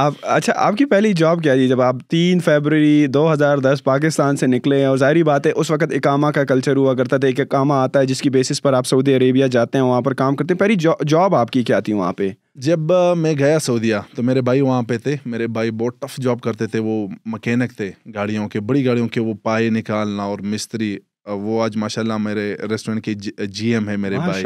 आप अच्छा आपकी पहली जॉब क्या थी जब आप तीन फरवरी 2010 पाकिस्तान से निकले हैं और जारी बात है उस वक्त इकामा का कल्चर हुआ करता था एक इकामा आता है जिसकी बेसिस पर आप सऊदी अरेबिया जाते हैं वहाँ पर काम करते हैं पहली जॉब आपकी क्या थी वहाँ पे जब मैं गया सऊदिया तो मेरे भाई वहाँ पे थे मेरे भाई बहुत टफ जॉब करते थे वो मकैनिक थे गाड़ियों के बड़ी गाड़ियों के वो पाए निकालना और मिस्त्री वो आज माशाल्लाह मेरे रेस्टोरेंट के जीएम है मेरे भाई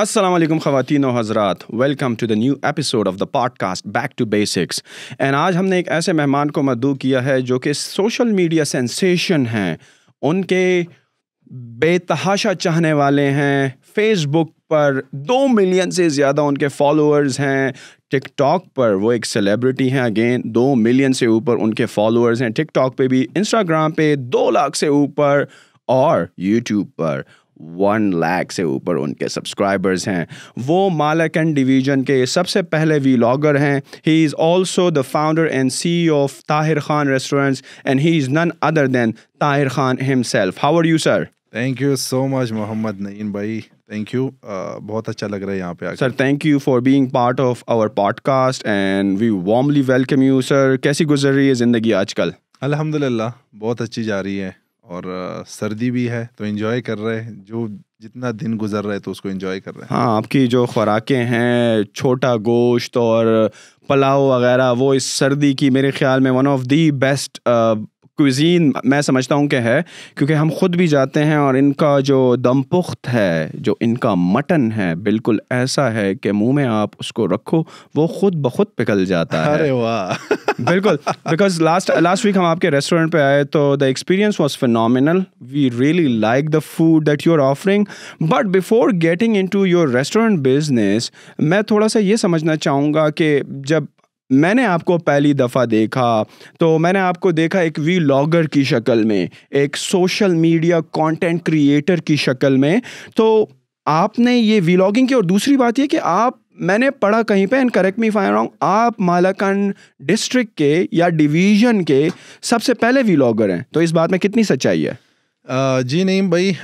Aslam Khawan Hazra welcome to the new episode of the podcast back to basics and आज हमने एक ऐसे मेहमान को मदू किया है जो कि सोशल मीडिया सेंसेशन हैं उनके बेतहाशा चाहने वाले हैं फेसबुक पर दो मिलियन से ज़्यादा उनके फॉलोअर्स हैं टिकट पर वो एक सेलेब्रिटी हैं अगेन दो मिलियन से ऊपर उनके फॉलोअर्स हैं टिकट पर भी इंस्टाग्राम पर दो लाख से ऊपर और यूट्यूब पर वन लाख से ऊपर उनके सब्सक्राइबर्स हैं वो मालक एंड डिवीजन के सबसे पहले वीलॉगर हैं he is also the founder and C of Tahir Khan restaurants and he is none other than Tahir Khan himself how are you sir thank you so much Mohammad Naeem भाई थैंक यू बहुत अच्छा लग रहा है यहाँ पे sir thank you for being part of our podcast and we warmly welcome you sir कैसी गुजर रही है ज़िंदगी आजकल अल्हम्दुलिल्लाह बहुत अच्छी जा रही है और सर्दी भी है तो इन्जॉय कर रहे हैं जो जितना दिन गुजर रहे तो उसको इन्जॉय कर रहे हैं हाँ आपकी जो खुराकें हैं छोटा गोश्त और पुलाव वगैरह वो इस सर्दी की मेरे ख्याल में one of the best cuisine मैं समझता हूँ कि है क्योंकि हम खुद भी जाते हैं और इनका जो दम पुख्त है जो इनका मटन है बिल्कुल ऐसा है कि मुंह में आप उसको रखो वो खुद ब खुद पिघल जाता है अरे वाह बिल्कुल बिकॉज लास्ट लास्ट वीक हम आपके रेस्टोरेंट पे आए तो the experience was final we really like the food that you are offering but before getting into your restaurant business मैं थोड़ा सा ये समझना चाहूँगा कि जब मैंने आपको पहली दफ़ा देखा तो मैंने आपको देखा एक वी लॉगर की शक्ल में एक सोशल मीडिया कंटेंट क्रिएटर की शक्ल में तो आपने ये लॉगिंग की और दूसरी बात ये कि आप मैंने पढ़ा कहीं पे and correct me if I'm wrong आप मालाकंड डिस्ट्रिक्ट के या डिवीजन के सबसे पहले लॉगर हैं तो इस बात में कितनी सच्चाई है आ, जी नहीं भाई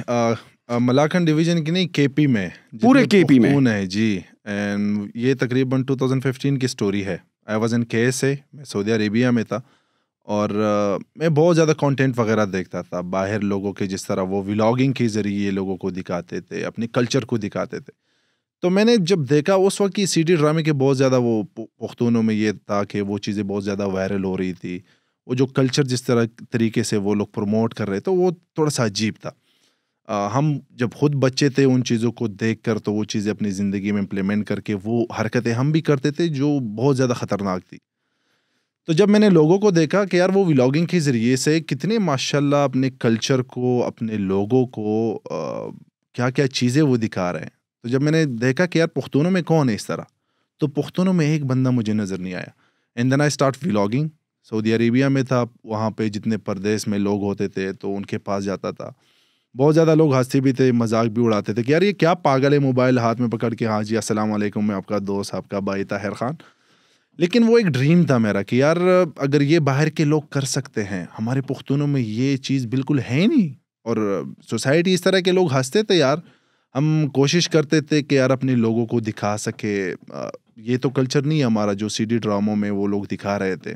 मलाखंड डिवीजन की नहीं केपी में पूरे केपी में है जी एंड ये तकरीबन 2015 की स्टोरी है आई वॉज इन के एस ए मैं सऊदी अरेबिया में था और uh, मैं बहुत ज़्यादा कंटेंट वगैरह देखता था बाहर लोगों के जिस तरह वो व्लॉगिंग के ज़रिए लोगों को दिखाते थे अपने कल्चर को दिखाते थे तो मैंने जब देखा उस वक्त की सी डी ड्रामे के बहुत ज़्यादा वो पुख्तूनों में ये था कि वो चीज़ें बहुत ज़्यादा वायरल हो रही थी वो जो कल्चर जिस तरह तरीके से वो लोग प्रमोट कर रहे थे तो वो थोड़ा सा अजीब था हम जब खुद बच्चे थे उन चीज़ों को देख कर तो वो चीज़ें अपनी ज़िंदगी में इम्प्लीमेंट करके वो हरकतें हम भी करते थे जो बहुत ज़्यादा ख़तरनाक थी तो जब मैंने लोगों को देखा कि यार वो व्लॉगिंग के ज़रिए से कितने माशाल्लाह अपने कल्चर को अपने लोगों को आ, क्या क्या चीज़ें वो दिखा रहे हैं तो जब मैंने देखा कि यार पुख्तूनों में कौन है इस तरह तो पुख्तूनों में एक बंदा मुझे नज़र नहीं आया and then I start vlogging Saudi Arabia में था वहाँ पे जितने परदेस में लोग होते थे तो उनके पास जाता था बहुत ज़्यादा लोग हंसते भी थे मजाक भी उड़ाते थे कि यार ये क्या पागल है मोबाइल हाथ में पकड़ के हाँ जी असल मैं आपका दोस्त आपका भाई ताहिर खान लेकिन वो एक ड्रीम था मेरा कि यार अगर ये बाहर के लोग कर सकते हैं हमारे पुख्तनों में ये चीज़ बिल्कुल है नहीं और सोसाइटी इस तरह के लोग हंसते थे यार हम कोशिश करते थे कि यार अपने लोगों को दिखा सके ये तो कल्चर नहीं है हमारा जो सीडी ड्रामों में वो लोग दिखा रहे थे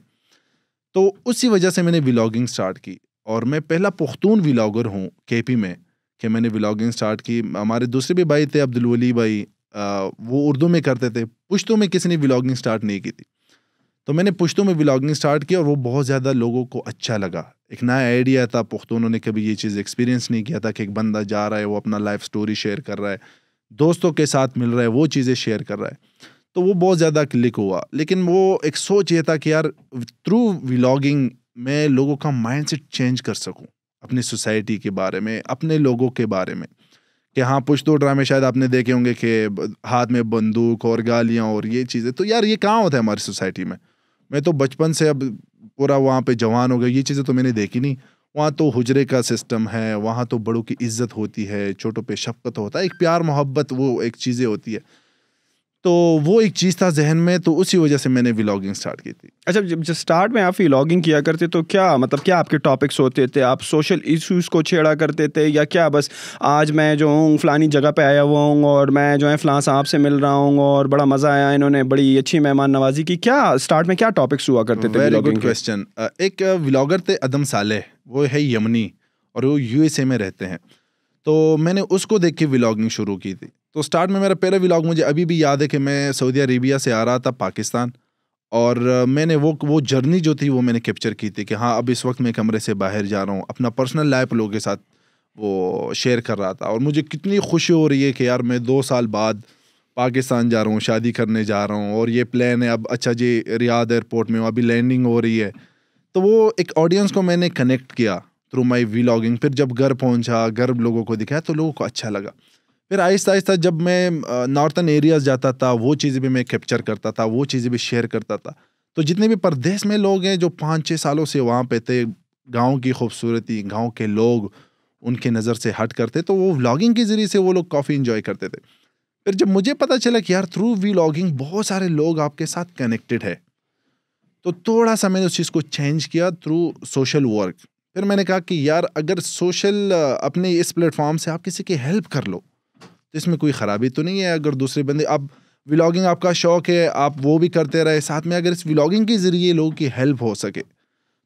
तो उसी वजह से मैंने व्लॉगिंग स्टार्ट की और मैं पहला पुख्तून व्लागर हूँ के पी में कि मैंने व्लागिंग स्टार्ट की हमारे दूसरे भी भाई थे अब्दुल वली भाई आ, वो उर्दू में करते थे पुश्तों में किसी ने व्लागिंग स्टार्ट नहीं की थी तो मैंने पुश्तों में व्लागिंग स्टार्ट की और वो बहुत ज़्यादा लोगों को अच्छा लगा एक नया आइडिया था पुख्तूनों ने कभी ये चीज़ एक्सपीरियंस नहीं किया था कि एक बंदा जा रहा है वो अपना लाइफ स्टोरी शेयर कर रहा है दोस्तों के साथ मिल रहा है वो चीज़ें शेयर कर रहा है तो वो बहुत ज़्यादा क्लिक हुआ लेकिन वो एक सोच ये था कि यार थ्रू व्लागिंग मैं लोगों का माइंडसेट चेंज कर सकूं अपनी सोसाइटी के बारे में अपने लोगों के बारे में कि हाँ पुछ दो ड्रामे शायद आपने देखे होंगे कि हाथ में बंदूक और गालियाँ और ये चीज़ें तो यार ये कहाँ होता है हमारी सोसाइटी में मैं तो बचपन से अब पूरा वहाँ पे जवान हो गया ये चीज़ें तो मैंने देखी नहीं वहाँ तो हुजरे का सिस्टम है वहाँ तो बड़ों की इज्जत होती है छोटों पे शफकत होता है एक प्यार मोहब्बत वो एक चीज़ें होती है तो वो एक चीज़ था जहन में तो उसी वजह से मैंने व्लॉगिंग स्टार्ट की थी अच्छा जब जब स्टार्ट में आप व्लॉगिंग किया करते तो क्या मतलब क्या आपके टॉपिक्स होते थे आप सोशल इश्यूज को छेड़ा करते थे या क्या बस आज मैं जो हूँ फलानी जगह पे आया हुआ हूँ और मैं जो है फ़लाँ साहब से मिल रहा हूँ और बड़ा मज़ा आया इन्होंने बड़ी अच्छी मेहमान नवाजी की क्या स्टार्ट में क्या टॉपिक्स हुआ करते थे वेरी गुड क्वेश्चन एक व्लागर थे अदम साले वो है यमनी और वो यू में रहते हैं तो मैंने उसको देख के व्लागिंग शुरू की थी तो स्टार्ट में मेरा पहला व्लॉग मुझे अभी भी याद है कि मैं सऊदी अरेबिया से आ रहा था पाकिस्तान और मैंने वो वो जर्नी जो थी वो मैंने कैप्चर की थी कि हाँ अब इस वक्त मैं कमरे से बाहर जा रहा हूँ अपना पर्सनल लाइफ लोगों के साथ वो शेयर कर रहा था और मुझे कितनी खुशी हो रही है कि यार मैं दो साल बाद पाकिस्तान जा रहा हूँ शादी करने जा रहा हूँ और ये प्लान है अब अच्छा जी रियाद एयरपोर्ट में अभी लैंडिंग हो रही है तो वो एक ऑडियंस को मैंने कनेक्ट किया थ्रू माई वी फिर जब घर पहुँचा घर लोगों को दिखाया तो लोगों को अच्छा लगा फिर आहिस्ता आहिस्ता जब मैं नॉर्थन एरियाज जाता था वो चीज़ें भी मैं कैप्चर करता था वो चीज़ें भी शेयर करता था तो जितने भी परदेश में लोग हैं जो पाँच छः सालों से वहाँ पे थे गाँव की खूबसूरती गाँव के लोग उनके नज़र से हट करते तो वो व्लॉगिंग के ज़रिए से वो लोग काफ़ी इन्जॉय करते थे फिर जब मुझे पता चला कि यार थ्रू वी लॉगिंग बहुत सारे लोग आपके साथ कनेक्टेड है तो थोड़ा सा मैंने उस चीज़ को चेंज किया थ्रू सोशल वर्क फिर मैंने कहा कि यार अगर सोशल अपने इस प्लेटफॉर्म से आप किसी की हेल्प कर लो तो इसमें कोई ख़राबी तो नहीं है अगर दूसरे बंदे अब व्लागिंग आपका शौक है आप वो भी करते रहे साथ में अगर इस व्लागिंग के ज़रिए लोगों की हेल्प हो सके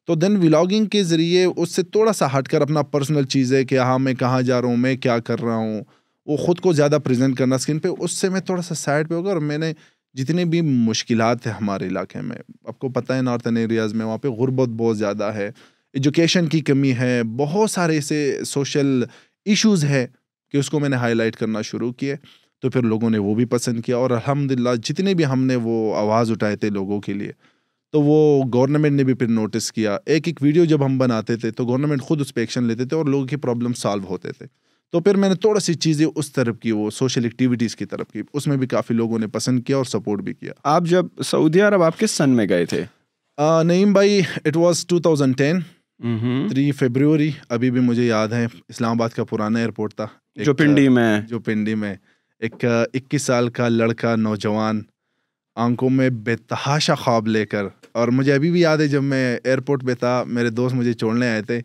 तो देन व्लागिंग के ज़रिए उससे थोड़ा सा हटकर अपना पर्सनल चीज़ है कि हाँ मैं कहाँ जा रहा हूँ मैं क्या कर रहा हूँ वो ख़ुद को ज़्यादा प्रेजेंट करना स्क्रीन पे उससे मैं थोड़ा सा साइड पे होगा और मैंने जितने भी मुश्किल हैं हमारे इलाके में आपको पता है नॉर्थन एरियाज़ में वहाँ पर गुर्बत बहुत ज़्यादा है एजुकेशन की कमी है बहुत सारे ऐसे सोशल इश्यूज़ है कि उसको मैंने हाईलाइट करना शुरू किए तो फिर लोगों ने वो भी पसंद किया और अलहमदिल्ला जितने भी हमने वो आवाज़ उठाए थे लोगों के लिए तो वो गवर्नमेंट ने भी फिर नोटिस किया एक एक वीडियो जब हम बनाते थे तो गवर्नमेंट खुद उस पर एक्शन लेते थे और लोगों की प्रॉब्लम सॉल्व होते थे तो फिर मैंने थोड़ा सी चीज़ें उस तरफ की वो सोशल एक्टिविटीज़ की तरफ की उसमें भी काफ़ी लोगों ने पसंद किया और सपोर्ट भी किया आप जब सऊदी अरब आप किस सन में गए थे नईम भाई it was two thousand ten three Feb अभी भी मुझे याद है इस्लामाबाद का पुराना एयरपोर्ट था जो पिंडी में जो पिंडी में एक इक्कीस साल का लड़का नौजवान आंखों में बेतहाशा ख्वाब लेकर और मुझे अभी भी याद है जब मैं एयरपोर्ट पे था मेरे दोस्त मुझे छोड़ने आए थे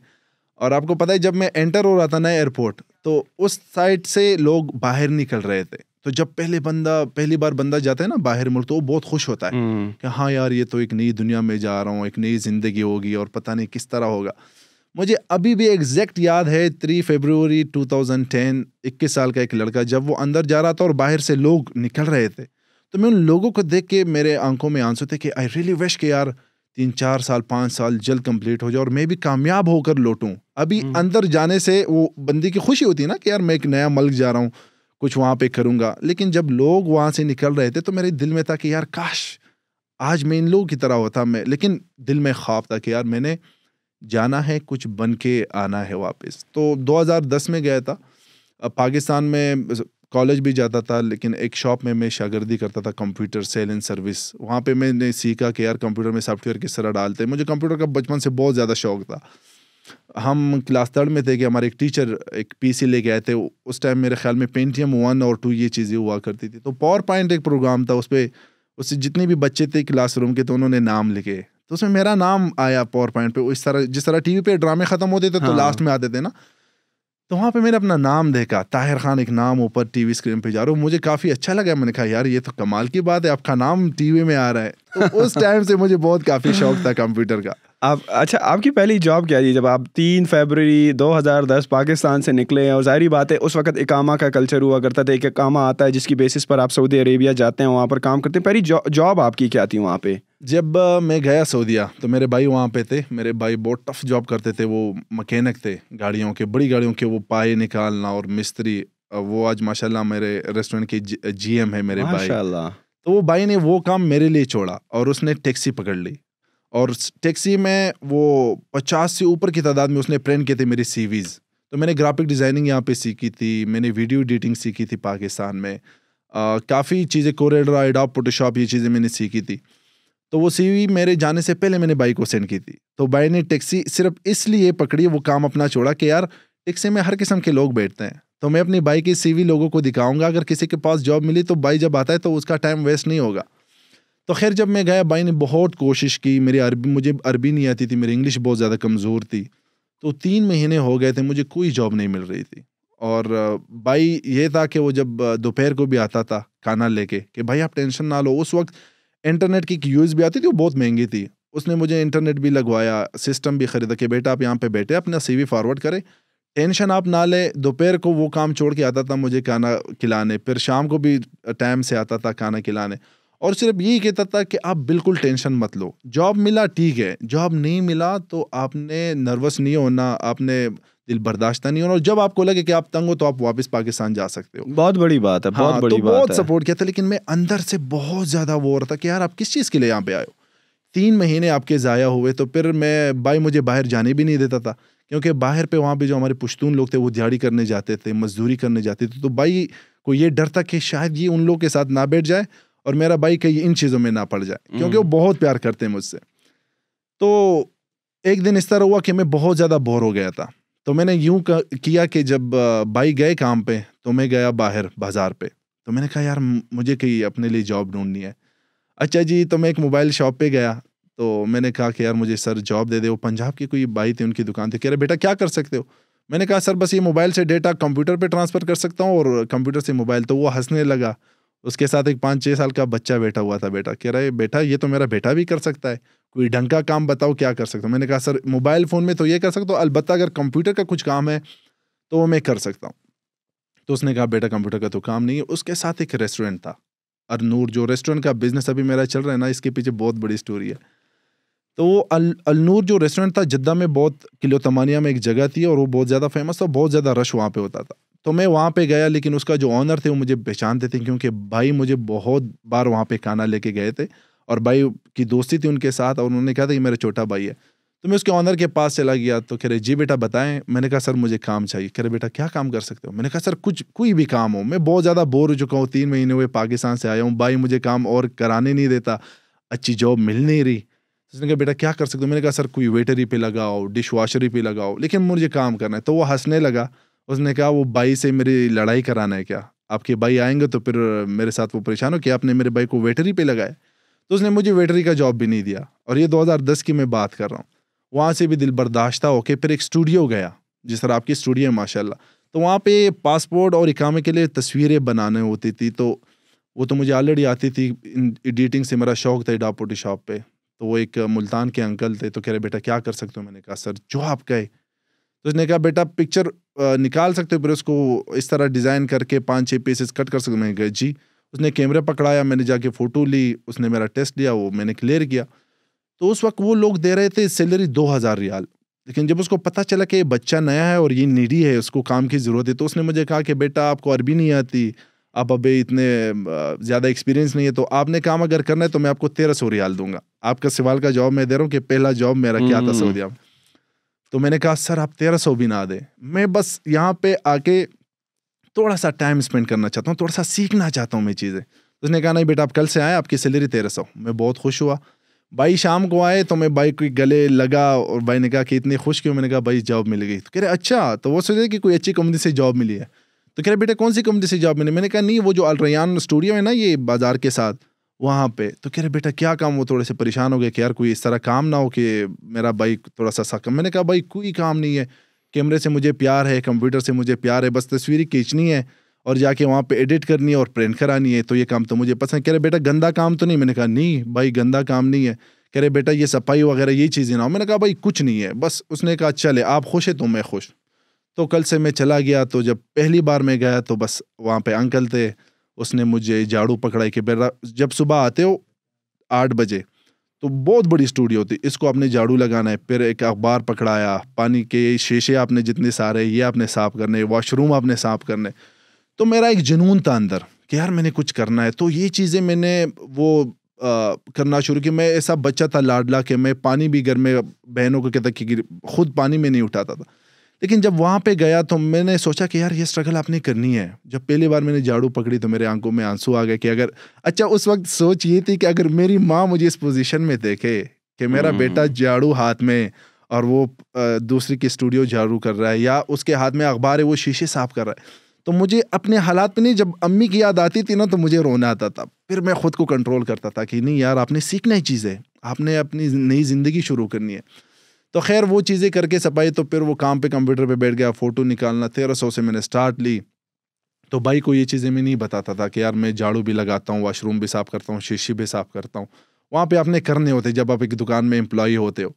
और आपको पता है जब मैं एंटर हो रहा था ना एयरपोर्ट तो उस साइड से लोग बाहर निकल रहे थे तो जब पहले बंदा पहली बार बंदा जाता है ना बाहर मुल्क तो वो बहुत खुश होता है हम्म। कि हाँ यार ये तो एक नई दुनिया में जा रहा हूँ एक नई ज़िंदगी होगी और पता नहीं किस तरह होगा मुझे अभी भी एग्जैक्ट याद है थ्री फेबरवरी 2010 21 साल का एक लड़का जब वो अंदर जा रहा था और बाहर से लोग निकल रहे थे तो मैं उन लोगों को देख के मेरे आंखों में आंसू थे कि आई रियली विश के यार तीन चार साल पाँच साल जल्द कंप्लीट हो जाए और मैं भी कामयाब होकर लौटूँ अभी हम्म। अंदर जाने से वो बंदी की खुशी होती है ना कि यार मैं एक नया मल्क जा रहा हूँ कुछ वहाँ पे करूँगा लेकिन जब लोग वहाँ से निकल रहे थे तो मेरे दिल में था कि यार काश आज मैं इन लोगों की तरह होता मैं लेकिन दिल में ख्वाब था कि यार मैंने जाना है कुछ बन के आना है वापस तो 2010 में गया था पाकिस्तान में कॉलेज भी जाता था लेकिन एक शॉप में मैं शागर्दी करता था कंप्यूटर सेल एंड सर्विस वहाँ पे मैंने सीखा कि यार कंप्यूटर में सॉफ्टवेयर किस तरह डालते हैं मुझे कंप्यूटर का बचपन से बहुत ज़्यादा शौक था हम क्लास थर्ड में थे कि हमारे एक टीचर एक पीसी लेके आए थे उस टाइम मेरे ख्याल में पेंटियम वन और टू ये चीज़ें हुआ करती थी तो पावर पॉइंट एक प्रोग्राम था उस पर उससे जितने भी बच्चे थे क्लासरूम के तो उन्होंने नाम लिखे तो उसमें मेरा नाम आया पावर पॉइंट पे इस तरह जिस तरह टीवी पे ड्रामे खत्म होते थे तो लास्ट हाँ। में आते थे ना तो वहाँ पे मैंने अपना नाम देखा ताहिर खान एक नाम ऊपर टीवी स्क्रीन पे जा रहा हूँ मुझे काफ़ी अच्छा लगा मैंने कहा यार ये तो कमाल की बात है आपका नाम टीवी में आ रहा है तो उस टाइम से मुझे बहुत काफ़ी शौक था कंप्यूटर का आप अच्छा आपकी पहली जॉब क्या थी जब आप तीन फरवरी 2010 पाकिस्तान से निकले हैं और जाहिर बात है उस वक्त इकामा का कल्चर हुआ करता था एक इकामा आता है जिसकी बेसिस पर आप सऊदी अरेबिया जाते हैं वहाँ पर काम करते हैं पहली जॉब जौ, आपकी क्या थी वहाँ पे जब मैं गया सऊदीया तो मेरे भाई वहाँ पे थे मेरे भाई बहुत टफ जॉब करते थे वो मकैनिक थे गाड़ियों के बड़ी गाड़ियों के वो पाए निकालना और मिस्त्री वो आज माशाल्लाह मेरे रेस्टोरेंट के जीएम है मेरे भाई तो वो भाई ने वो काम मेरे लिए छोड़ा और उसने टैक्सी पकड़ ली और टैक्सी में वो पचास से ऊपर की तादाद में उसने प्रिंट किए थे मेरी सीवीज़ तो मैंने ग्राफिक डिज़ाइनिंग यहाँ पे सीखी थी मैंने वीडियो एडिटिंग सीखी थी पाकिस्तान में काफ़ी चीज़ें कोरेडर आइडा फोटोशॉप ये चीज़ें मैंने सीखी थी तो वो सीवी मेरे जाने से पहले मैंने बाई को सेंड की थी तो बाई ने टैक्सी सिर्फ इसलिए पकड़ी वो काम अपना छोड़ा कि यार टैक्सी में हर किस्म के लोग बैठते हैं तो मैं अपनी बाई की सीवी लोगों को दिखाऊंगा अगर किसी के पास जॉब मिली तो बाई जब आता है तो उसका टाइम वेस्ट नहीं होगा तो खैर जब मैं गया भाई ने बहुत कोशिश की मेरी अरबी मुझे अरबी नहीं आती थी मेरी इंग्लिश बहुत ज़्यादा कमज़ोर थी तो तीन महीने हो गए थे मुझे कोई जॉब नहीं मिल रही थी और भाई ये था कि वो जब दोपहर को भी आता था खाना लेके कि भाई आप टेंशन ना लो उस वक्त इंटरनेट की यूज़ भी आती थी वो बहुत महंगी थी उसने मुझे इंटरनेट भी लगवाया सिस्टम भी ख़रीदा कि बेटा आप यहाँ पे बैठे अपना सीवी फॉरवर्ड करें टेंशन आप ना ले दोपहर को वो काम छोड़ के आता था मुझे खाना खिलाने फिर शाम को भी टाइम से आता था खाना खिलाने और सिर्फ यही कहता था कि आप बिल्कुल टेंशन मत लो जॉब मिला ठीक है जॉब नहीं मिला तो आपने नर्वस नहीं होना आपने दिल बर्दाश्त नहीं होना और जब आपको लगे कि आप तंग हो तो आप वापस पाकिस्तान जा सकते हो बहुत बड़ी बात है हाँ, बहुत हाँ, बड़ी तो बात बहुत सपोर्ट किया था लेकिन मैं अंदर से बहुत ज़्यादा वो हो रहा था कि यार आप किस चीज़ के लिए यहाँ पे आयो तीन महीने आपके ज़ाया हुए तो फिर मैं भाई मुझे बाहर जाने भी नहीं देता था क्योंकि बाहर पे वहाँ पे जो हमारे पुश्तून लोग थे वो दिहाड़ी करने जाते थे मजदूरी करने जाते थे तो भाई को ये डर था कि शायद ये उन लोग के साथ ना बैठ जाए और मेरा भाई कहीं इन चीज़ों में ना पड़ जाए हम्म। क्योंकि वो बहुत प्यार करते हैं मुझसे तो एक दिन इस तरह हुआ कि मैं बहुत ज़्यादा बोर हो गया था तो मैंने यूं किया कि जब भाई गए काम पे तो मैं गया बाहर बाजार पे तो मैंने कहा यार मुझे कहीं अपने लिए जॉब ढूंढनी है अच्छा जी तो मैं एक मोबाइल शॉप पे गया तो मैंने कहा कि यार मुझे सर जॉब दे दे वो पंजाब की कोई भाई थी उनकी दुकान थी कह रहे बेटा क्या कर सकते हो मैंने कहा सर बस ये मोबाइल से डेटा कंप्यूटर पे ट्रांसफ़र कर सकता हूँ और कंप्यूटर से मोबाइल तो वो हंसने लगा उसके साथ एक पाँच छः साल का बच्चा बैठा हुआ था बेटा कह रहा है बेटा ये तो मेरा बेटा भी कर सकता है कोई ढंग का काम बताओ क्या कर सकता हूँ मैंने कहा सर मोबाइल फ़ोन में तो ये कर सकता हूँ अलबत् अगर कंप्यूटर का कुछ काम है तो वो मैं कर सकता हूँ तो उसने कहा बेटा कंप्यूटर का तो काम नहीं है उसके साथ एक रेस्टोरेंट था अरनूर जो रेस्टोरेंट का बिज़नेस अभी मेरा चल रहा है ना इसके पीछे बहुत बड़ी स्टोरी है तो वो अल अलनूर जो रेस्टोरेंट था जद्दा में बहुत किलो तमानिया में एक जगह थी और वो बहुत ज़्यादा फेमस था बहुत ज़्यादा रश वहाँ पे होता था तो मैं वहाँ पे गया लेकिन उसका जो ऑनर थे वो मुझे पहचानते थे क्योंकि भाई मुझे बहुत बार वहाँ पे खाना लेके गए थे और भाई की दोस्ती थी उनके साथ और उन्होंने कहा था कि मेरा छोटा भाई है तो मैं उसके ऑनर के पास चला गया तो कह रहे जी बेटा बताएं मैंने कहा सर मुझे काम चाहिए कह रहे बेटा क्या काम कर सकते हो मैंने कहा सर कुछ कोई भी काम हो मैं बहुत ज़्यादा बोर हो चुका हूँ तीन महीने हुए पाकिस्तान से आया हूँ भाई मुझे काम और कराने नहीं देता अच्छी जॉब मिल नहीं रही तो उसने कहा बेटा क्या कर सकते हो मैंने कहा सर कोई वेटरी पे लगाओ डिश वाशरी पे लगाओ लेकिन मुझे काम करना है तो वो हंसने लगा उसने कहा वो भाई से मेरी लड़ाई कराना है क्या आपके भाई आएंगे तो फिर मेरे साथ वो परेशान हो कि आपने मेरे भाई को वेटरी पे लगाया तो उसने मुझे वेटरी का जॉब भी नहीं दिया और ये 2010 की मैं बात कर रहा हूँ वहाँ से भी दिल बर्दाश्त होके फिर एक स्टूडियो गया जिस तरह आपकी स्टूडियो है माशाला तो वहाँ पे पासपोर्ट और इकामे के लिए तस्वीरें बनाने होती थी तो वो तो मुझे ऑलरेडी आती थी एडिटिंग से मेरा शौक था डापोटी शॉप पे तो वो एक मुल्तान के अंकल थे तो कह रहे बेटा क्या कर सकते हो मैंने कहा सर जो आप गए तो उसने कहा बेटा पिक्चर निकाल सकते हो फिर उसको इस तरह डिज़ाइन करके पाँच छः पीसेस कट कर सकते मैं जी उसने कैमरा पकड़ाया मैंने जाके फ़ोटो ली उसने मेरा टेस्ट लिया वो मैंने क्लियर किया तो उस वक्त वो लोग दे रहे थे सैलरी दो हज़ार रियाल लेकिन जब उसको पता चला कि ये बच्चा नया है और ये निडी है उसको काम की ज़रूरत है तो उसने मुझे कहा कि बेटा आपको अरबी नहीं आती आप अभी इतने ज़्यादा एक्सपीरियंस नहीं है तो आपने काम अगर करना है तो मैं आपको तेरह सौ रियाल दूंगा आपका सवाल का जॉब मैं दे रहा हूँ कि पहला जॉब मेरा क्या था हम्म। सऊदिया में तो मैंने कहा सर आप तेरह सौ भी ना दें मैं बस यहाँ पे आके थोड़ा सा टाइम स्पेंड करना चाहता हूँ थोड़ा सा सीखना चाहता हूँ मैं चीज़ें तो उसने कहा नहीं बेटा आप कल से आए आपकी सैलरी तेरह सौ मैं बहुत खुश हुआ भाई शाम को आए तो मैं भाई को गले लगा और भाई ने कहा कि इतनी खुश क्यों मैंने कहा भाई जॉब मिल गई तो कह रहे अच्छा तो वो सोचे कि कोई अच्छी कंपनी से जॉब मिली है तो कह रहे बेटा कौन सी कंपनी से जॉब मिली मैंने कहा नहीं वो जो अलरयान स्टूडियो है ना ये बाज़ार के साथ वहाँ पे तो कह रहे बेटा क्या काम वो थोड़े से परेशान हो गए कि यार कोई इस तरह काम ना हो कि मेरा भाई थोड़ा सा सा मैंने कहा भाई कोई काम नहीं है कैमरे से मुझे प्यार है कंप्यूटर से मुझे प्यार है बस तस्वीरें खींचनी है और जाके वहाँ पे एडिट करनी है और प्रिंट करानी है तो ये काम तो मुझे पसंद कह रहे बेटा गंदा काम तो नहीं मैंने कहा नहीं भाई गंदा काम नहीं है कह रहे बेटा ये सफाई वगैरह यही चीज़ें ना हो मैंने कहा भाई कुछ नहीं है बस उसने कहा चले आप खुश है तो मैं खुश तो कल से मैं चला गया तो जब पहली बार मैं गया तो बस वहाँ पे अंकल थे उसने मुझे झाड़ू पकड़ाई के बेरा जब सुबह आते हो आठ बजे तो बहुत बड़ी स्टूडियो होती इसको आपने झाड़ू लगाना है फिर एक अखबार पकड़ाया पानी के शीशे आपने जितने सारे ये आपने साफ़ करने वॉशरूम आपने साफ़ करने तो मेरा एक जुनून था अंदर कि यार मैंने कुछ करना है तो ये चीज़ें मैंने वो आ, करना शुरू की मैं ऐसा बच्चा था लाडला के मैं पानी भी घर में बहनों को कहता कि खुद पानी में नहीं उठाता था लेकिन जब वहाँ पे गया तो मैंने सोचा कि यार ये स्ट्रगल आपने करनी है जब पहली बार मैंने झाड़ू पकड़ी तो मेरे आंखों में आंसू आ गए कि अगर अच्छा उस वक्त सोच ये थी कि अगर मेरी माँ मुझे इस पोजिशन में देखे कि मेरा हम्म। बेटा झाड़ू हाथ में और वो दूसरी की स्टूडियो झाड़ू कर रहा है या उसके हाथ में अखबार है वो शीशे साफ कर रहा है तो मुझे अपने हालात में नहीं जब अम्मी की याद आती थी ना तो मुझे रोना आता था फिर मैं खुद को कंट्रोल करता था कि नहीं यार आपने सीखना ही चीज़ है आपने अपनी नई ज़िंदगी शुरू करनी है तो खैर वो चीज़ें करके सपाई तो फिर वो काम पे कंप्यूटर पे बैठ गया फ़ोटो निकालना तेरह सौ से मैंने स्टार्ट ली तो भाई को ये चीज़ें मैं नहीं बताता था कि यार मैं झाड़ू भी लगाता हूँ वाशरूम भी साफ़ करता हूँ शीशी भी साफ़ करता हूँ वहाँ पे आपने करने होते जब आप एक दुकान में एम्प्लॉई होते हो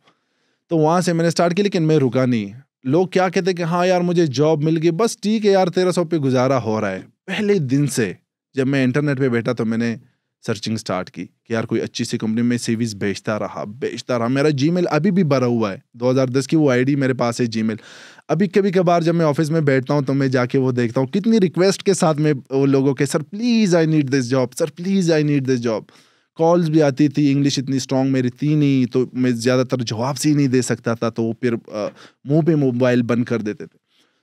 तो वहाँ से मैंने स्टार्ट किया लेकिन मैं रुका नहीं लोग क्या कहते कि हाँ यार मुझे जॉब मिल गई बस ठीक है यार तेरह सौ पे गुजारा हो रहा है पहले दिन से जब मैं इंटरनेट पे बैठा तो मैंने सर्चिंग स्टार्ट की कि यार कोई अच्छी सी कंपनी में सीवीज बेचता रहा बेचता रहा मेरा जीमेल अभी भी भरा हुआ है 2010 की वो आईडी मेरे पास है जीमेल अभी कभी कभार जब मैं ऑफिस में बैठता हूँ तो मैं जाके वो देखता हूँ कितनी रिक्वेस्ट के साथ में वो लोगों के sir please I need this job sir please I need this job calls भी आती थी इंग्लिश इतनी स्ट्रांग मेरी थी नहीं तो मैं ज़्यादातर जवाब से ही नहीं दे सकता था तो फिर मुँह पे मोबाइल बंद कर देते थे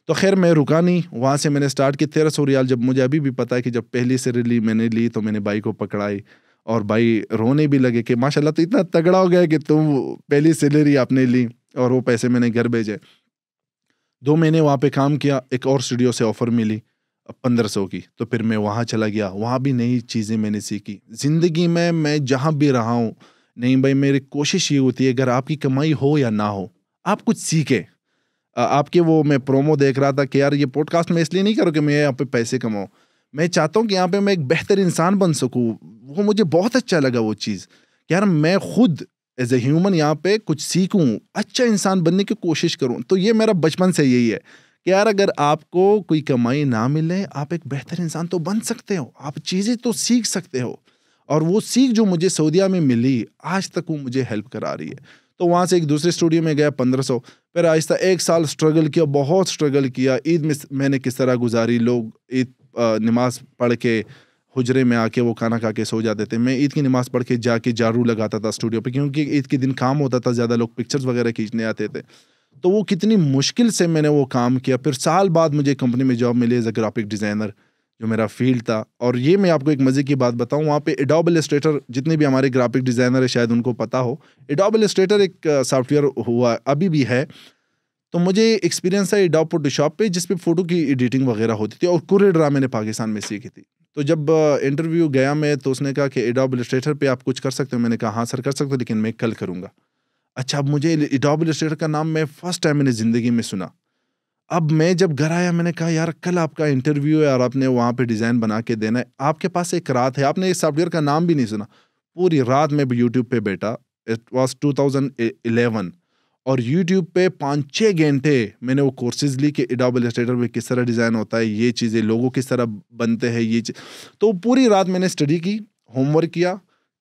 तो खैर मैं रुका नहीं वहाँ से मैंने स्टार्ट की तेरह सौ रियाल जब मुझे अभी भी पता है कि जब पहली से रिली मैंने ली तो मैंने बाई को पकड़ाई और भाई रोने भी लगे कि माशाल्लाह तो इतना तगड़ा हो गया कि तुम पहली सैलरी आपने ली और वो पैसे मैंने घर भेजे दो महीने वहाँ पे काम किया एक और स्टूडियो से ऑफ़र मिली पंद्रह सौ की तो फिर मैं वहाँ चला गया वहाँ भी नई चीज़ें मैंने सीखी ज़िंदगी में मैं जहाँ भी रहा हूँ नहीं भाई मेरी कोशिश ये होती है अगर आपकी कमाई हो या ना हो आप कुछ सीखें आपके वो मैं प्रोमो देख रहा था कि यार ये पॉडकास्ट मैं इसलिए नहीं करूँ कि मैं यहाँ पे पैसे कमाऊँ मैं चाहता हूँ कि यहाँ पे मैं एक बेहतर इंसान बन सकूँ वो मुझे बहुत अच्छा लगा वो चीज़ कि यार मैं खुद एज ए ह्यूमन यहाँ पे कुछ सीखूँ अच्छा इंसान बनने की कोशिश करूँ तो ये मेरा बचपन से यही है कि यार अगर आपको कोई कमाई ना मिले आप एक बेहतर इंसान तो बन सकते हो आप चीज़ें तो सीख सकते हो और वो सीख जो मुझे सऊदीया में मिली आज तक वो मुझे हेल्प करा रही है तो वहाँ से एक दूसरे स्टूडियो में गया पंद्रह सौ फिर आहिस्ता एक साल स्ट्रगल किया बहुत स्ट्रगल किया ईद में मैंने किस तरह गुजारी लोग ईद नमाज पढ़ के हुजरे में आके वो खाना खा के सो जाते थे मैं ईद की नमाज़ पढ़ के जाके जारू लगाता था स्टूडियो पे क्योंकि ईद के दिन काम होता था ज़्यादा लोग पिक्चर्स वगैरह खींचने आते थे तो वो कितनी मुश्किल से मैंने वो काम किया फिर साल बाद मुझे कंपनी में जॉब मिली एज अ ग्राफिक डिज़ाइनर जो मेरा फील्ड था और ये मैं आपको एक मज़े की बात बताऊँ वहाँ पे एडोब इलस्ट्रेटर जितने भी हमारे ग्राफिक डिज़ाइनर है शायद उनको पता हो एडोब इलस्ट्रेटर एक सॉफ्टवेयर हुआ अभी भी है तो मुझे एक्सपीरियंस है एडोब फोटोशॉप पर जिसपे फ़ोटो की एडिटिंग वगैरह होती थी और कुरेड्रा मैंने पाकिस्तान में सीखी थी तो जब इंटरव्यू गया मैं तो उसने कहा कि एडोब इलस्ट्रेटर पर आप कुछ कर सकते हो मैंने कहा हाँ सर कर सकते हो लेकिन मैं कल करूँगा अच्छा अब मुझे एडोब इलस्ट्रेटर का नाम मैं फ़र्स्ट टाइम मैंने ज़िंदगी में सुना अब मैं जब घर आया मैंने कहा यार कल आपका इंटरव्यू है और आपने वहाँ पे डिज़ाइन बना के देना है आपके पास एक रात है आपने इस सॉफ्टवेयर का नाम भी नहीं सुना पूरी रात मैं यूट्यूब पे बैठा इट वॉज टू और यूट्यूब पे पाँच छः घंटे मैंने वो कोर्सेज ली कि एडाबल स्टेटर में किस तरह डिज़ाइन होता है ये चीज़ें लोगों किस तरह बनते हैं ये तो पूरी रात मैंने स्टडी की होमवर्क किया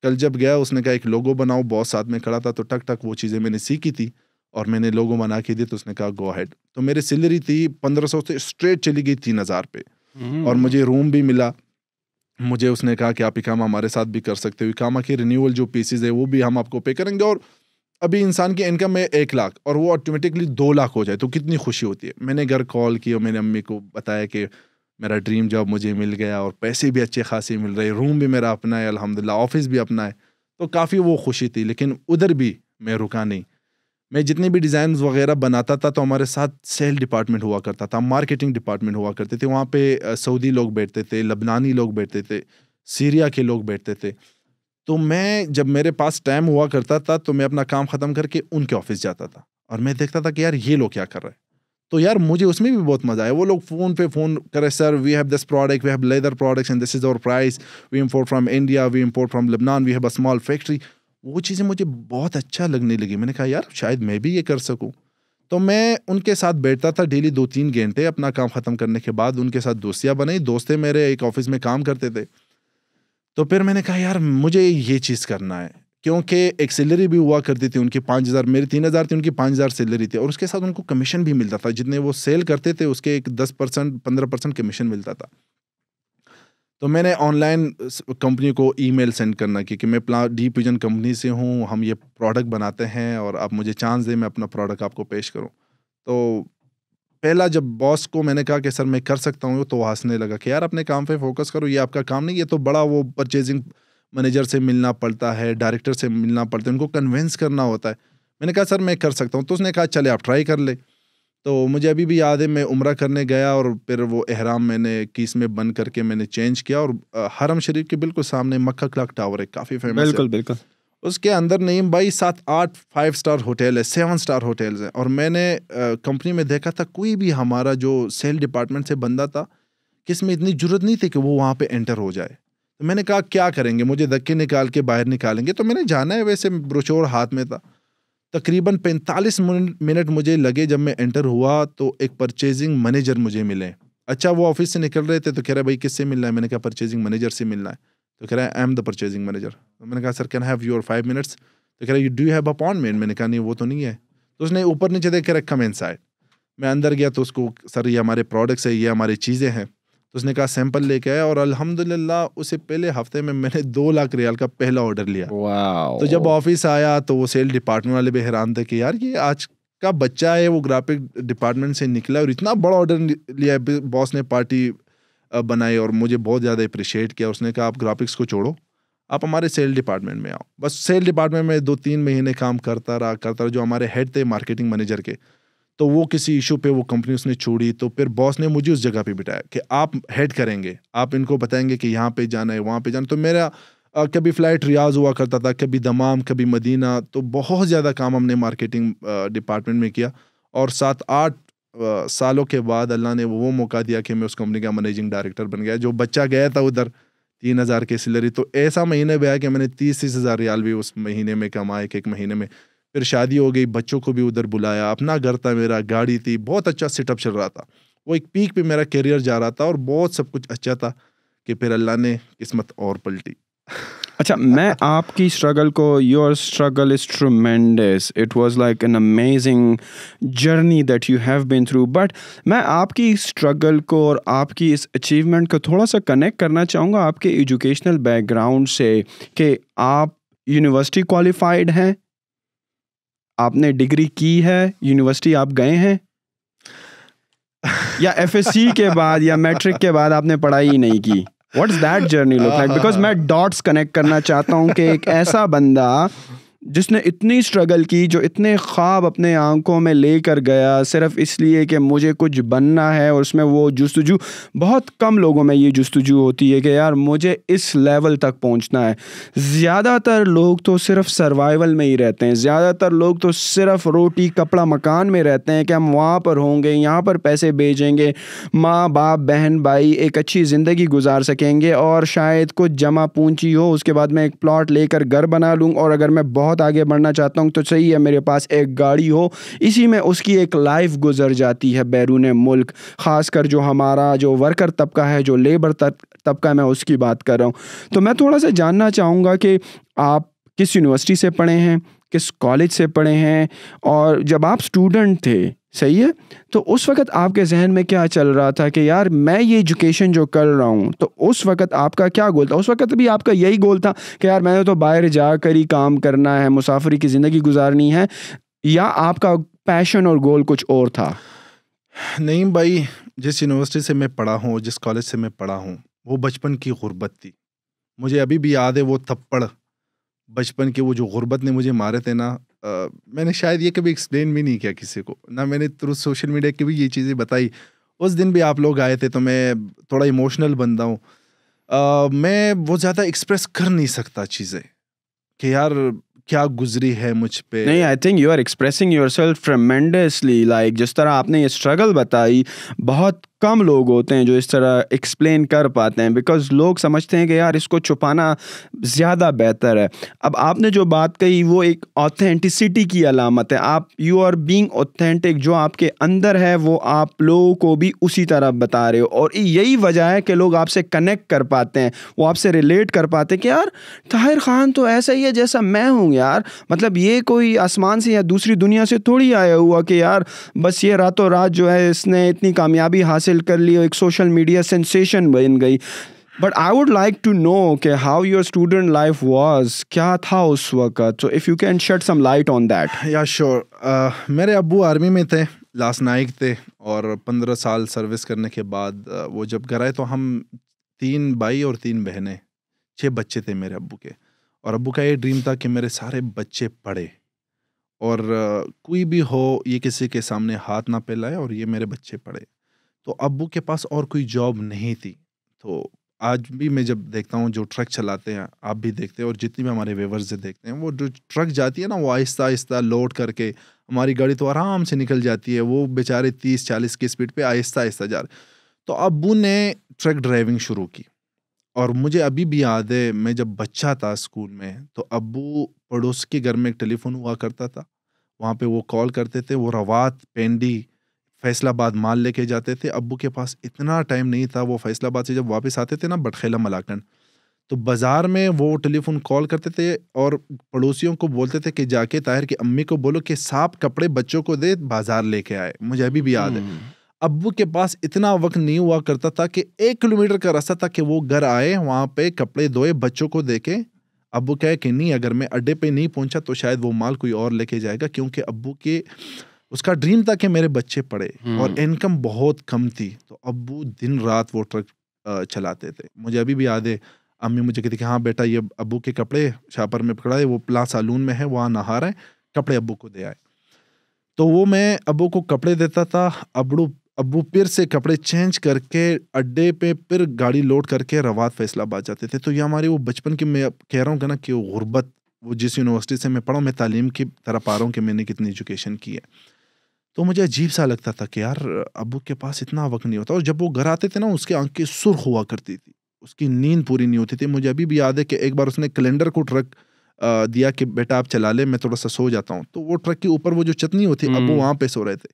कल जब गया उसने कहा एक लोगो बनाओ बॉस साथ में खड़ा था तो टक टक वो चीज़ें मैंने सीखी थी और मैंने लोगों मना के दिए तो उसने कहा गो हैड तो मेरी सैलरी थी पंद्रह सौ से स्ट्रेट चली गई तीन हज़ार पे हम्म। और मुझे रूम भी मिला मुझे उसने कहा कि आप इकामा हमारे साथ भी कर सकते हो इकामा की रिन्यूअल जो पीसीज है वो भी हम आपको पे करेंगे और अभी इंसान की इनकम है एक लाख और वो ऑटोमेटिकली दो लाख हो जाए तो कितनी खुशी होती है मैंने घर कॉल की और मैंने अम्मी को बताया कि मेरा ड्रीम जॉब मुझे मिल गया और पैसे भी अच्छे खासे मिल रहे रूम भी मेरा अपना है अलहमदिल्ला ऑफिस भी अपना है तो काफ़ी वो खुशी थी लेकिन उधर भी मैं रुका नहीं मैं जितने भी डिज़ाइन वगैरह बनाता था तो हमारे साथ सेल डिपार्टमेंट हुआ करता था मार्केटिंग डिपार्टमेंट हुआ करते थे वहाँ पे सऊदी लोग बैठते थे लबनानी लोग बैठते थे सीरिया के लोग बैठते थे तो मैं जब मेरे पास टाइम हुआ करता था तो मैं अपना काम ख़त्म करके उनके ऑफिस जाता था और मैं देखता था कि यार ये लोग क्या कर रहे हैं तो यार मुझे उसमें भी बहुत मज़ा आया वो लोग फ़ोन पे फ़ोन करे sir we have this product we have leather products and this is our price we import from India we import from Lebanon we have a small factory वो चीज़ें मुझे बहुत अच्छा लगने लगी मैंने कहा यार शायद मैं भी ये कर सकूँ तो मैं उनके साथ बैठता था डेली दो तीन घंटे अपना काम ख़त्म करने के बाद उनके साथ दोस्तियाँ बनाई दोस्तें मेरे एक ऑफिस में काम करते थे तो फिर मैंने कहा यार मुझे ये चीज़ करना है क्योंकि एक सैलरी भी हुआ करती थी उनकी पाँच हज़ार मेरी तीन हज़ार थी उनकी पाँच हज़ार सैलरी थी और उसके साथ उनको कमीशन भी मिलता था जितने वो सेल करते थे उसके एक दस परसेंट पंद्रह परसेंट कमीशन मिलता था तो मैंने ऑनलाइन कंपनी को ईमेल सेंड करना कि, कि मैं प्ला डी पिजन कंपनी से हूँ हम ये प्रोडक्ट बनाते हैं और आप मुझे चांस दें मैं अपना प्रोडक्ट आपको पेश करूँ तो पहला जब बॉस को मैंने कहा कि सर मैं कर सकता हूँ तो हंसने लगा कि यार अपने काम पे फोकस करो ये आपका काम नहीं ये तो बड़ा वो परचेजिंग मैनेजर से मिलना पड़ता है डायरेक्टर से मिलना पड़ता है उनको कन्विंस करना होता है मैंने कहा सर मैं कर सकता हूँ तो उसने कहा चले आप ट्राई कर ले तो मुझे अभी भी याद है मैं उम्र करने गया और फिर वो अहराम मैंने किस में बंद करके मैंने चेंज किया और हरम शरीफ के बिल्कुल सामने मक्का क्लाक टावर है काफ़ी फेमस बिल्कुल बिल्कुल उसके अंदर नहीं भाई सात आठ फाइव स्टार होटल है सेवन स्टार होटल्स हैं और मैंने कंपनी में देखा था कोई भी हमारा जो सेल डिपार्टमेंट से बंदा था किस में इतनी जरूरत नहीं थी कि वो वहाँ पे एंटर हो जाए तो मैंने कहा क्या करेंगे मुझे धक्के निकाल के बाहर निकालेंगे तो मैंने जाना है वैसे ब्रोचोर हाथ में था तकरीबन 45 मिनट मुझे लगे जब मैं एंटर हुआ तो एक परचेजिंग मैनेजर मुझे मिले अच्छा वो ऑफिस से निकल रहे थे तो कह रहे भाई किससे मिलना है मैंने कहा परचेजिंग मैनेजर से मिलना है तो कह रहा है I am the purchasing manager मैंने कहा sir can have your five minutes तो कह रहा है डू हैव अपॉइंटमेंट मैंने कहा नहीं वो तो नहीं है तो उसने ऊपर नीचे देख के रखा मैं इन मैं अंदर गया तो उसको सर ये हमारे प्रोडक्ट्स है ये हमारी चीज़ें हैं तो उसने कहा सैंपल लेके आया और अल्हम्दुलिल्लाह उसे पहले हफ्ते में मैंने दो लाख रियाल का पहला ऑर्डर लिया तो जब ऑफिस आया तो वो सेल डिपार्टमेंट वाले भी हैरान थे कि यार ये आज का बच्चा है वो ग्राफिक डिपार्टमेंट से निकला और इतना बड़ा ऑर्डर लिया बॉस ने पार्टी बनाई और मुझे बहुत ज़्यादा अप्रिशिएट किया उसने कहा आप ग्राफिक्स को छोड़ो आप हमारे सेल डिपार्टमेंट में आओ बस सेल डिपार्टमेंट में दो तीन महीने काम करता रहा करता रहा जो हमारे हेड थे मार्केटिंग मैनेजर के तो वो किसी इशू पे वो कंपनी उसने छोड़ी तो फिर बॉस ने मुझे उस जगह पे बिठाया कि आप हेड करेंगे आप इनको बताएंगे कि यहाँ पे जाना है वहाँ पे जाना तो मेरा आ, कभी फ़्लाइट रियाज हुआ करता था कभी दमाम कभी मदीना तो बहुत ज़्यादा काम हमने मार्केटिंग डिपार्टमेंट में किया और सात आठ सालों के बाद अल्लाह ने वो मौका दिया कि मैं उस कंपनी का मैनेजिंग डायरेक्टर बन गया जो बच्चा गया था उधर तीन हज़ार की सिलरी तो ऐसा महीने भी आया कि मैंने तीस तीस हज़ार रियाल भी उस महीने में कमाए कि एक महीने में फिर शादी हो गई बच्चों को भी उधर बुलाया अपना घर था मेरा गाड़ी थी बहुत अच्छा सेटअप चल रहा था वो एक पीक पे मेरा करियर जा रहा था और बहुत सब कुछ अच्छा था कि फिर अल्लाह ने किस्मत और पलटी अच्छा मैं आपकी स्ट्रगल को your struggle is tremendous it was like an amazing journey that you have been through but मैं आपकी स्ट्रगल को और आपकी इस अचीवमेंट को थोड़ा सा कनेक्ट करना चाहूँगा आपके एजुकेशनल बैकग्राउंड से कि आप यूनिवर्सिटी क्वालिफाइड हैं आपने डिग्री की है यूनिवर्सिटी आप गए हैं या एफ के बाद या मैट्रिक के बाद आपने पढ़ाई ही नहीं की is that journey look like because मैं डॉट्स कनेक्ट करना चाहता हूँ कि एक ऐसा बंदा जिसने इतनी स्ट्रगल की जो इतने ख्वाब अपने आंखों में लेकर गया सिर्फ इसलिए कि मुझे कुछ बनना है और उसमें वो जस्तजू बहुत कम लोगों में ये जस्तजू होती है कि यार मुझे इस लेवल तक पहुंचना है ज़्यादातर लोग तो सिर्फ सर्वाइवल में ही रहते हैं ज़्यादातर लोग तो सिर्फ रोटी कपड़ा मकान में रहते हैं कि हम वहाँ पर होंगे यहाँ पर पैसे भेजेंगे माँ बाप बहन भाई एक अच्छी ज़िंदगी गुजार सकेंगे और शायद कुछ जमा पूंजी हो उसके बाद मैं एक प्लाट लेकर घर बना लूँ और अगर मैं बहुत बहुत आगे बढ़ना चाहता हूँ तो सही है मेरे पास एक गाड़ी हो इसी में उसकी एक लाइफ गुजर जाती है बैरून मुल्क ख़ासकर जो हमारा जो वर्कर तबका है जो लेबर तबका मैं उसकी बात कर रहा हूँ तो मैं थोड़ा सा जानना चाहूँगा कि आप किस यूनिवर्सिटी से पढ़े हैं किस कॉलेज से पढ़े हैं और जब आप स्टूडेंट थे सही है तो उस वक्त आपके जहन में क्या चल रहा था कि यार मैं ये एजुकेशन जो कर रहा हूँ तो उस वक्त आपका क्या गोल था उस वक्त भी आपका यही गोल था कि यार मैंने तो बाहर जा कर ही काम करना है मुसाफरी की ज़िंदगी गुजारनी है या आपका पैशन और गोल कुछ और था नहीं भाई जिस यूनिवर्सिटी से मैं पढ़ा हूँ जिस कॉलेज से मैं पढ़ा हूँ वो बचपन की गुर्बत थी मुझे अभी भी याद है वो थप्पड़ बचपन के वो जो गुर्बत ने मुझे मारे थे ना आ, मैंने शायद ये कभी एक्सप्लेन भी नहीं किया किसी को ना मैंने थ्रू सोशल मीडिया की भी ये चीज़ें बताई उस दिन भी आप लोग आए थे तो मैं थोड़ा इमोशनल बनता हूँ मैं वो ज़्यादा एक्सप्रेस कर नहीं सकता चीज़ें कि यार क्या गुजरी है मुझ पे नहीं I think you are expressing yourself tremendously like जिस तरह आपने ये स्ट्रगल बताई बहुत कम लोग होते हैं जो इस तरह एक्सप्लेन कर पाते हैं बिकॉज लोग समझते हैं कि यार इसको छुपाना ज़्यादा बेहतर है अब आपने जो बात कही वो एक ऑथेंटिसिटी की अलामत है आप यू आर बीइंग ऑथेंटिक जो आपके अंदर है वो आप लोगों को भी उसी तरह बता रहे हो और यही वजह है कि लोग आपसे कनेक्ट कर पाते हैं वो आपसे रिलेट कर पाते हैं कि यार ताहिर ख़ान तो ऐसा ही है जैसा मैं हूँ यार मतलब ये कोई आसमान से या दूसरी दुनिया से थोड़ी आया हुआ कि यार बस ये रातों रात जो है इसने इतनी कामयाबी हासिल हासिल कर ली और एक सोशल मीडिया सेंसेशन बन गई but I would like to know के how your student life was क्या था उस वक्त so if you can shed some light on that yeah sure मेरे अबू आर्मी में थे लास्ट नाइक थे और पंद्रह साल सर्विस करने के बाद uh, वो जब घर आए तो हम तीन भाई और तीन बहनें छः बच्चे थे मेरे अबू के और अबू का ये ड्रीम था कि मेरे सारे बच्चे पढ़े और uh, कोई भी हो ये किसी के सामने हाथ ना पहलाए और ये मेरे बच्चे पढ़े तो अबू के पास और कोई जॉब नहीं थी तो आज भी मैं जब देखता हूँ जो ट्रक चलाते हैं आप भी देखते हैं और जितनी भी हमारे वेवर्स से देखते हैं वो जो ट्रक जाती है ना वो आहिस्ता आहिस्ता लोड करके हमारी गाड़ी तो आराम से निकल जाती है वो बेचारे तीस चालीस की स्पीड पे आहिस्ता आहिस्ता जा रहे तो अबू ने ट्रक ड्राइविंग शुरू की और मुझे अभी भी याद है मैं जब बच्चा था स्कूल में तो अबू पड़ोस के घर में एक टेलीफोन हुआ करता था वहाँ पे वो कॉल करते थे वो रवात पेंडी फैसलाबाद माल लेके जाते थे अब्बू के पास इतना टाइम नहीं था वो फैसलाबाद से जब वापस आते थे ना बटखेला मलाकंड तो बाज़ार में वो टेलीफोन कॉल करते थे और पड़ोसियों को बोलते थे कि जाके ताहिर की अम्मी को बोलो कि साफ कपड़े बच्चों को दे बाज़ार लेके आए मुझे अभी भी याद है हम्म। अबू के पास इतना वक्त नहीं हुआ करता था कि एक किलोमीटर का रास्ता था कि वो घर आए वहाँ पे कपड़े धोए बच्चों को दे के अबू कहे कि नहीं अगर मैं अड्डे पे नहीं पहुँचा तो शायद वो माल कोई और लेके जाएगा क्योंकि अबू के उसका ड्रीम था कि मेरे बच्चे पढ़े हम्म। और इनकम बहुत कम थी तो अबू दिन रात वो ट्रक चलाते थे मुझे अभी भी याद है अम्मी मुझे कहती कि हाँ बेटा ये अबू के कपड़े छापर में पकड़ा है वो प्ला सालून में है वहाँ नहा रहे कपड़े अबू को दे आए तो वो मैं अबू को कपड़े देता था अबड़ू अबू फिर से कपड़े चेंज करके अड्डे पे फिर गाड़ी लोड करके रवात फैसलाबाद जाते थे तो ये हमारे वो बचपन की मैं कह रहा हूँ ना कि वो गुर्बत वो जिस यूनिवर्सिटी से मैं पढ़ा मैं तालीम की तरफ आ रहा हूँ कि मैंने कितनी एजुकेशन की है तो मुझे अजीब सा लगता था कि यार अबू के पास इतना वक्त नहीं होता और जब वो घर आते थे ना उसकी आंखें सुर्ख हुआ करती थी उसकी नींद पूरी नहीं होती थी मुझे अभी भी याद है कि एक बार उसने कैलेंडर को ट्रक दिया कि बेटा आप चला ले मैं थोड़ा सा सो जाता हूँ तो वो ट्रक के ऊपर वो जो चटनी होती अब वो हम्म। वहाँ पे सो रहे थे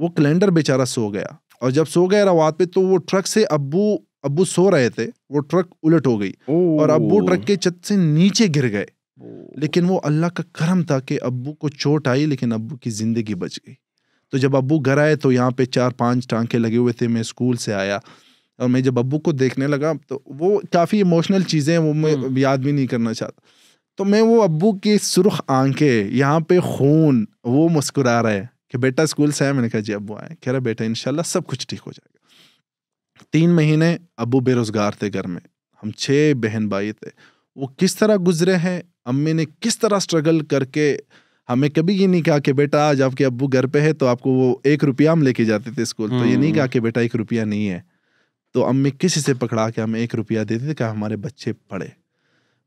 वो कैलेंडर बेचारा सो गया और जब सो गया रात पे तो वो ट्रक से अबू अबू सो रहे थे वो ट्रक उलट हो गई और अबू ट्रक के छत से नीचे गिर गए लेकिन वो अल्लाह का करम था कि अबू को चोट आई लेकिन अबू की जिंदगी बच गई तो जब अबू घर आए तो यहाँ पे चार पांच टांके लगे हुए थे मैं स्कूल से आया और मैं जब अबू को देखने लगा तो वो काफ़ी इमोशनल चीज़ें वो मैं हम्म। याद भी नहीं करना चाहता तो मैं वो अबू की सुरख आंखें यहाँ पे खून वो मुस्कुरा रहे हैं कि बेटा स्कूल से आया मैंने कहा जी अबू आए कह रहा बेटा इन सब कुछ ठीक हो जाएगा तीन महीने अबू बेरोज़गार थे घर में हम छः बहन भाई थे वो किस तरह गुजरे हैं अम्मी ने किस तरह स्ट्रगल करके हमें कभी ये नहीं कहा कि बेटा आज आपके अब्बू घर पे है तो आपको वो एक रुपया हम लेके जाते थे स्कूल तो ये नहीं कहा कि बेटा एक रुपया नहीं है तो अम्मी किसी से पकड़ा के हमें एक रुपया देते थे कि हमारे बच्चे पढ़े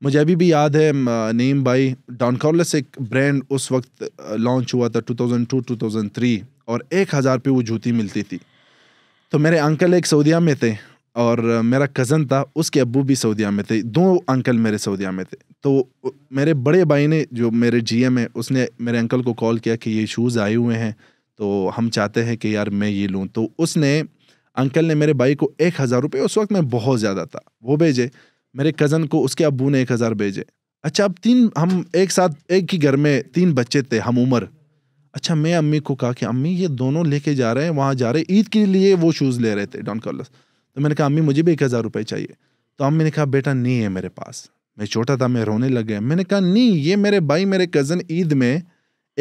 मुझे अभी भी याद है नीम भाई डॉनकॉर्लेस एक ब्रांड उस वक्त लॉन्च हुआ था 2002 2003 और एक हज़ार पे वो जूती मिलती थी तो मेरे अंकल एक सऊदिया में थे और मेरा कज़न था उसके अबू भी सऊदिया में थे दो अंकल मेरे सऊदिया में थे तो मेरे बड़े भाई ने जो मेरे जी है उसने मेरे अंकल को कॉल किया कि ये शूज़ आए हुए हैं तो हम चाहते हैं कि यार मैं ये लूँ तो उसने अंकल ने मेरे भाई को एक हज़ार रुपये उस वक्त मैं बहुत ज़्यादा था वो भेजे मेरे कज़न को उसके अबू ने एक हज़ार भेजे अच्छा अब तीन हम एक साथ एक ही घर में तीन बच्चे थे हम उम्र अच्छा मैं अम्मी को कहा कि अम्मी ये दोनों लेके जा रहे हैं वहाँ जा रहे ईद के लिए वो शूज़ ले रहे थे डॉन कॉलस तो मैंने कहा अम्मी मुझे भी एक हज़ार रुपये चाहिए तो अम्मी ने कहा बेटा नहीं है मेरे पास मैं छोटा था मैं रोने लग गया मैंने कहा नहीं ये मेरे भाई मेरे कज़न ईद में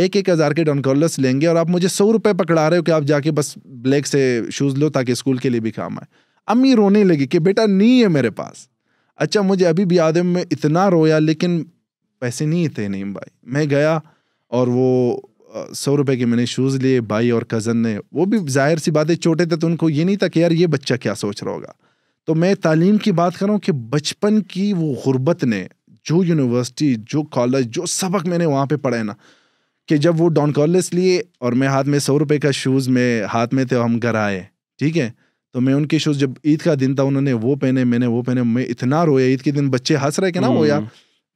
एक एक हज़ार के डॉनकॉलर्स लेंगे और आप मुझे सौ रुपये पकड़ा रहे हो कि आप जाके बस ब्लैक से शूज़ लो ताकि स्कूल के लिए भी काम आए अम्मी रोने लगी कि बेटा नहीं है मेरे पास अच्छा मुझे अभी भी याद है मैं इतना रोया लेकिन पैसे नहीं थे नहीं भाई मैं गया और वो सौ रुपए के मैंने शूज़ लिए भाई और कज़न ने वो भी जाहिर सी बातें छोटे थे तो उनको ये नहीं था कि यार ये बच्चा क्या सोच रहा होगा तो मैं तालीम की बात कर रहा हूँ कि बचपन की वो गुर्बत ने जो यूनिवर्सिटी जो कॉलेज जो सबक मैंने वहाँ पे है ना कि जब वो डॉन कॉलेज लिए और मैं हाथ में सौ रुपए का शूज़ में हाथ में थे और हम घर आए ठीक है तो मैं उनके शूज़ जब ईद का दिन था उन्होंने वो पहने मैंने वो पहने मैं इतना रोया ईद के दिन बच्चे हंस रहे कि ना वो हम्म। यार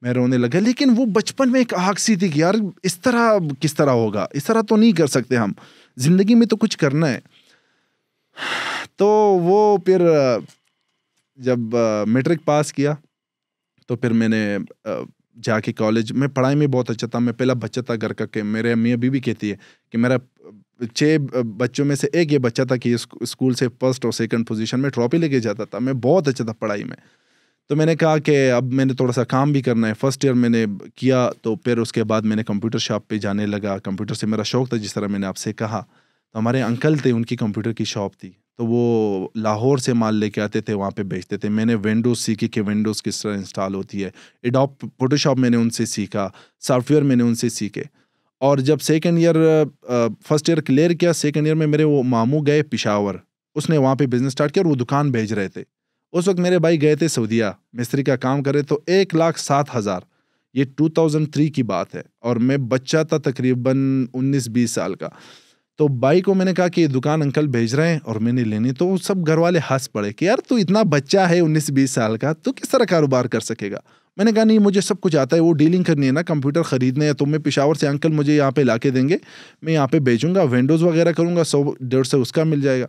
मैं रोने लगा लेकिन वो बचपन में एक आग सी थी कि यार इस तरह किस तरह होगा इस तरह तो नहीं कर सकते हम जिंदगी में तो कुछ करना है तो वो फिर जब मैट्रिक पास किया तो फिर मैंने जाके कॉलेज मैं पढ़ाई में बहुत अच्छा था मैं पहला बच्चा था घर का के मेरे अम्मी अभी भी कहती है कि मेरा छः बच्चों में से एक ये बच्चा था कि स्कूल से फर्स्ट और सेकंड पोजीशन में ट्रॉफी लेके जाता था मैं बहुत अच्छा था पढ़ाई में तो मैंने कहा कि अब मैंने थोड़ा सा काम भी करना है फर्स्ट ईयर मैंने किया तो फिर उसके बाद मैंने कंप्यूटर शॉप पे जाने लगा कंप्यूटर से मेरा शौक़ था जिस तरह मैंने आपसे कहा तो हमारे अंकल थे उनकी कंप्यूटर की शॉप थी तो वो लाहौर से माल लेके आते थे वहाँ पे बेचते थे मैंने विंडोज़ सीखी कि विंडोज़ किस तरह इंस्टॉल होती है एडॉप फोटोशॉप मैंने उनसे सीखा सॉफ्टवेयर मैंने उनसे सीखे और जब second year first year clear किया सेकेंड ईयर में मेरे वो मामू गए पिशावर उसने वहाँ पर बिज़नेस स्टार्ट किया और वो दुकान भेज रहे थे उस वक्त मेरे भाई गए थे सऊदिया मिस्त्री का काम करे तो एक लाख सात हज़ार ये टू थाउजेंड थ्री की बात है और मैं बच्चा था तकरीबन उन्नीस बीस साल का तो भाई को मैंने कहा कि ये दुकान अंकल भेज रहे हैं और मैंने लेनी तो सब घर वाले हंस पड़े कि यार तू इतना बच्चा है उन्नीस बीस साल का तू किस तरह कारोबार कर सकेगा मैंने कहा नहीं मुझे सब कुछ आता है वो डीलिंग करनी है ना कंप्यूटर ख़रीदने हैं तो मैं पिशावर से अंकल मुझे यहाँ पे ला देंगे मैं यहाँ पे भेजूँगा विंडोज़ वगैरह करूँगा सौ डेढ़ सौ उसका मिल जाएगा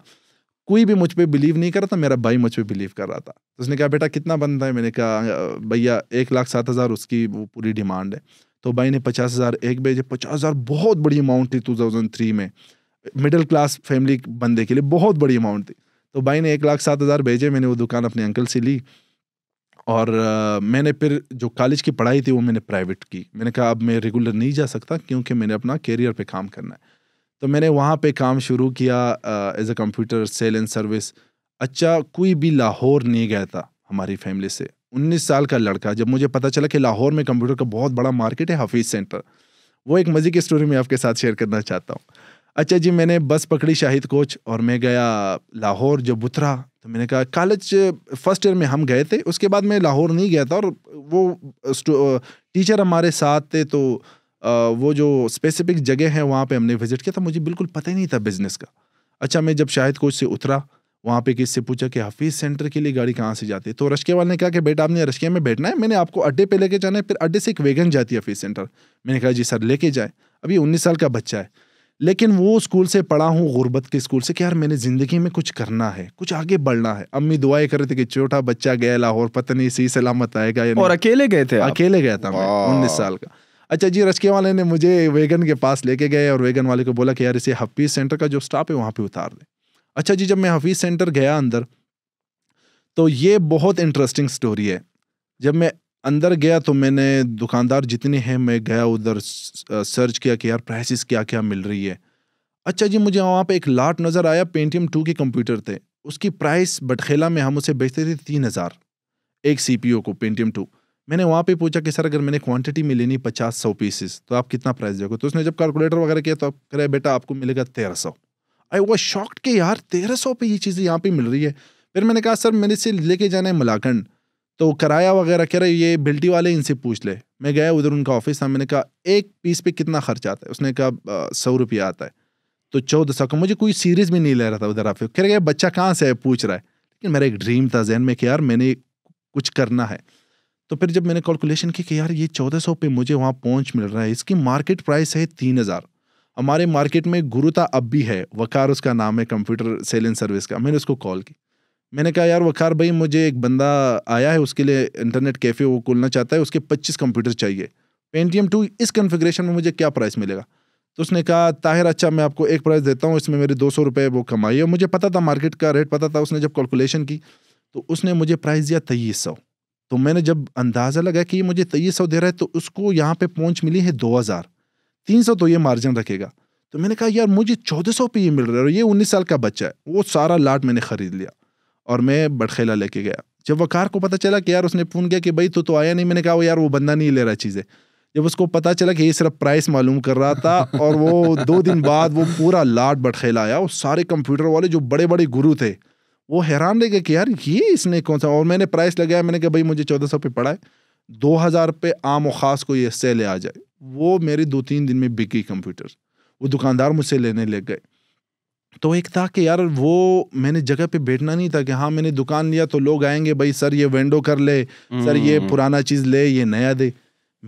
कोई भी मुझ पर बिलीव नहीं कर रहा था मेरा भाई मुझ पर बिलीव कर रहा था तो उसने कहा बेटा कितना बनता है मैंने कहा भैया एक लाख सात हज़ार उसकी वो पूरी डिमांड है तो भाई ने पचास हज़ार एक भेजे पचास हज़ार बहुत बड़ी अमाउंट थी टू थाउजेंड थ्री में मिडिल क्लास फैमिली बंदे के लिए बहुत बड़ी अमाउंट थी तो भाई ने एक लाख सात हज़ार भेजे मैंने वो दुकान अपने अंकल से ली और मैंने फिर जो कॉलेज की पढ़ाई थी वो मैंने प्राइवेट की मैंने कहा अब मैं रेगुलर नहीं जा सकता क्योंकि मैंने अपना कैरियर पर काम करना है तो मैंने वहाँ पे काम शुरू किया as a computer sale and service अच्छा कोई भी लाहौर नहीं गया था हमारी फैमिली से 19 साल का लड़का जब मुझे पता चला कि लाहौर में कंप्यूटर का बहुत बड़ा मार्केट है हफीज़ सेंटर वो एक मज़े की स्टोरी मैं आपके साथ शेयर करना चाहता हूँ अच्छा जी मैंने बस पकड़ी शाहिद कोच और मैं गया लाहौर जब उतरा तो मैंने कहा कॉलेज फर्स्ट ईयर में हम गए थे उसके बाद मैं लाहौर नहीं गया था और वो टीचर हमारे साथ थे तो वो जो स्पेसिफिक जगह है वहाँ पे हमने विजिट किया था मुझे बिल्कुल पता ही नहीं था बिज़नेस का अच्छा मैं जब शाहिद कोच से उतरा वहाँ पे किससे पूछा कि हफीज़ सेंटर के लिए गाड़ी कहाँ से जाती है तो रशके वाले ने कहा कि बेटा आपने रशके में बैठना है मैंने आपको अड्डे पे लेके जाना है फिर अड्डे से एक वेगन जाती है हफीज़ सेंटर मैंने कहा जी सर लेके जाए अभी उन्नीस साल का बच्चा है लेकिन वो स्कूल से पढ़ा हूँ गुर्बत के स्कूल से कि यार मैंने ज़िंदगी में कुछ करना है कुछ आगे बढ़ना है अम्मी दुआएं कर रहे थे कि छोटा बच्चा गया लाहौर पता नहीं सही सलामत आएगा या नहीं और अकेले गए थे अकेले गया था मैं उन्नीस साल का अच्छा जी रचके वाले ने मुझे वेगन के पास लेके गए और वेगन वाले को बोला कि यार इसे हफीज़ सेंटर का जो स्टाफ है वहाँ पर उतार दें अच्छा जी जब मैं हफीज़ सेंटर गया अंदर तो ये बहुत इंटरेस्टिंग स्टोरी है जब मैं अंदर गया तो मैंने दुकानदार जितने हैं मैं गया उधर सर्च किया कि यार प्राइसिस क्या क्या मिल रही है अच्छा जी मुझे वहाँ पे एक लाट नज़र आया पेंटियम टू के कंप्यूटर थे उसकी प्राइस बटखेला में हम उसे बेचते थे तीन हज़ार एक सी को पेंटियम टू मैंने वहाँ पे पूछा कि सर अगर मैंने क्वांटिटी में लेनी पचास सौ पीसेस तो आप कितना प्राइस दोगे तो उसने जब कैलकुलेटर वगैरह किया तो आप कह रहे बेटा आपको मिलेगा तेरह सौ आई वो शॉक्ड के यार तेरह सौ पे ये चीज़ें यहाँ पे मिल रही है फिर मैंने कहा सर मेरे से लेके जाना है मलाखंड तो किराया वगैरह कह रहे ये बिल्टी वाले इनसे पूछ ले मैं गया उधर उनका ऑफिस था मैंने कहा एक पीस पे कितना खर्च आता है उसने कहा सौ रुपया आता है तो चौदह सौ का मुझे कोई सीरीज भी नहीं ले रहा था उधर ऑफिस कह रहे बच्चा कहाँ से है पूछ रहा है लेकिन मेरा एक ड्रीम था जहन में कि यार मैंने कुछ करना है तो फिर जब मैंने कैलकुलेशन की कि यार ये चौदह सौ पे मुझे वहाँ पहुँच मिल रहा है इसकी मार्केट प्राइस है तीन हज़ार हमारे मार्केट में गुरुता अब भी है वकार उसका नाम है कंप्यूटर सेल एंड सर्विस का मैंने उसको कॉल की मैंने कहा यार वकार भाई मुझे एक बंदा आया है उसके लिए इंटरनेट कैफ़े वो खोलना चाहता है उसके पच्चीस कंप्यूटर चाहिए पेंटीएम टू इस कन्फिग्रेशन में मुझे क्या प्राइस मिलेगा तो उसने कहा ताहिर अच्छा मैं आपको एक प्राइस देता हूँ इसमें मेरे दो सौ रुपये वो कमाई है मुझे पता था मार्केट का रेट पता था उसने जब कैलकुलेशन की तो उसने मुझे प्राइस दिया तेईस सौ तो मैंने जब अंदाज़ा लगा कि ये मुझे तेईस सौ दे रहा है तो उसको यहाँ पे पहुँच मिली है दो हज़ार तीन सौ तो ये मार्जिन रखेगा तो मैंने कहा यार मुझे चौदह सौ पे ये मिल रहा है और ये उन्नीस साल का बच्चा है वो सारा लाट मैंने ख़रीद लिया और मैं बटखेला लेके गया जब वकार को पता चला कि यार उसने फ़ोन किया कि भाई तो तो आया नहीं मैंने कहा वो यार वो बंदा नहीं ले रहा चीज़ें जब उसको पता चला कि ये सिर्फ प्राइस मालूम कर रहा था और वो दो दिन बाद वो पूरा लाट बटखेला आया और सारे कंप्यूटर वाले जो बड़े बड़े गुरु थे वो हैरान रह गए कि यार ये इसने कौन सा और मैंने प्राइस लगाया मैंने कहा भाई मुझे चौदह सौ पे पड़ा है दो हज़ार पे आम और ख़ास को ये सेल आ जाए वो मेरे दो तीन दिन में बिकी कंप्यूटर वो दुकानदार मुझसे लेने लग गए तो एक था कि यार वो मैंने जगह पे बैठना नहीं था कि हाँ मैंने दुकान लिया तो लोग आएंगे भाई सर ये विंडो कर ले सर ये हम्म। पुराना चीज़ ले ये नया दे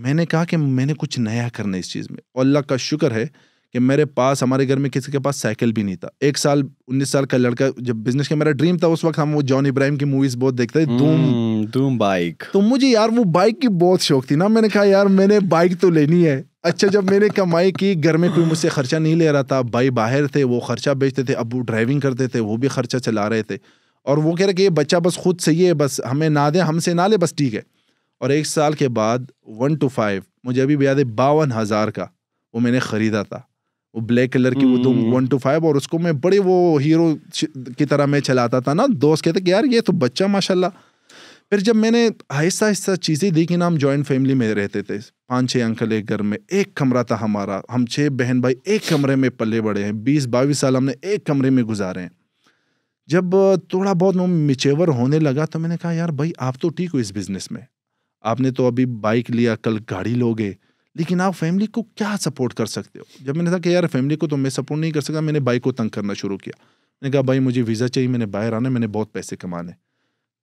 मैंने कहा कि मैंने कुछ नया करना इस चीज़ में और अल्लाह का शुक्र है कि मेरे पास हमारे घर में किसी के पास साइकिल भी नहीं था एक साल उन्नीस साल का लड़का जब बिजनेस का मेरा ड्रीम था उस वक्त हम वो जॉन इब्राहिम की मूवीज बहुत देखते थे धूम हम्म, धूम बाइक तो मुझे यार वो बाइक की बहुत शौक थी ना मैंने कहा यार मैंने बाइक तो लेनी है अच्छा जब मैंने कमाई की घर में कोई मुझसे खर्चा नहीं ले रहा था भाई बाहर थे वो खर्चा बेचते थे अब वो ड्राइविंग करते थे वो भी खर्चा चला रहे थे और वो कह रहे कि ये बच्चा बस खुद सही है बस हमें ना दे हमसे ना ले बस ठीक है और एक साल के बाद वन टू फाइव मुझे अभी भी याद है बावन हज़ार का वो मैंने ख़रीदा था वो ब्लैक कलर की वो तो वन टू फाइव और उसको मैं बड़े वो हीरो की तरह मैं चलाता था ना दोस्त कहते कि यार ये तो बच्चा माशाल्लाह फिर जब मैंने आहिस्ता आहिस्ता चीज़ें देखी ना हम जॉइंट फैमिली में रहते थे पाँच छः अंकल एक घर में एक कमरा था हमारा हम छः बहन भाई एक कमरे में पले बड़े हैं बीस बाईस साल हमने एक कमरे में गुजारे हैं जब थोड़ा बहुत मिचेवर होने लगा तो मैंने कहा यार भाई आप तो ठीक हो इस बिज़नेस में आपने तो अभी बाइक लिया कल गाड़ी लोगे लेकिन आप फैमिली को क्या सपोर्ट कर सकते हो जब मैंने कहा कि यार फैमिली को तो मैं सपोर्ट नहीं कर सकता मैंने भाई को तंग करना शुरू किया मैंने कहा भाई मुझे वीज़ा चाहिए मैंने बाहर आना मैंने बहुत पैसे कमाने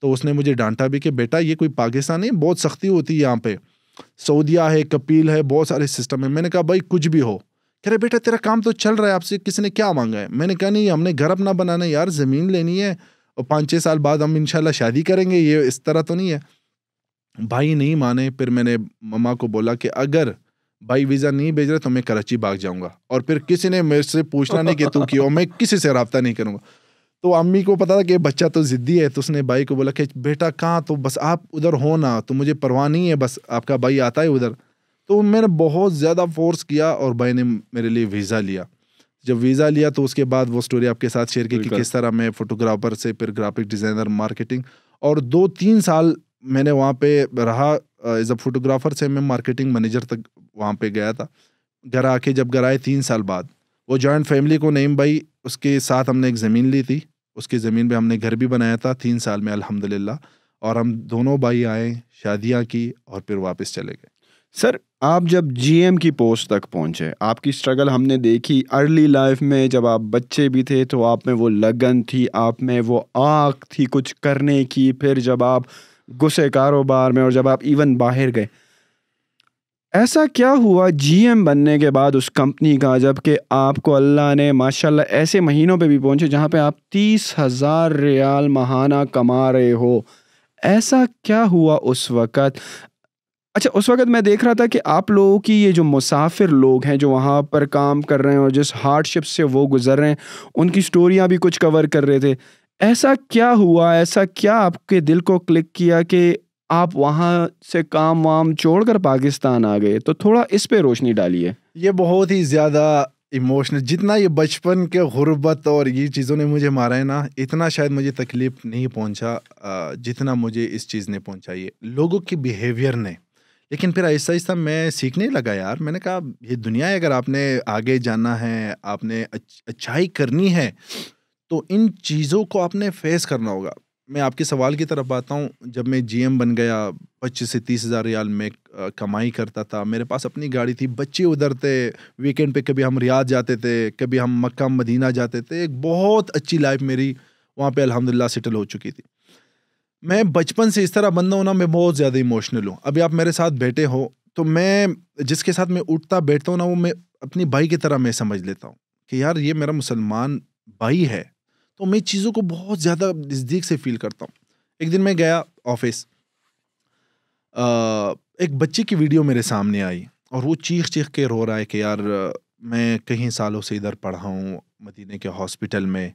तो उसने मुझे डांटा भी कि बेटा ये कोई पाकिस्तान नहीं बहुत सख्ती होती है यहाँ पे सऊदिया है कपिल है बहुत सारे सिस्टम है मैंने कहा भाई कुछ भी हो कह रहे बेटा तेरा काम तो चल रहा है आपसे किसी ने क्या मांगा है मैंने कहा नहीं हमने घर अपना बनाना है यार ज़मीन लेनी है और पाँच छः साल बाद हम इनशाला शादी करेंगे ये इस तरह तो नहीं है भाई नहीं माने फिर मैंने ममा को बोला कि अगर भाई वीज़ा नहीं भेज रहे तो मैं कराची भाग जाऊंगा और फिर किसी ने मेरे से पूछना नहीं कि तू क्यों मैं किसी से रबता नहीं करूँगा तो अम्मी को पता था कि बच्चा तो ज़िद्दी है तो उसने भाई को बोला कि बेटा कहाँ तो बस आप उधर हो ना तो मुझे परवाह नहीं है बस आपका भाई आता है उधर तो मैंने बहुत ज़्यादा फोर्स किया और भाई ने मेरे लिए वीज़ा लिया जब वीज़ा लिया तो उसके बाद वो स्टोरी आपके साथ शेयर की कि किस तरह मैं फोटोग्राफर से फिर ग्राफिक डिज़ाइनर मार्केटिंग और दो तीन साल मैंने वहाँ पे रहा एज अ फोटोग्राफर से मैं मार्केटिंग मैनेजर तक वहाँ पे गया था घर आके जब घर आए तीन साल बाद वो जॉइंट फैमिली को नईम भाई उसके साथ हमने एक ज़मीन ली थी उसकी ज़मीन पे हमने घर भी बनाया था तीन साल में अल्हम्दुलिल्लाह और हम दोनों भाई आए शादियाँ की और फिर वापस चले गए सर आप जब जीएम की पोस्ट तक पहुँचे आपकी स्ट्रगल हमने देखी अर्ली लाइफ में जब आप बच्चे भी थे तो आप में वो लगन थी आप में वो आँख थी कुछ करने की फिर जब आप घुसे कारोबार में और जब आप इवन बाहर गए ऐसा क्या हुआ जीएम बनने के बाद उस कंपनी का जबकि आपको अल्लाह ने माशाल्लाह ऐसे महीनों पे भी पहुंचे जहां पे आप तीस हज़ार रियाल महाना कमा रहे हो ऐसा क्या हुआ उस वक़्त अच्छा उस वक़्त मैं देख रहा था कि आप लोगों की ये जो मुसाफिर लोग हैं जो वहाँ पर काम कर रहे हैं और जिस हार्डशिप से वो गुजर रहे हैं उनकी स्टोरियाँ भी कुछ कवर कर रहे थे ऐसा क्या हुआ ऐसा क्या आपके दिल को क्लिक किया कि आप वहाँ से काम वाम छोड़कर पाकिस्तान आ गए तो थोड़ा इस पे रोशनी डालिए ये बहुत ही ज़्यादा इमोशनल जितना ये बचपन के गुर्बत और ये चीज़ों ने मुझे मारा है ना इतना शायद मुझे तकलीफ़ नहीं पहुंचा जितना मुझे इस चीज़ ने पहुंचा है लोगों के बिहेवियर ने लेकिन फिर आहिस्ता आहिस्ता मैं सीखने लगा यार मैंने कहा ये दुनिया है अगर आपने आगे जाना है आपने अच्छाई करनी है तो इन चीज़ों को आपने फेस करना होगा मैं आपके सवाल की तरफ आता हूँ जब मैं जी बन गया पच्चीस से तीस हज़ार रियाल में कमाई करता था मेरे पास अपनी गाड़ी थी बच्चे उधर थे वीकेंड पे कभी हम रियाज जाते थे कभी हम मक्का मदीना जाते थे एक बहुत अच्छी लाइफ मेरी वहाँ पे अल्हम्दुलिल्लाह सेटल हो चुकी थी मैं बचपन से इस तरह बंदा हूँ ना मैं बहुत ज़्यादा इमोशनल हूँ अभी आप मेरे साथ बैठे हो तो मैं जिसके साथ मैं उठता बैठता हूँ ना वो मैं अपनी भाई की तरह मैं समझ लेता हूँ कि यार ये मेरा मुसलमान भाई है और तो मैं चीज़ों को बहुत ज़्यादा नज़दीक से फील करता हूँ एक दिन मैं गया ऑफिस एक बच्चे की वीडियो मेरे सामने आई और वो चीख चीख के रो रहा है कि यार मैं कई सालों से इधर पढ़ा हूँ मदीने के हॉस्पिटल में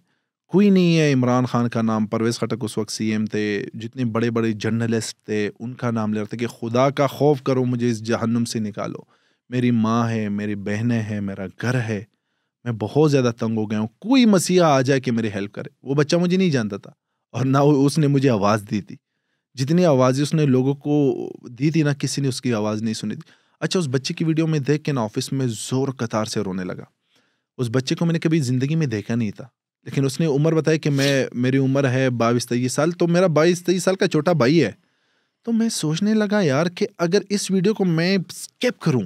कोई नहीं है इमरान खान का नाम परवेज़ खटक उस वक्त सीएम थे जितने बड़े बड़े जर्नलिस्ट थे उनका नाम ले रहे थे कि खुदा का खौफ करो मुझे इस जहन्नुम से निकालो मेरी माँ है मेरी बहनें हैं मेरा घर है मैं बहुत ज़्यादा तंग हो गया हूँ कोई मसीहा आ जाए कि मेरी हेल्प करे वो बच्चा मुझे नहीं जानता था और ना उसने मुझे आवाज़ दी थी जितनी आवाज़ें उसने लोगों को दी थी ना किसी ने उसकी आवाज़ नहीं सुनी थी अच्छा उस बच्चे की वीडियो में देख के ना ऑफिस में ज़ोर कतार से रोने लगा उस बच्चे को मैंने कभी ज़िंदगी में देखा नहीं था लेकिन उसने उम्र बताई कि मैं मेरी उम्र है बाईस तेईस साल तो मेरा बाईस तेईस साल का छोटा भाई है तो मैं सोचने लगा यार कि अगर इस वीडियो को मैं स्केप करूं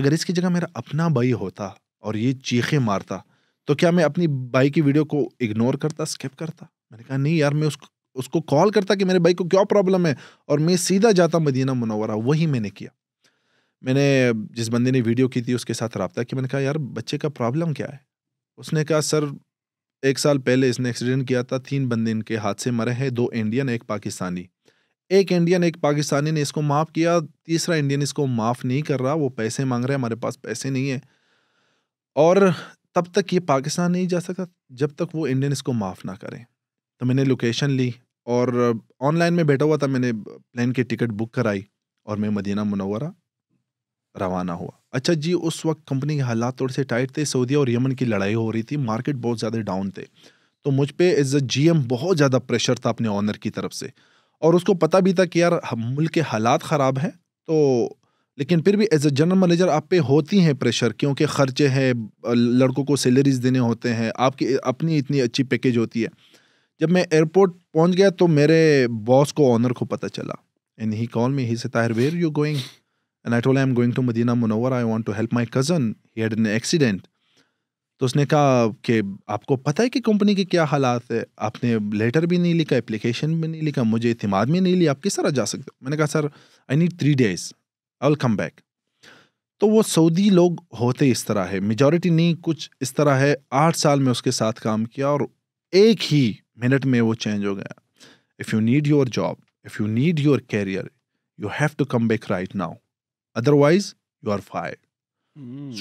अगर इसकी जगह मेरा अपना भाई होता और ये चीखे मारता तो क्या मैं अपनी भाई की वीडियो को इग्नोर करता स्किप करता मैंने कहा नहीं यार मैं उसको उसको कॉल करता कि मेरे भाई को क्या प्रॉब्लम है और मैं सीधा जाता मदीना मुनवरा वही मैंने किया मैंने जिस बंदे ने वीडियो की थी उसके साथ रबता कि मैंने कहा यार बच्चे का प्रॉब्लम क्या है उसने कहा सर एक साल पहले इसने एक्सीडेंट किया था तीन बंदे इनके हाथ से मरे हैं दो इंडियन एक पाकिस्तानी एक इंडियन एक पाकिस्तानी ने इसको माफ़ किया तीसरा इंडियन इसको माफ़ नहीं कर रहा वो पैसे मांग रहे हैं हमारे पास पैसे नहीं है और तब तक ये पाकिस्तान नहीं जा सकता जब तक वो इंडियन इसको माफ़ ना करें तो मैंने लोकेशन ली और ऑनलाइन में बैठा हुआ था मैंने प्लेन की टिकट बुक कराई और मैं मदीना मनवरा रवाना हुआ अच्छा जी उस वक्त कंपनी के हालात थोड़े से टाइट थे सऊदी और यमन की लड़ाई हो रही थी मार्केट बहुत ज़्यादा डाउन थे तो मुझ पर एज अ जी बहुत ज़्यादा प्रेशर था अपने ऑनर की तरफ से और उसको पता भी था कि यार मुल्क के हालात ख़राब हैं तो लेकिन फिर भी एज ए जनरल मैनेजर आप पे होती हैं प्रेशर क्योंकि खर्चे हैं लड़कों को सैलरीज देने होते हैं आपकी अपनी इतनी अच्छी पैकेज होती है जब मैं एयरपोर्ट पहुंच गया तो मेरे बॉस को ऑनर को पता चला and he call me he say Tahir where you going and I told I am going to Madina Munawwar I want to help my cousin he had an accident तो उसने कहा कि आपको पता है कि कंपनी के क्या हालात है आपने लेटर भी नहीं लिखा एप्लीकेशन भी नहीं लिखा मुझे इतमाद में नहीं लिया आप किस तरह जा सकते हो मैंने कहा sir I need three days I will come back तो वो सऊदी लोग होते इस तरह है मेजोरिटी नहीं कुछ इस तरह है आठ साल में उसके साथ काम किया और एक ही मिनट में वो चेंज हो गया if you need your job if you need your career you have to come back right now otherwise you are fire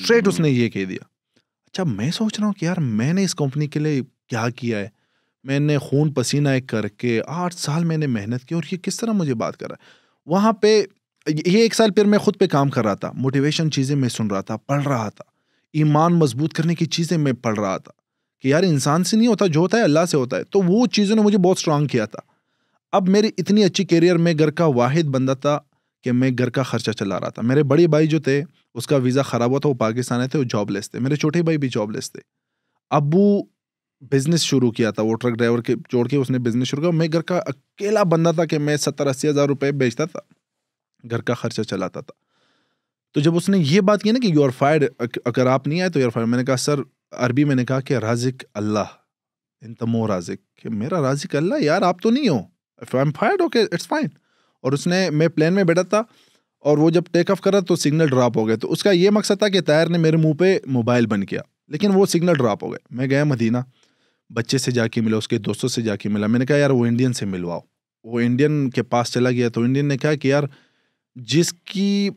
straight उसने ये कह दिया अच्छा मैं सोच रहा हूँ कि यार मैंने इस कंपनी के लिए क्या किया है मैंने खून पसीना एक करके आठ साल मैंने मेहनत की और ये किस तरह मुझे बात कर रहा है वहाँ पे ये एक साल फिर मैं खुद पे काम कर रहा था मोटिवेशन चीज़ें मैं सुन रहा था पढ़ रहा था ईमान मजबूत करने की चीज़ें मैं पढ़ रहा था कि यार इंसान से नहीं होता जो होता है अल्लाह से होता है तो वो चीज़ों ने मुझे बहुत स्ट्रांग किया था अब मेरी इतनी अच्छी करियर में घर का वाहिद बंदा था कि मैं घर का खर्चा चला रहा था मेरे बड़े भाई जो थे उसका वीज़ा ख़राब हुआ था वो पाकिस्तान आए थे वो जॉबलेस थे मेरे छोटे भाई भी जॉबलेस थे अबू बिज़नेस शुरू किया था वो ट्रक ड्राइवर के जोड़ के उसने बिज़नेस शुरू किया मैं घर का अकेला बंदा था कि मैं सत्तर अस्सी हज़ार रुपये बेचता था घर का खर्चा चलाता था तो जब उसने ये बात की ना कि यू आर फायर्ड अगर आप नहीं आए तो यूर फायर मैंने कहा सर अरबी मैंने कहा कि राजिक अल्लाह इन तमो राजिक कि मेरा राजिक अल्लाह यार आप तो नहीं हो if I am fired okay it's fine और उसने मैं प्लेन में बैठा था और वो जब टेक ऑफ करा तो सिग्नल ड्रॉप हो गए तो उसका ये मकसद था कि तायर ने मेरे मुंह पे मोबाइल बंद किया लेकिन वो सिग्नल ड्रॉप हो गए मैं गया मदीना बच्चे से जाके मिला उसके दोस्तों से जाके मिला मैंने कहा यार वो इंडियन से मिलवाओ वो इंडियन के पास चला गया तो इंडियन ने कहा कि यार जिसकी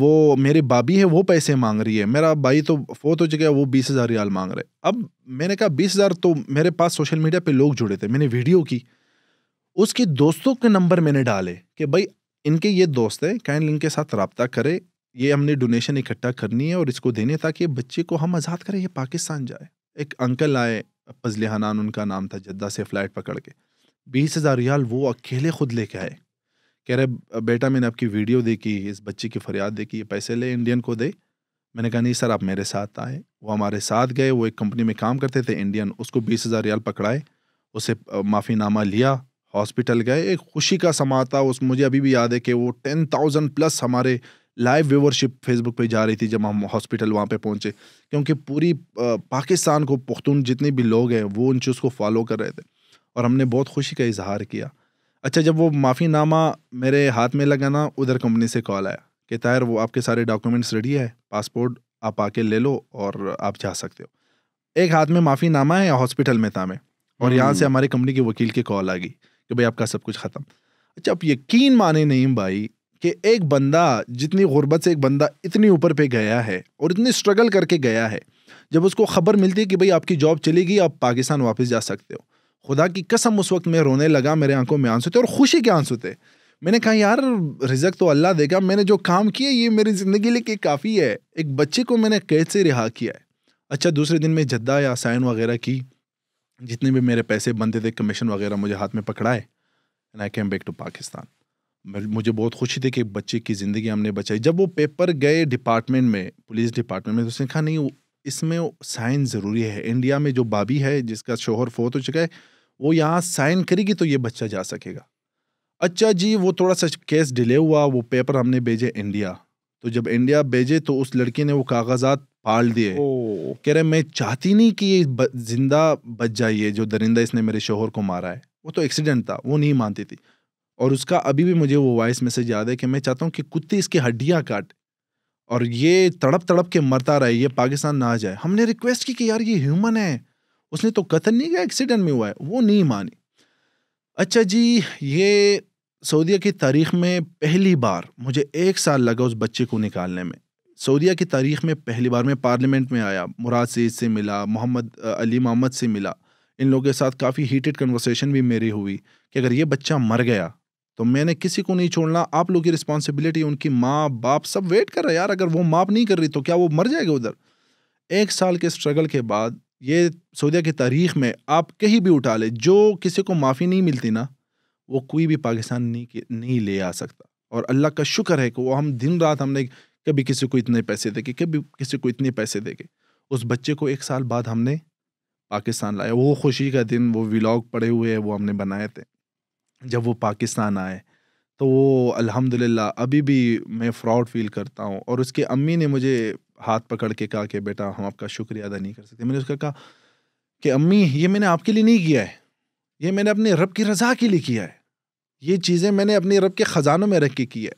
वो मेरे बाबी है वो पैसे मांग रही है मेरा भाई तो फोत हो चुका वो बीस हज़ार रियाल मांग रहे अब मैंने कहा बीस हज़ार तो मेरे पास सोशल मीडिया पे लोग जुड़े थे मैंने वीडियो की उसके दोस्तों के नंबर मैंने डाले कि भाई इनके ये दोस्त हैं लिंक इनके साथ रबता करे ये हमने डोनेशन इकट्ठा करनी है और इसको देने ताकि बच्चे को हम आज़ाद करें ये पाकिस्तान जाए एक अंकल आए फजल हनान उनका नाम था जद्दा से फ़्लाइट पकड़ के बीस हज़ार रियाल वो अकेले खुद लेके आए कह रहे बेटा मैंने आपकी वीडियो देखी इस बच्ची की फरियाद देखी ये पैसे ले इंडियन को दे मैंने कहा नहीं सर आप मेरे साथ आए वो हमारे साथ गए वो एक कंपनी में काम करते थे इंडियन उसको बीस हज़ार रियाल पकड़ाए उसे माफ़ीनामा लिया हॉस्पिटल गए एक खुशी का समा था उस मुझे अभी भी याद है कि वो टेन थाउजेंड प्लस हमारे लाइव व्यूवरशिप फेसबुक पे जा रही थी जब हम हॉस्पिटल वहाँ पे पहुँचे क्योंकि पूरी पाकिस्तान को पुख्तून जितने भी लोग हैं वो उन चीज़ को फॉलो कर रहे थे और हमने बहुत खुशी का इजहार किया अच्छा जब वो माफ़ीनामा मेरे हाथ में लगा ना उधर कंपनी से कॉल आया कि तायर वो आपके सारे डॉक्यूमेंट्स रेडी है पासपोर्ट आप आके ले लो और आप जा सकते हो एक हाथ में माफ़ीनामा है हॉस्पिटल में था मैं और यहाँ से हम्म। हमारी कंपनी के वकील के कॉल आ गई कि भाई आपका सब कुछ ख़त्म अच्छा आप यकीन माने नहीं भाई कि एक बंदा जितनी गुर्बत से एक बंदा इतनी ऊपर पे गया है और इतनी स्ट्रगल करके गया है जब उसको खबर मिलती है कि भाई आपकी जॉब चलेगी आप पाकिस्तान वापस जा सकते हो खुदा की कसम उस वक्त मैं रोने लगा मेरे आंखों में आंसू थे और खुशी के आंसू थे मैंने कहा यार रिजक तो अल्लाह देगा मैंने जो काम किया ये मेरी ज़िंदगी लिए काफ़ी है एक बच्चे को मैंने कैद से रिहा किया है अच्छा दूसरे दिन मैं जद्दा या साइन वगैरह की जितने भी मेरे पैसे बनते थे कमीशन वगैरह मुझे हाथ में पकड़ाए and I came back to Pakistan मुझे बहुत खुशी थी कि बच्चे की ज़िंदगी हमने बचाई जब वो पेपर गए डिपार्टमेंट में पुलिस डिपार्टमेंट में तो उसने कहा नहीं इसमें साइन ज़रूरी है इंडिया में जो बाबी है जिसका शोहर फोत हो चुका है वो यहाँ साइन करेगी तो ये बच्चा जा सकेगा अच्छा जी वो थोड़ा सा केस डिले हुआ वो पेपर हमने भेजे इंडिया तो जब इंडिया भेजे तो उस लड़की ने वो कागजात पाल दिए कह रहे मैं चाहती नहीं कि ये जिंदा बच जाइए जो दरिंदा इसने मेरे शोहर को मारा है वो तो एक्सीडेंट था वो नहीं मानती थी और उसका अभी भी मुझे वो वॉइस मैसेज याद है कि मैं चाहता हूँ कि कुत्ते इसकी हड्डियाँ काट और ये तड़प तड़प के मरता रहे ये पाकिस्तान ना आ जाए हमने रिक्वेस्ट की कि यार ये ह्यूमन है उसने तो कथन नहीं किया एक्सीडेंट में हुआ है वो नहीं मानी अच्छा जी ये सऊदीया की तारीख में पहली बार मुझे एक साल लगा उस बच्चे को निकालने में सऊदीया की तारीख में पहली बार मैं पार्लियामेंट में आया मुराद सईद से मिला मोहम्मद अली मोहम्मद से मिला इन लोगों के साथ काफ़ी हीटेड कन्वर्सेशन भी मेरी हुई कि अगर ये बच्चा मर गया तो मैंने किसी को नहीं छोड़ना आप लोग की रिस्पॉन्सिबिलिटी उनकी माँ बाप सब वेट कर रहे यार अगर वो माफ़ नहीं कर रही तो क्या वो मर जाएगा उधर एक साल के स्ट्रगल के बाद ये सऊदीया की तारीख में आप कहीं भी उठा ले जो किसी को माफ़ी नहीं मिलती ना वो कोई भी पाकिस्तान नहीं नहीं ले आ सकता और अल्लाह का शुक्र है कि वो हम दिन रात हमने कभी किसी को इतने पैसे दे के कभी किसी को इतने पैसे दे के उस बच्चे को एक साल बाद हमने पाकिस्तान लाया वो खुशी का दिन वो व्लॉग पड़े हुए हैं वो हमने बनाए थे जब वो पाकिस्तान आए तो वो अलहमदिल्ला अभी भी मैं फ्रॉड फील करता हूँ और उसकी अम्मी ने मुझे हाथ पकड़ के कहा कि बेटा हम आपका शुक्रिया अदा नहीं कर सकते मैंने उसका कहा कि अम्मी ये मैंने आपके लिए नहीं किया है ये मैंने अपने रब की रज़ा के लिए किया है ये चीज़ें मैंने अपने रब के ख़जानों में रख के की है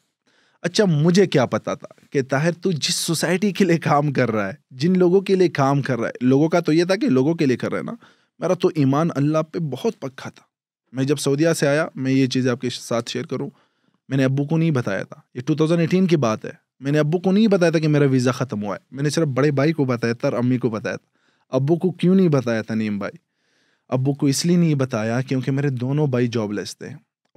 अच्छा मुझे क्या पता था कि ताहिर तू जिस सोसाइटी के लिए काम कर रहा है जिन लोगों के लिए काम कर रहा है लोगों का तो ये था कि लोगों के लिए कर रहा है ना मेरा तो ईमान अल्लाह पे बहुत पक्का था मैं जब सऊदिया से आया मैं ये चीज़ें आपके साथ शेयर करूँ मैंने अबू को नहीं बताया था ये टू की बात है मैंने अब्बू को नहीं बताया था कि मेरा वीज़ा ख़त्म हुआ है मैंने सिर्फ बड़े भाई को बताया था और अम्मी को बताया था अब्बू को क्यों नहीं बताया था नीम भाई अब्बू को इसलिए नहीं बताया क्योंकि मेरे दोनों भाई जॉबलेस थे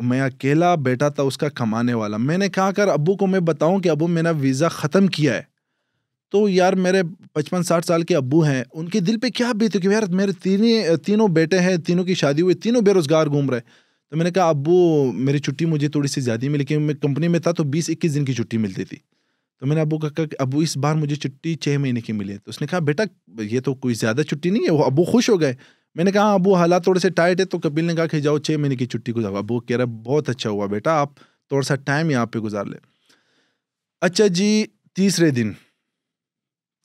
मैं अकेला बेटा था उसका कमाने वाला मैंने कहा कर अबू को मैं बताऊं कि अबू मेरा वीज़ा ख़त्म किया है तो यार मेरे पचपन साठ साल के अबू हैं उनके दिल पे क्या बीत कि यार मेरे तीन तीनों बेटे हैं तीनों की शादी हुई तीनों बेरोज़गार घूम रहे तो मैंने कहा अबू मेरी छुट्टी मुझे थोड़ी सी ज़्यादा मिली क्योंकि मैं कंपनी में था तो बीस इक्कीस दिन की छुट्टी मिलती थी तो मैंने अबू का कहा कि अबू इस बार मुझे छुट्टी छः महीने की मिली तो उसने कहा बेटा ये तो कोई ज़्यादा छुट्टी नहीं है वो अबू खुश हो गए मैंने कहा हाँ, अबू हालात थोड़े से टाइट है तो कपिल ने कहा कि जाओ छः महीने की छुट्टी गुजारो अबू कह रहा बहुत अच्छा हुआ बेटा आप थोड़ा सा टाइम यहाँ पे गुजार ले अच्छा जी तीसरे दिन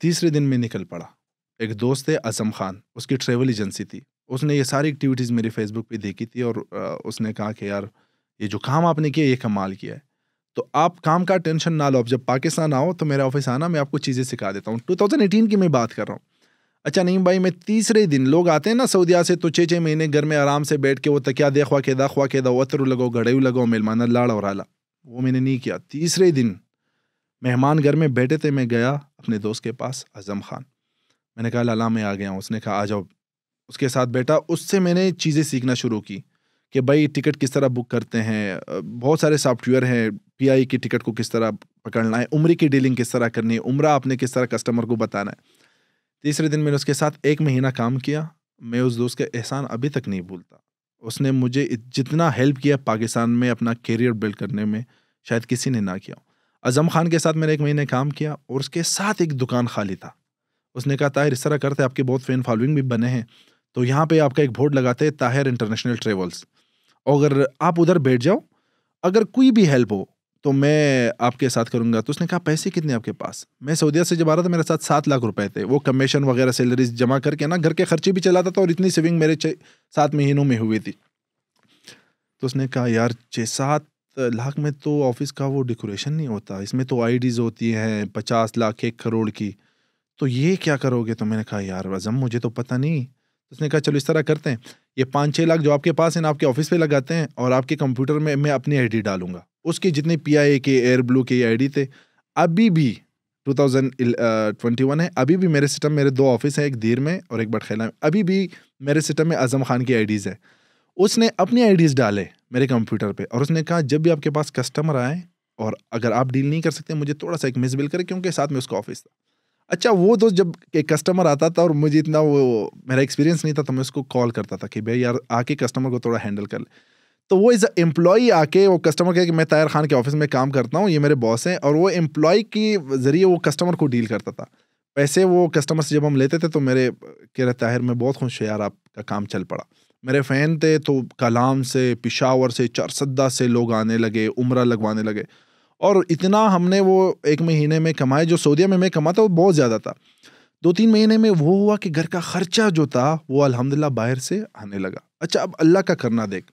तीसरे दिन मैं निकल पड़ा एक दोस्त है आजम खान उसकी ट्रेवल एजेंसी थी उसने ये सारी एक्टिविटीज़ मेरी फेसबुक पे देखी थी और उसने कहा कि यार ये जो काम आपने किया ये कमाल किया है तो आप काम का टेंशन ना लो आप जब पाकिस्तान आओ तो मेरा ऑफिस आना मैं आपको चीज़ें सिखा देता हूँ टू की मैं बात कर रहा हूँ अच्छा नहीं भाई मैं तीसरे दिन लोग आते हैं ना सऊदिया से तो छः छः महीने घर में आराम से बैठ के वो तकिया देखवा के दाखवा के दो वतरु लगाओ घड़े लगाओ मेलमाना लाड़ और आला वो मैंने नहीं किया तीसरे दिन मेहमान घर में बैठे थे मैं गया अपने दोस्त के पास अजम खान मैंने कहा लाला मैं आ गया उसने कहा आ जाओ उसके साथ बैठा उससे मैंने चीज़ें सीखना शुरू की कि भाई टिकट किस तरह बुक करते हैं बहुत सारे सॉफ्टवेयर हैं पीआई की टिकट को किस तरह पकड़ना है उम्र की डीलिंग किस तरह करनी है उम्र आपने किस तरह कस्टमर को बताना है तीसरे दिन मैंने उसके साथ एक महीना काम किया मैं उस दोस्त का एहसान अभी तक नहीं भूलता उसने मुझे जितना हेल्प किया पाकिस्तान में अपना करियर बिल्ड करने में शायद किसी ने ना किया अजम खान के साथ मैंने एक महीने काम किया और उसके साथ एक दुकान खाली था उसने कहा ताहिर इस तरह करते आपके बहुत फ़ैन फॉलोइंग भी बने हैं तो यहाँ पे आपका एक बोर्ड लगाते हैं ताहिर इंटरनेशनल ट्रेवल्स और अगर आप उधर बैठ जाओ अगर कोई भी हेल्प हो तो मैं आपके साथ करूँगा तो उसने कहा पैसे कितने आपके पास मैं सऊदीया से जब आ रहा था मेरे साथ सात लाख रुपए थे वो कमीशन वगैरह सैलरीज जमा करके ना घर के खर्चे भी चलाता था और इतनी सेविंग मेरे सात महीनों में हुई थी तो उसने कहा यार छः सात लाख में तो ऑफिस का वो डेकोरेशन नहीं होता इसमें तो आईडीज़ होती हैं पचास लाख एक करोड़ की तो ये क्या करोगे तो मैंने कहा यार वजम मुझे तो पता नहीं तो उसने कहा चलो इस तरह करते हैं ये पाँच छः लाख जो आपके पास है ना आपके ऑफिस पे लगाते हैं और आपके कंप्यूटर में मैं अपनी आईडी डालूंगा उसके जितने ए के एयर ब्लू के आईडी थे अभी भी वन है अभी भी मेरे सिस्टम मेरे दो ऑफिस हैं एक देर में और एक बटखेला में अभी भी मेरे सिस्टम में आजम खान की आईडीज़ है उसने अपनी आईडीज़ डाले मेरे कंप्यूटर पे और उसने कहा जब भी आपके पास कस्टमर आए और अगर आप डील नहीं कर सकते मुझे थोड़ा सा एक मिस बिल करें क्योंकि साथ में उसका ऑफिस था अच्छा वो दोस्त जब एक कस्टमर आता था और मुझे इतना वो मेरा एक्सपीरियंस नहीं था तो मैं उसको कॉल करता था कि भाई यार आके कस्टमर को थोड़ा हैंडल कर ले तो वो एज एम्प्लॉई आके वो कस्टमर कहे कि मैं तायर खान के ऑफिस में काम करता हूँ ये मेरे बॉस हैं और वो एम्प्लॉय के ज़रिए वो कस्टमर को डील करता था पैसे वो कस्टमर से जब हम लेते थे तो मेरे कह रहे ताहिर मैं बहुत खुश हूँ यार आपका काम चल पड़ा मेरे फ़ैन थे तो कलाम से पिशावर से चरसद्दा से लोग आने लगे उम्र लगवाने लगे और इतना हमने वो एक महीने में कमाए जो सऊदीया में मैं कमाता वो बहुत ज़्यादा था दो तीन महीने में वो हुआ कि घर का खर्चा जो था वो अलहमदिल्ला बाहर से आने लगा अच्छा अब अल्लाह का करना देख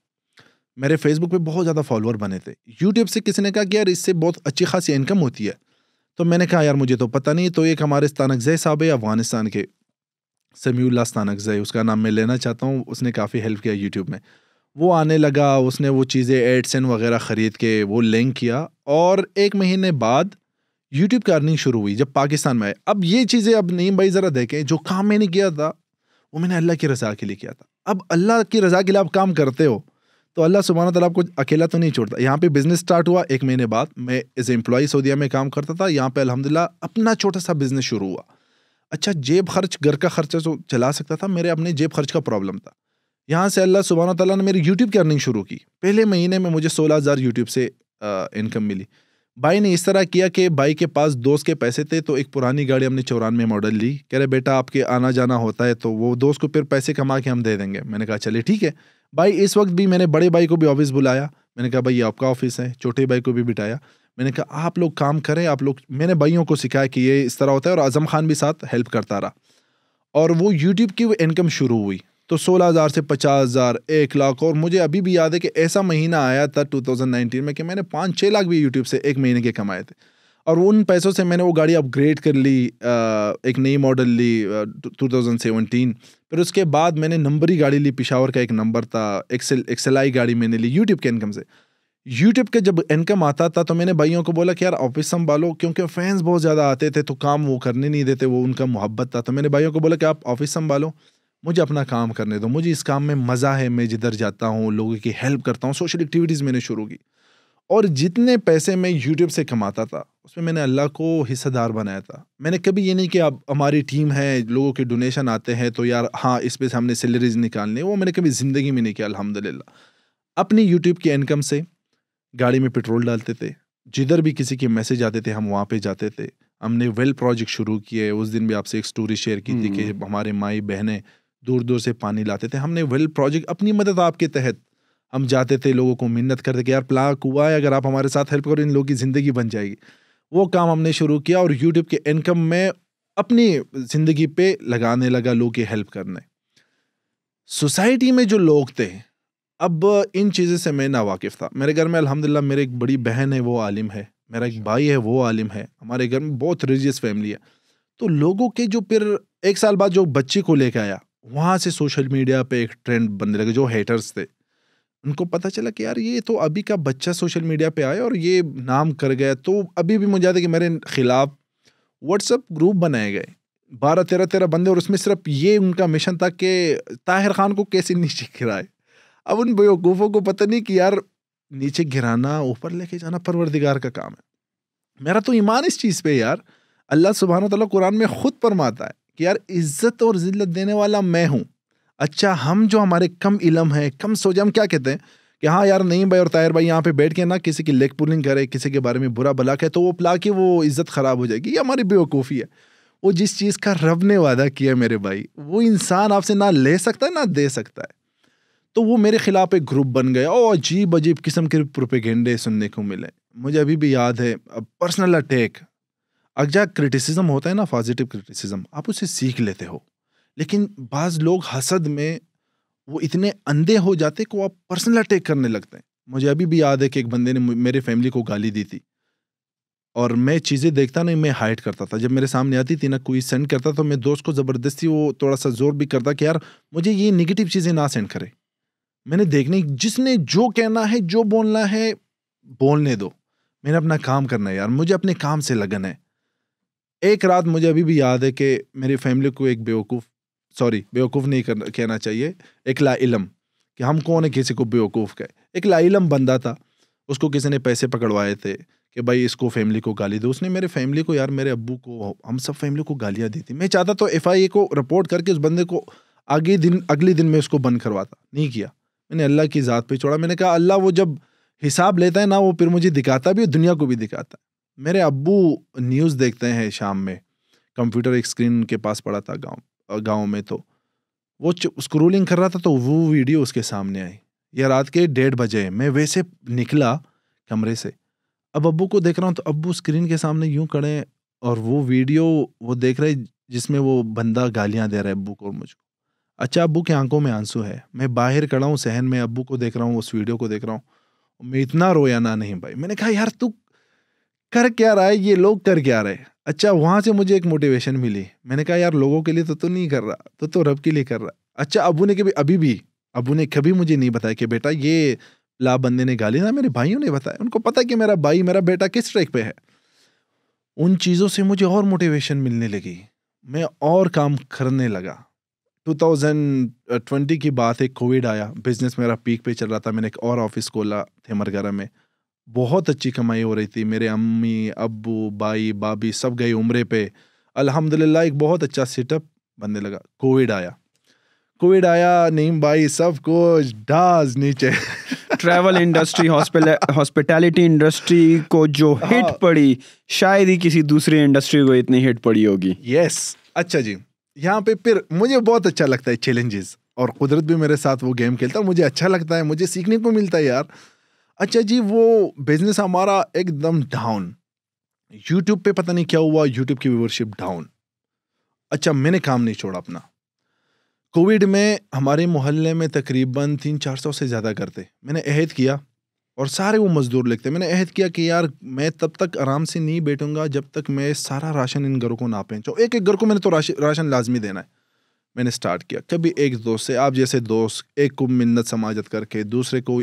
मेरे फेसबुक पे बहुत ज़्यादा फॉलोअर बने थे यूट्यूब से किसी ने कहा कि यार इससे बहुत अच्छी खासी इनकम होती है तो मैंने कहा यार मुझे तो पता नहीं तो एक हमारे स्तानकजय साहब है अफ़गानिस्तान के स्थानक स्तानकजय उसका नाम मैं लेना चाहता हूँ उसने काफ़ी हेल्प किया यूट्यूब में वो आने लगा उसने वो चीज़ें एडसन वगैरह ख़रीद के वो लिंक किया और एक महीने बाद यूट्यूब की अर्निंग शुरू हुई जब पाकिस्तान में आए अब ये चीज़ें अब नहीं भाई ज़रा देखें जो काम मैंने किया था वो मैंने अल्लाह की रज़ा के लिए किया था अब अल्लाह की रज़ा के लिए आप काम करते हो तो अल्लाह सुबहाना तला आपको अकेला तो नहीं छोड़ता यहाँ पे बिज़नेस स्टार्ट हुआ एक महीने बाद मैं एज एम्प्लॉई सऊदिया में काम करता था यहाँ पे अलहमदिल्ला अपना छोटा सा बिज़नेस शुरू हुआ अच्छा जेब खर्च घर का खर्चा तो चला सकता था मेरे अपने जेब खर्च का प्रॉब्लम था यहाँ से अल्लाह सुबहाना तला ने मेरी यूट्यूब की अर्निंग शुरू की पहले महीने में मुझे सोलह हज़ार यूट्यूब से इनकम मिली भाई ने इस तरह किया कि भाई के पास दोस्त के पैसे थे तो एक पुरानी गाड़ी हमने चौरानवे मॉडल ली कह रहे बेटा आपके आना जाना होता है तो वो दोस्त को फिर पैसे कमा के हम दे देंगे मैंने कहा चले ठीक है भाई इस वक्त भी मैंने बड़े भाई को भी ऑफिस बुलाया मैंने कहा भाई ये आपका ऑफिस है छोटे भाई को भी बिठाया मैंने कहा आप लोग काम करें आप लोग मैंने भाइयों को सिखाया कि ये इस तरह होता है और आज़म खान भी साथ हेल्प करता रहा और वो यूट्यूब की इनकम शुरू हुई तो सोलह हज़ार से पचास हज़ार एक लाख और मुझे अभी भी याद है कि ऐसा महीना आया था 2019 में कि मैंने पाँच छः लाख भी यूट्यूब से एक महीने के कमाए थे और उन पैसों से मैंने वो गाड़ी अपग्रेड कर ली एक नई मॉडल ली 2017 फिर उसके बाद मैंने नंबरी गाड़ी ली पिशावर का एक नंबर था एक्सेल एक्सेलाई गाड़ी मैंने ली यूट्यूब के इनकम से यूट्यूब के जब इनकम आता था तो मैंने भाइयों को बोला कि यार ऑफिस संभालो क्योंकि फैंस बहुत ज़्यादा आते थे तो काम वो करने नहीं देते वो उनका मोहब्बत था तो मैंने भाइयों को बोला कि आप ऑफिस संभालो मुझे अपना काम करने दो मुझे इस काम में मज़ा है मैं जिधर जाता हूँ लोगों की हेल्प करता हूँ सोशल एक्टिविटीज़ मैंने शुरू की और जितने पैसे मैं यूट्यूब से कमाता था उसमें मैंने अल्लाह को हिस्सेदार बनाया था मैंने कभी ये नहीं कि अब हमारी टीम है लोगों के डोनेशन आते हैं तो यार हाँ इस पर से हमने सैलरीज निकालनी वो मैंने कभी ज़िंदगी में नहीं किया अलहमद अपनी यूट्यूब की इनकम से गाड़ी में पेट्रोल डालते थे जिधर भी किसी के मैसेज आते थे हम वहाँ पर जाते थे हमने वेल प्रोजेक्ट शुरू किए उस दिन भी आपसे एक स्टोरी शेयर की थी कि हम्म। हमारे माई बहनें दूर दूर से पानी लाते थे हमने वेल प्रोजेक्ट अपनी मदद आपके तहत हम जाते थे लोगों को मिन्नत करते कि यार प्ला कुआ है अगर आप हमारे साथ हेल्प करो इन लोगों की ज़िंदगी बन जाएगी वो काम हमने शुरू किया और यूट्यूब के इनकम में अपनी ज़िंदगी पे लगाने लगा लोग की हेल्प करने सोसाइटी में जो लोग थे अब इन चीज़ों से मैं ना वाकिफ़ था मेरे घर में अल्हम्दुलिल्लाह मेरे एक बड़ी बहन है वो आलिम है मेरा एक अच्छा। भाई है वो आलिम है हमारे घर में बहुत रिलीजियस फैमिली है तो लोगों के जो फिर एक साल बाद जो बच्चे को लेकर आया वहाँ से सोशल मीडिया पे एक ट्रेंड बनने लगे जो हेटर्स थे उनको पता चला कि यार ये तो अभी का बच्चा सोशल मीडिया पे आया और ये नाम कर गया तो अभी भी मुझे याद है कि मेरे खिलाफ व्हाट्सअप ग्रुप बनाए गए बारह तेरह तेरह बंदे और उसमें सिर्फ ये उनका मिशन था कि ताहिर खान को कैसे नीचे गिराए अब उन बेवकूफ़ों को पता नहीं कि यार नीचे गिराना ऊपर लेके जाना परवरदिगार का काम है मेरा तो ईमान इस चीज़ पे यार अल्लाह सुबहान तला कुरान में ख़ुद फरमाता है कि यार इज्जत और जिल्लत देने वाला मैं हूँ अच्छा हम जो हमारे कम इलम है कम सोचे हम क्या कहते हैं कि हाँ यार नहीं भाई और तायर भाई यहाँ पे बैठ के ना किसी की लेग पुलिंग करे किसी के बारे में बुरा भला कहे तो वो पला के वो इज्जत ख़राब हो जाएगी ये हमारी बेवकूफ़ी है वो जिस चीज़ का रब ने वादा किया मेरे भाई वो इंसान आपसे ना ले सकता है ना दे सकता है तो वो मेरे खिलाफ एक ग्रुप बन गया और अजीब अजीब किस्म के प्रोपेगेंडे सुनने को मिले मुझे अभी भी याद है पर्सनल अटैक अगजा क्रिटिसिज्म होता है ना पॉजिटिव क्रिटिसिज्म आप उसे सीख लेते हो लेकिन बाज़ लोग हसद में वो इतने अंधे हो जाते को आप पर्सनल अटैक करने लगते हैं मुझे अभी भी याद है कि एक बंदे ने मेरे फैमिली को गाली दी थी और मैं चीज़ें देखता नहीं मैं हाइड करता था जब मेरे सामने आती थी ना कोई सेंड करता तो मैं दोस्त को ज़बरदस्ती वो थोड़ा सा ज़ोर भी करता कि यार मुझे ये निगेटिव चीज़ें ना सेंड करें मैंने देखने जिसने जो कहना है जो बोलना है बोलने दो मैंने अपना काम करना है यार मुझे अपने काम से लगन है एक रात मुझे अभी भी याद है कि मेरी फैमिली को एक बेवकूफ़ सॉरी बेवकूफ़ नहीं कर कहना चाहिए एक लाइलम कि हम कौन है किसी को बेवकूफ़ कहे एक लाइलम बंदा था उसको किसी ने पैसे पकड़वाए थे कि भाई इसको फैमिली को गाली दो उसने मेरे फैमिली को यार मेरे अब्बू को हम सब फैमिली को गालियाँ दी थी मैं चाहता तो एफ को रिपोर्ट करके उस बंदे को आगे दिन अगले दिन में उसको बंद करवाता नहीं किया मैंने अल्लाह की ज़ात पे छोड़ा मैंने कहा अल्लाह वो जब हिसाब लेता है ना वो फिर मुझे दिखाता भी और दुनिया को भी दिखाता है मेरे अबू न्यूज़ देखते हैं शाम में कंप्यूटर एक स्क्रीन के पास पड़ा था गांव गांव में तो वो स्क्रोलिंग कर रहा था तो वो वीडियो उसके सामने आई या रात के डेढ़ बजे मैं वैसे निकला कमरे से अब अबू को देख रहा हूँ तो अबू स्क्रीन के सामने यूं खड़े और वो वीडियो वो देख रहे जिसमें वो बंदा गालियाँ दे रहा है अबू को और मुझको अच्छा अबू की आंखों में आंसू है मैं बाहर खड़ा हूँ सहन में अबू को देख रहा हूँ उस वीडियो को देख रहा हूँ मैं इतना रोया ना नहीं भाई मैंने कहा यार तू कर क्या रहा है ये लोग कर क्या रहे अच्छा वहाँ से मुझे एक मोटिवेशन मिली मैंने कहा यार लोगों के लिए तो तो नहीं कर रहा तो तो रब के लिए कर रहा अच्छा अबू ने कभी अभी भी अबू ने कभी मुझे नहीं बताया कि बेटा ये ला बंदे ने गाली ना मेरे भाइयों ने बताया उनको पता कि मेरा भाई मेरा बेटा किस ट्रैक पे है उन चीज़ों से मुझे और मोटिवेशन मिलने लगी मैं और काम करने लगा 2020 की बात है कोविड आया बिजनेस मेरा पीक पे चल रहा था मैंने एक और ऑफिस खोला थे मरगरा में बहुत अच्छी कमाई हो रही थी मेरे अम्मी अबू भाई बाबी सब गए उम्र पे अल्हम्दुलिल्लाह एक बहुत अच्छा सेटअप बनने लगा कोविड आया कोविड आया नहीं भाई सब कुछ डाज नीचे ट्रैवल इंडस्ट्री हॉस्पिटैलिटी इंडस्ट्री को जो हिट हाँ। पड़ी शायद ही किसी दूसरी इंडस्ट्री को इतनी हिट पड़ी होगी यस अच्छा जी यहाँ पे फिर मुझे बहुत अच्छा लगता है चैलेंजेस और कुदरत भी मेरे साथ वो गेम खेलता है मुझे अच्छा लगता है मुझे सीखने को मिलता है यार अच्छा जी वो बिजनेस हमारा एकदम डाउन यूट्यूब पे पता नहीं क्या हुआ यूट्यूब की व्यूवरशिप डाउन अच्छा मैंने काम नहीं छोड़ा अपना कोविड में हमारे मोहल्ले में तकरीबन तीन चार सौ से ज़्यादा करते मैंने अहद किया और सारे वो मज़दूर लिखते मैंने अहद किया कि यार मैं तब तक आराम से नहीं बैठूंगा जब तक मैं सारा राशन इन घरों को ना पहुँचाऊँ एक एक घर को मैंने तो राशन लाजमी देना है मैंने स्टार्ट किया कभी एक दोस्त से आप जैसे दोस्त एक को मिन्नत समाजत करके दूसरे को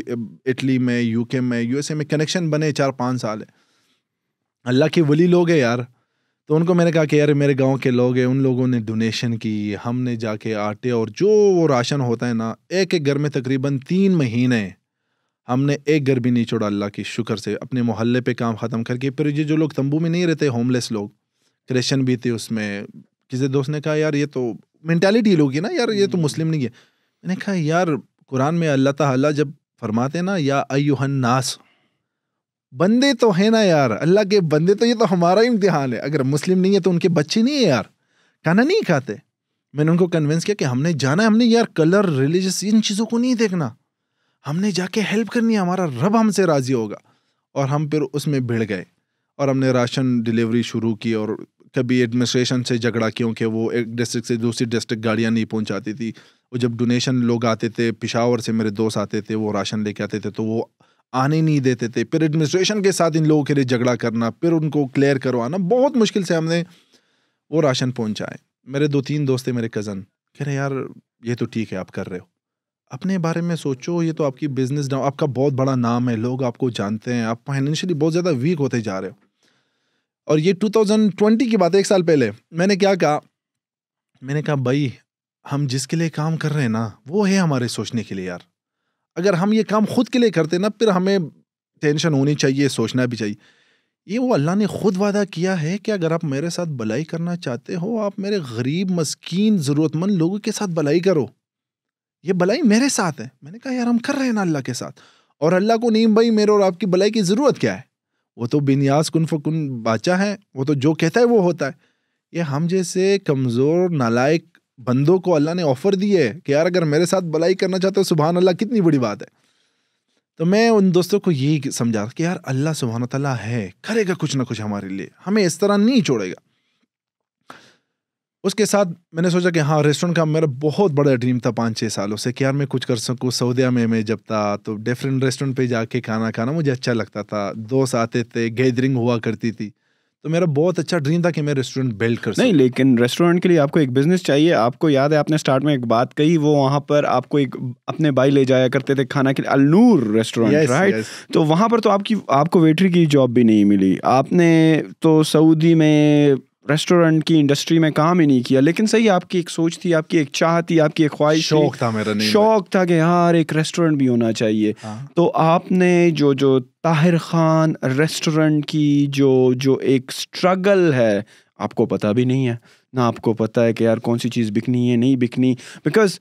इटली में यूके में यूएसए में कनेक्शन बने चार पाँच साल है अल्लाह के वली लोग हैं यार तो उनको मैंने कहा कि यार मेरे गांव के लोग हैं उन लोगों ने डोनेशन की हमने जाके आटे और जो वो राशन होता है ना एक एक घर में तकरीबन तीन महीने हमने एक घर भी नहीं छोड़ा अल्लाह की शुक्र से अपने मोहल्ले पे काम ख़त्म करके फिर ये जो लोग तंबू में नहीं रहते होमलेस लोग क्रिश्चन भी थे उसमें किसी दोस्त ने कहा यार ये तो मैंटेलिटी लोग ना यार ये तो हम्म। मुस्लिम नहीं है मैंने कहा यार कुरान में अल्लाह ताला जब फरमाते ना या अयुहन नास बंदे तो हैं ना यार अल्लाह के बंदे तो ये तो हमारा इम्तिहान है अगर मुस्लिम नहीं है तो उनके बच्चे नहीं है यार खाना नहीं खाते मैंने उनको कन्विंस किया कि हमने जाना है हमने यार कलर रिलीजस इन चीज़ों को नहीं देखना हमने जाके हेल्प करनी है हमारा रब हमसे राज़ी होगा और हम फिर उसमें भिड़ गए और हमने राशन डिलीवरी शुरू की और कभी एडमिनिस्ट्रेशन से झगड़ा क्योंकि वो एक डिस्ट्रिक्ट से दूसरी डिस्ट्रिक्ट गाड़ियाँ नहीं पहुँचाती थी और जब डोनेशन लोग आते थे पिशावर से मेरे दोस्त आते थे वो राशन लेके आते थे तो वो आने नहीं देते थे फिर एडमिनिस्ट्रेशन के साथ इन लोगों के लिए झगड़ा करना फिर उनको क्लियर करवाना बहुत मुश्किल से हमने वो राशन पहुँचाए मेरे दो तीन दोस्त थे मेरे कज़न कह रहे यार ये तो ठीक है आप कर रहे हो अपने बारे में सोचो ये तो आपकी बिजनेस आपका बहुत बड़ा नाम है लोग आपको जानते हैं आप फाइनेंशियली बहुत ज़्यादा वीक होते जा रहे हो और ये 2020 की बात है एक साल पहले मैंने क्या कहा मैंने कहा भाई हम जिसके लिए काम कर रहे हैं ना वो है हमारे सोचने के लिए यार अगर हम ये काम खुद के लिए करते ना फिर हमें टेंशन होनी चाहिए सोचना भी चाहिए ये वो अल्लाह ने खुद वादा किया है कि अगर आप मेरे साथ भलाई करना चाहते हो आप मेरे गरीब मस्कीन ज़रूरतमंद लोगों के साथ भलाई करो ये भलाई मेरे साथ है मैंने कहा यार हम कर रहे हैं ना अल्लाह के साथ और अल्लाह को नहीं भाई मेरे और आपकी भलाई की ज़रूरत क्या है वो तो बिनियास कन फकुन बाचा है वो तो जो कहता है वो होता है ये हम जैसे कमज़ोर नालायक बंदों को अल्लाह ने ऑफ़र दिए है कि यार अगर मेरे साथ भलाई करना चाहते हो सुबहान अल्लाह कितनी बड़ी बात है तो मैं उन दोस्तों को यही समझा कि यार अल्लाह सुबहान तला है करेगा कुछ ना कुछ हमारे लिए हमें इस तरह नहीं छोड़ेगा उसके साथ मैंने सोचा कि हाँ रेस्टोरेंट का मेरा बहुत बड़ा ड्रीम था पाँच छः सालों से कि यार मैं कुछ कर सकूँ सऊदिया में मैं जब था तो डिफरेंट रेस्टोरेंट पे जाके खाना खाना मुझे अच्छा लगता था दोस्त आते थे गैदरिंग हुआ करती थी तो मेरा बहुत अच्छा ड्रीम था कि मैं रेस्टोरेंट बिल्ड कर नहीं लेकिन रेस्टोरेंट के लिए आपको एक बिजनेस चाहिए आपको याद है आपने स्टार्ट में एक बात कही वो वहाँ पर आपको एक अपने भाई ले जाया करते थे खाना के लिए Alnoor restaurant yes, right yes. तो वहाँ पर तो आपकी आपको वेटरी की जॉब भी नहीं मिली आपने तो सऊदी में रेस्टोरेंट की इंडस्ट्री में काम ही नहीं किया लेकिन सही आपकी एक सोच थी आपकी एक चाह थी आपकी एक ख्वाहिश शौक था मेरा नहीं शौक था कि हाँ, यार एक रेस्टोरेंट भी होना चाहिए हाँ। तो आपने जो जो ताहिर खान रेस्टोरेंट की जो जो एक स्ट्रगल है आपको पता भी नहीं है ना आपको पता है कि यार कौन सी चीज़ बिकनी है नहीं बिकनी because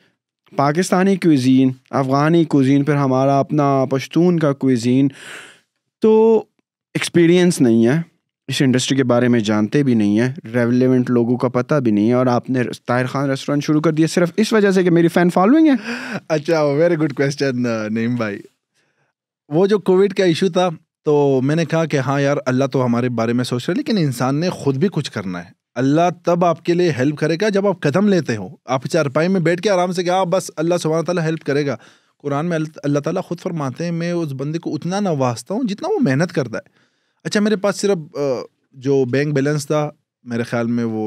Pakistani cuisine Afghani cuisine फिर हमारा अपना पश्तून का क्विजीन तो एक्सपीरियंस नहीं है इस इंडस्ट्री के बारे में जानते भी नहीं है रेवलेवेंट लोगों का पता भी नहीं है और आपने ताहिर खान रेस्टोरेंट शुरू कर दिया सिर्फ इस वजह से कि मेरी फ़ैन फॉलोइंग है अच्छा वेरी गुड क्वेश्चन नईम भाई वो जो कोविड का इशू था तो मैंने कहा कि हाँ यार अल्लाह तो हमारे बारे में सोच रहा है लेकिन इंसान ने खुद भी कुछ करना है अल्लाह तब आपके लिए हेल्प करेगा जब आप कदम लेते हो आप चारपाई में बैठ के आराम से कहा बस अल्लाह सुबह तला हेल्प करेगा कुरान में अल्लाह ताला खुद फरमाते हैं मैं उस बंदे को उतना नवाजता हूँ जितना वो मेहनत करता है अच्छा मेरे पास सिर्फ जो बैंक बैलेंस था मेरे ख्याल में वो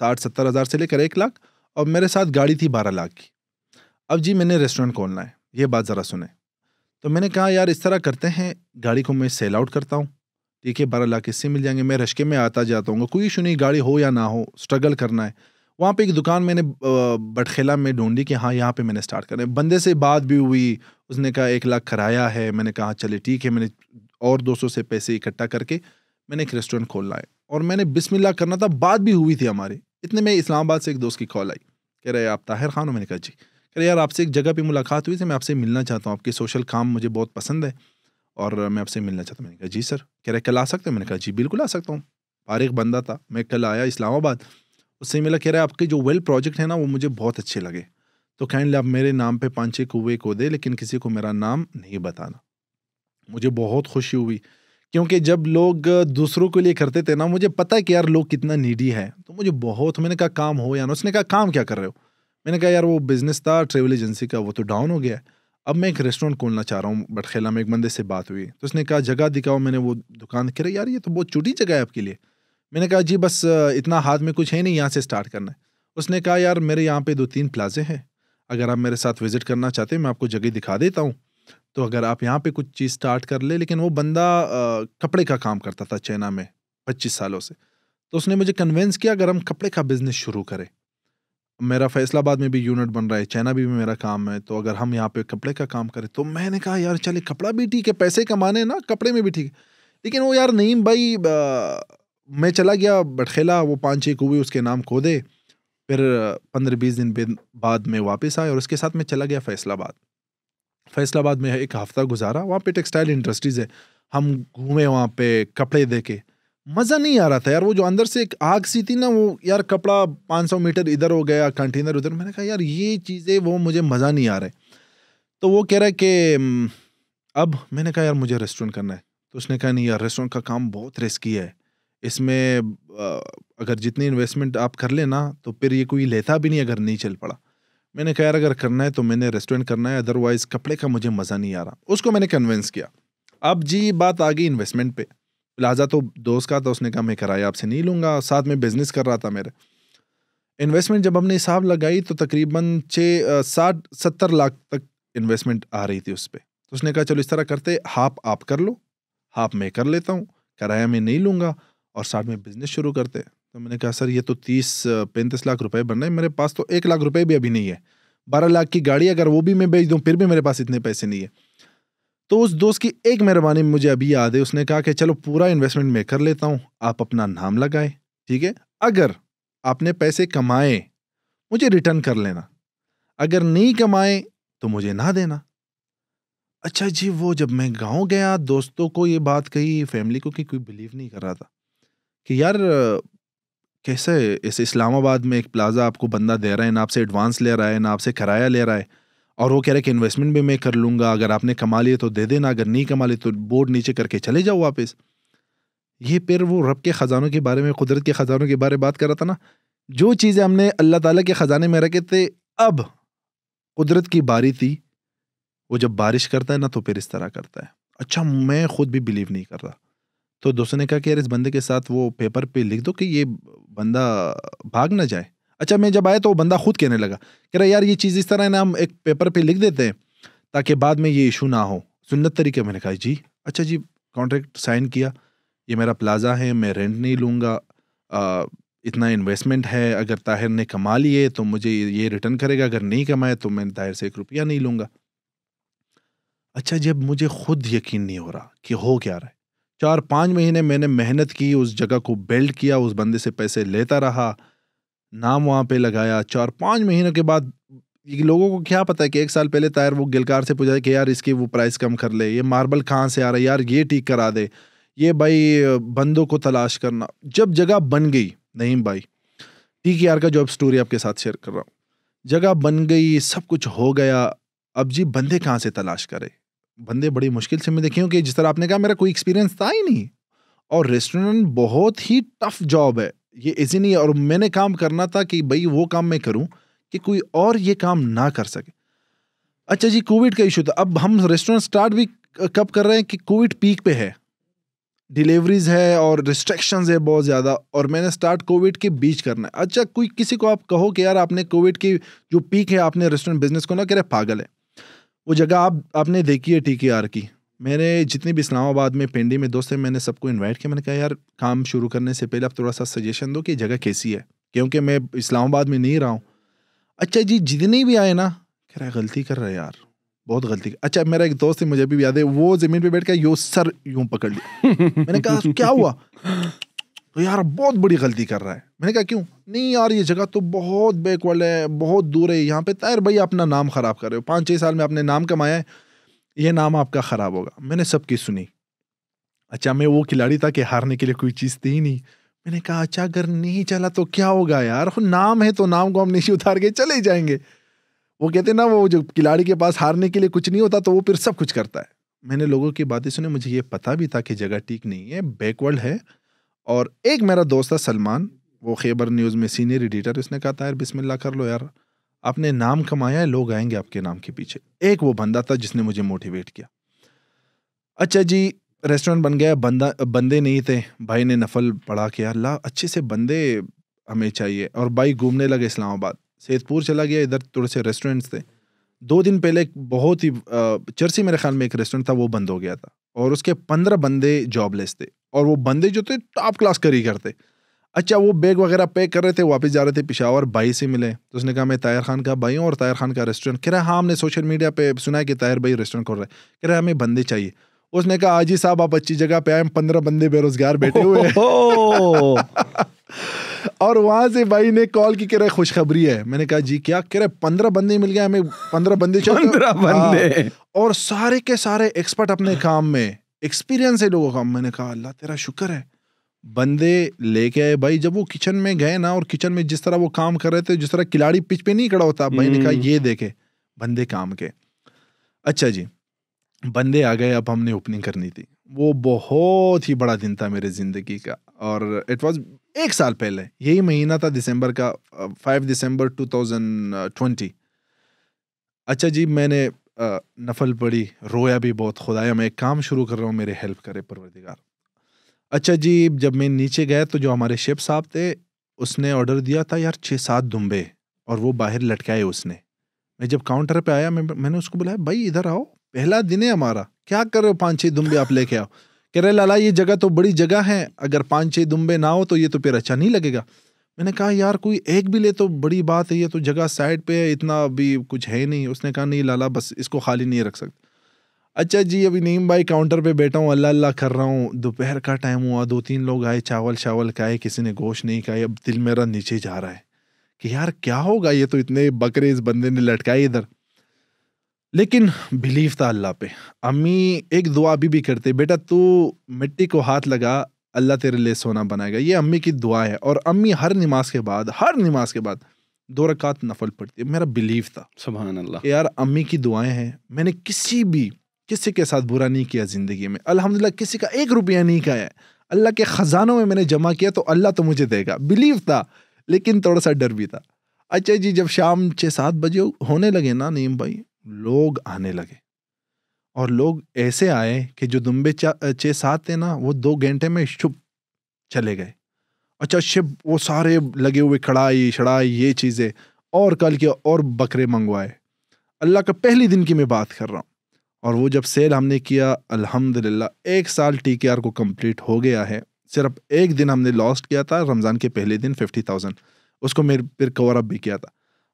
साठ सत्तर हज़ार से लेकर एक लाख और मेरे साथ गाड़ी थी बारह लाख की अब जी मैंने रेस्टोरेंट खोलना है ये बात ज़रा सुने तो मैंने कहा यार इस तरह करते हैं गाड़ी को मैं सेल आउट करता हूँ ठीक है बारह लाख इससे मिल जाएंगे मैं रश्के में आता जाता हूँ कोई इशू नहीं गाड़ी हो या ना हो स्ट्रगल करना है वहाँ पे एक दुकान मैंने बटखेला में ढूंढी कि हाँ यहाँ पे मैंने स्टार्ट करना है बंदे से बात भी हुई उसने कहा एक लाख कराया है मैंने कहा हाँ, चले ठीक है मैंने और दोस्तों से पैसे इकट्ठा करके मैंने एक रेस्टोरेंट खोलना है और मैंने बिस्मिल्लाह करना था बात भी हुई थी हमारे इतने में इस्लामाबाद से एक दोस्त की कॉल आई कह रहे आप ताहिर खान हो मैंने कहा जी कह रहे यार आपसे एक जगह पर मुलाकात हुई थी मैं आपसे मिलना चाहता हूँ आपके सोशल काम मुझे बहुत पसंद है और मैं आपसे मिलना चाहता हूँ मैंने कहा जी सर कह रहे कल आ सकते हो मैंने कहा जी बिल्कुल आ सकता हूँ बाहर एक बंदा था मैं कल आया इस्लामाबाद उससे मिला कह रहा है आपके जो वेल प्रोजेक्ट है ना वो मुझे बहुत अच्छे लगे तो काइंडली आप मेरे नाम पे पाँच छः कुएँ को दे लेकिन किसी को मेरा नाम नहीं बताना मुझे बहुत खुशी हुई क्योंकि जब लोग दूसरों के लिए करते थे ना मुझे पता है कि यार लोग कितना नीडी है तो मुझे बहुत मैंने कहा काम हो या ना उसने कहा काम क्या कर रहे हो मैंने कहा यार वो बिज़नेस था ट्रेवल एजेंसी का वो तो डाउन हो गया अब मैं एक रेस्टोरेंट खोलना चाह रहा हूँ बटखेला में एक बंदे से बात हुई तो उसने कहा जगह दिखाओ मैंने वो दुकान कह रही यार ये तो बहुत छोटी जगह है आपके लिए मैंने कहा जी बस इतना हाथ में कुछ है नहीं यहाँ से स्टार्ट करना है उसने कहा यार मेरे यहाँ पे दो तीन प्लाजे हैं अगर आप मेरे साथ विजिट करना चाहते हैं मैं आपको जगह दिखा देता हूँ तो अगर आप यहाँ पे कुछ चीज़ स्टार्ट कर ले लेकिन वो बंदा आ, कपड़े का काम करता था चाइना में पच्चीस सालों से तो उसने मुझे कन्वेंस किया अगर हम कपड़े का बिज़नेस शुरू करें मेरा फैसलाबाद में भी यूनिट बन रहा है चाइना भी, भी मेरा काम है तो अगर हम यहाँ पे कपड़े का काम करें तो मैंने कहा यार चले कपड़ा भी ठीक है पैसे कमाने ना कपड़े में भी ठीक है लेकिन वो यार नहीं भाई आ, मैं चला गया बटखेला वो पाँच छः कुएँ उसके नाम खोदे फिर पंद्रह बीस दिन बाद में वापस आए और उसके साथ मैं चला गया फैसलाबाद फैसलाबाद में एक हफ्ता गुजारा वहाँ पे टेक्सटाइल इंडस्ट्रीज़ है हम घूमे वहाँ पे कपड़े दे के मज़ा नहीं आ रहा था यार वो जो अंदर से एक आग सी थी ना वो यार कपड़ा 500 मीटर इधर हो गया कंटेनर उधर मैंने कहा यार ये चीज़ें वो मुझे मज़ा नहीं आ रहा है तो वो कह रहा है कि अब मैंने कहा यार मुझे रेस्टोरेंट करना है तो उसने कहा नहीं यार रेस्टोरेंट का काम बहुत रिस्की है इसमें अगर जितनी इन्वेस्टमेंट आप कर लेना तो फिर ये कोई लेता भी नहीं अगर नहीं चल पड़ा मैंने कहा यार अगर करना है तो मैंने रेस्टोरेंट करना है अदरवाइज कपड़े का मुझे मज़ा नहीं आ रहा उसको मैंने कन्विंस किया अब जी बात आ गई इन्वेस्टमेंट पे लिहाजा तो दोस्त का था उसने कहा मैं किराया आपसे नहीं लूँगा साथ में बिज़नेस कर रहा था मेरे इन्वेस्टमेंट जब हमने हिसाब लगाई तो तकरीबन छः साठ सत्तर लाख तक इन्वेस्टमेंट आ रही थी उस पर तो उसने कहा चलो इस तरह करते हाफ आप कर लो हाफ मैं कर लेता हूँ किराया मैं नहीं लूँगा और साथ में बिज़नेस शुरू करते हैं तो मैंने कहा सर ये तो तीस पैंतीस लाख रुपए बन रहे मेरे पास तो एक लाख रुपए भी अभी नहीं है बारह लाख की गाड़ी अगर वो भी मैं बेच दूँ फिर भी मेरे पास इतने पैसे नहीं है तो उस दोस्त की एक मेहरबानी मुझे अभी याद है उसने कहा कि चलो पूरा इन्वेस्टमेंट मैं कर लेता हूँ आप अपना नाम लगाए ठीक है अगर आपने पैसे कमाए मुझे रिटर्न कर लेना अगर नहीं कमाए तो मुझे ना देना अच्छा जी वो जब मैं गांव गया दोस्तों को ये बात कही फैमिली को कि कोई बिलीव नहीं कर रहा था कि यार कैसे इस इस्लामाबाद में एक प्लाज़ा आपको बंदा दे रहा है ना आपसे एडवांस ले रहा है ना आपसे किराया ले रहा है और वो कह रहा है कि इन्वेस्टमेंट भी मैं कर लूँगा अगर आपने कमा लिए तो दे देना अगर नहीं कमा लिए तो बोर्ड नीचे करके चले जाओ वापस ये फिर वो रब के ख़ज़ानों के बारे में कुदरत के ख़ज़ानों के बारे में बात कर रहा था ना जो चीज़ें हमने अल्लाह ताला के ख़ज़ाने में रखे थे अब कुदरत की बारी थी वो जब बारिश करता है ना तो फिर इस तरह करता है अच्छा मैं ख़ुद भी बिलीव नहीं कर रहा तो दोस्तों ने कहा कि यार इस बंदे के साथ वो पेपर पे लिख दो कि ये बंदा भाग ना जाए अच्छा मैं जब आया तो वो बंदा खुद कहने लगा कह रहा यार ये चीज़ इस तरह है ना हम एक पेपर पे लिख देते हैं ताकि बाद में ये इशू ना हो सुन्नत तरीके मैंने कहा जी अच्छा जी कॉन्ट्रैक्ट साइन किया ये मेरा प्लाजा है मैं रेंट नहीं लूँगा इतना इन्वेस्टमेंट है अगर ताहिर ने कमा लिए तो मुझे ये रिटर्न करेगा अगर नहीं कमाए तो मैं ताहिर से एक रुपया नहीं लूँगा अच्छा जब मुझे खुद यकीन नहीं हो रहा कि हो क्या रहा है चार पाँच महीने मैंने मेहनत की उस जगह को बेल्ट किया उस बंदे से पैसे लेता रहा नाम वहाँ पे लगाया चार पाँच महीनों के बाद लोगों को क्या पता है कि एक साल पहले तायर वो गिलकार से पूछा कि यार इसकी वो प्राइस कम कर ले ये मार्बल कहाँ से आ रहा है यार ये ठीक करा दे ये भाई बंदों को तलाश करना जब जगह बन गई नहीं भाई ठीक यार का जॉब स्टोरी आपके साथ शेयर कर रहा हूँ जगह बन गई सब कुछ हो गया अब जी बंदे कहाँ से तलाश करे बंदे बड़ी मुश्किल से मिले क्योंकि जिस तरह आपने कहा मेरा कोई एक्सपीरियंस था ही नहीं और रेस्टोरेंट बहुत ही टफ जॉब है ये इजी नहीं है और मैंने काम करना था कि भाई वो काम मैं करूँ कि कोई और ये काम ना कर सके अच्छा जी कोविड का इशू था अब हम रेस्टोरेंट स्टार्ट भी कब कर रहे हैं कि कोविड पीक पे है डिलीवरीज है और रिस्ट्रिक्शंस है बहुत ज़्यादा और मैंने स्टार्ट कोविड के बीच करना है अच्छा कोई किसी को आप कहो कि यार आपने कोविड की जो पीक है आपने रेस्टोरेंट बिजनेस को ना कह रहे पागल है वो जगह आप आपने देखी है टी की मैंने जितनी भी इस्लामाबाद में पेंडी में दोस्त हैं मैंने सबको इनवाइट किया मैंने कहा यार काम शुरू करने से पहले आप थोड़ा सा सजेशन दो कि जगह कैसी है क्योंकि मैं इस्लामाबाद में नहीं रहा हूँ अच्छा जी जितने भी आए ना कह रहा है गलती कर रहा है यार बहुत गलती अच्छा मेरा एक दोस्त है मुझे भी याद है वो ज़मीन पर बैठ कर यो सर यूँ पकड़ लिया मैंने कहा क्या हुआ तो यार बहुत बड़ी गलती कर रहा है मैंने कहा क्यों नहीं यार ये जगह तो बहुत बैकवर्ड है बहुत दूर है यहाँ पे तैर भाई अपना नाम ख़राब कर रहे हो पाँच छः साल में आपने नाम कमाया है ये नाम आपका ख़राब होगा मैंने सबकी सुनी अच्छा मैं वो खिलाड़ी था कि हारने के लिए कोई चीज़ थी ही नहीं मैंने कहा अच्छा अगर नहीं चला तो क्या होगा यार नाम है तो नाम को हम नीचे उतार के चले ही जाएंगे वो कहते ना वो जो खिलाड़ी के पास हारने के लिए कुछ नहीं होता तो वो फिर सब कुछ करता है मैंने लोगों की बातें सुनी मुझे ये पता भी था कि जगह ठीक नहीं है बैकवर्ड है और एक मेरा दोस्त था सलमान वो खैबर न्यूज़ में सीनियर एडिटर उसने कहा था यार बिस्मिल्ला कर लो यार आपने नाम कमाया है लोग आएंगे आपके नाम के पीछे एक वो बंदा था जिसने मुझे मोटिवेट किया अच्छा जी रेस्टोरेंट बन गया बंदा बंदे नहीं थे भाई ने नफल पढ़ा के अल्लाह अच्छे से बंदे हमें चाहिए और भाई घूमने लगे इस्लामाबाद सैदपुर चला गया इधर थोड़े से रेस्टोरेंट्स थे दो दिन पहले एक बहुत ही चर्सी मेरे ख्याल में एक रेस्टोरेंट था वो बंद हो गया था और उसके पंद्रह बंदे जॉबलेस थे और वो बंदे जो थे टॉप क्लास करी करते अच्छा वो बैग वगैरह पैक कर रहे थे वापस जा रहे थे पिशावर भाई से मिले तो उसने कहा मैं तायर खान का भाई हूँ और तायर खान का रेस्टोरेंट कह रहा हाँ हमने सोशल मीडिया पे सुना है कि तायर भाई रेस्टोरेंट खोल रहे कह रहे हमें बंदे चाहिए उसने कहा आज हाँ ही साहब आप अच्छी जगह पे आए पंद्रह बंदे बेरोजगार बैठे हुए और वहां से भाई ने कॉल की कह रहे खुशखबरी है मैंने कहा जी क्या कह रहे पंद्रह बंदे मिल गए हमें पंद्रह बंदे पंद्रह हाँ। बंदे और सारे के सारे एक्सपर्ट अपने काम में एक्सपीरियंस है लोगों का मैंने कहा अल्लाह तेरा शुक्र है बंदे लेके आए भाई जब वो किचन में गए ना और किचन में जिस तरह वो काम कर रहे थे जिस तरह खिलाड़ी पिच पे नहीं खड़ा होता भाई ने कहा हम्म। ये देखे बंदे काम के अच्छा जी बंदे आ गए अब हमने ओपनिंग करनी थी वो बहुत ही बड़ा दिन था मेरे ज़िंदगी का और इट वाज एक साल पहले यही महीना था दिसंबर का फाइव दिसंबर ट्वेंटी अच्छा जी मैंने नफल पड़ी रोया भी बहुत खुदाया मैं एक काम शुरू कर रहा हूँ मेरे हेल्प करे परवरदिगार अच्छा जी जब मैं नीचे गया तो जो हमारे शेफ साहब थे उसने ऑर्डर दिया था यार छः सात दुम्बे और वो बाहर लटकाए उसने मैं जब काउंटर पे आया मैं मैंने उसको बुलाया भाई इधर आओ पहला दिन है हमारा क्या कर रहे हो पाँच छः दुम्बे आप लेके आओ कह रहे लाला ये जगह तो बड़ी जगह है अगर पाँच छः दुम्बे ना हो तो ये तो फिर अच्छा नहीं लगेगा मैंने कहा यार कोई एक भी ले तो बड़ी बात है ये तो जगह साइड पे है इतना अभी कुछ है नहीं उसने कहा नहीं लाला बस इसको खाली नहीं रख सकते अच्छा जी अभी नीम भाई काउंटर पे बैठा हूँ अल्लाह अल्लाह कर रहा हूँ दोपहर का टाइम हुआ दो तीन लोग आए चावल चावल खाए किसी ने गोश्त नहीं खाए अब दिल मेरा नीचे जा रहा है कि यार क्या होगा ये तो इतने बकरे इस बंदे ने लटकाए इधर लेकिन बिलीव था अल्लाह पे अम्मी एक दुआ अभी भी करते बेटा तू मिट्टी को हाथ लगा अल्लाह तेरे लिए सोना बनाएगा ये अम्मी की दुआ है और अम्मी हर नमाज के बाद हर नमाज के बाद दो रकात नफल पड़ती है मेरा बिलीव था सुबह अल्लाह यार अम्मी की दुआएं हैं मैंने किसी भी किसी के साथ बुरा नहीं किया ज़िंदगी में अल्हम्दुलिल्लाह किसी का एक रुपया नहीं खाया अल्लाह के ख़जानों में मैंने जमा किया तो अल्लाह तो मुझे देगा बिलीव था लेकिन थोड़ा सा डर भी था अच्छा जी जब शाम छः सात बजे होने लगे ना नीम भाई लोग आने लगे और लोग ऐसे आए कि जो दुम्बे चे साथ थे ना वो दो घंटे में शुभ चले गए अच्छा शिप वो सारे लगे हुए कढ़ाई शड़ाई ये चीज़ें और कल के और बकरे मंगवाए अल्लाह का पहले दिन की मैं बात कर रहा हूँ और वो जब सेल हमने किया अल्हम्दुलिल्लाह एक साल टी को कंप्लीट हो गया है सिर्फ एक दिन हमने लॉस्ट किया था रमज़ान के पहले दिन फिफ्टी थाउजेंड उसको मेरे फिर कवर अप भी किया था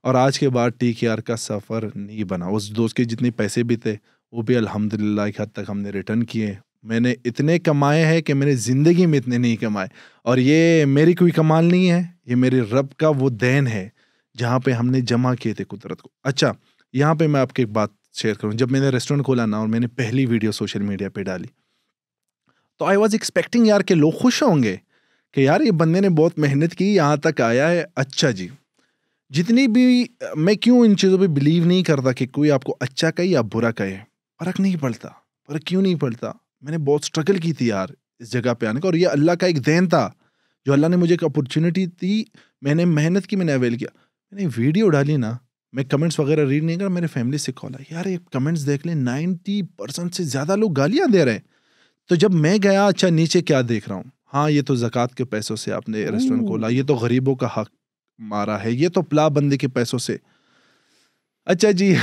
और आज के बाद टी का सफ़र नहीं बना उस दोस्त के जितने पैसे भी थे वो भी अलहमदिल्ला एक हद तक हमने रिटर्न किए मैंने इतने कमाए हैं कि मैंने ज़िंदगी में इतने नहीं कमाए और ये मेरी कोई कमाल नहीं है ये मेरे रब का वो दैन है जहाँ पे हमने जमा किए थे कुदरत को अच्छा यहाँ पे मैं आपकी एक बात शेयर करूँ जब मैंने रेस्टोरेंट खोला ना और मैंने पहली वीडियो सोशल मीडिया पे डाली तो आई वॉज एक्सपेक्टिंग यार के लोग खुश होंगे कि यार ये बंदे ने बहुत मेहनत की यहाँ तक आया है अच्छा जी जितनी भी मैं क्यों इन चीज़ों पर बिलीव नहीं करता कि कोई आपको अच्छा कहे या बुरा कहे फ़र्क नहीं पड़ता फ़र्क क्यों नहीं पड़ता मैंने बहुत स्ट्रगल की थी यार इस जगह पे आने का और ये अल्लाह का एक देन था जो अल्लाह ने मुझे एक अपॉर्चुनिटी दी मैंने मेहनत की मैंने अवेल किया मैंने वीडियो डाली ना मैं कमेंट्स वगैरह रीड नहीं कर मेरे फैमिली से कॉल आई यार ये कमेंट्स देख लें नाइन्टी परसेंट से ज़्यादा लोग गालियाँ दे रहे हैं तो जब मैं गया अच्छा नीचे क्या देख रहा हूँ हाँ ये तो ज़क़़त के पैसों से आपने रेस्टोरेंट खोला ये तो गरीबों का हक मारा है ये तो प्लाबंदी के पैसों से अच्छा जी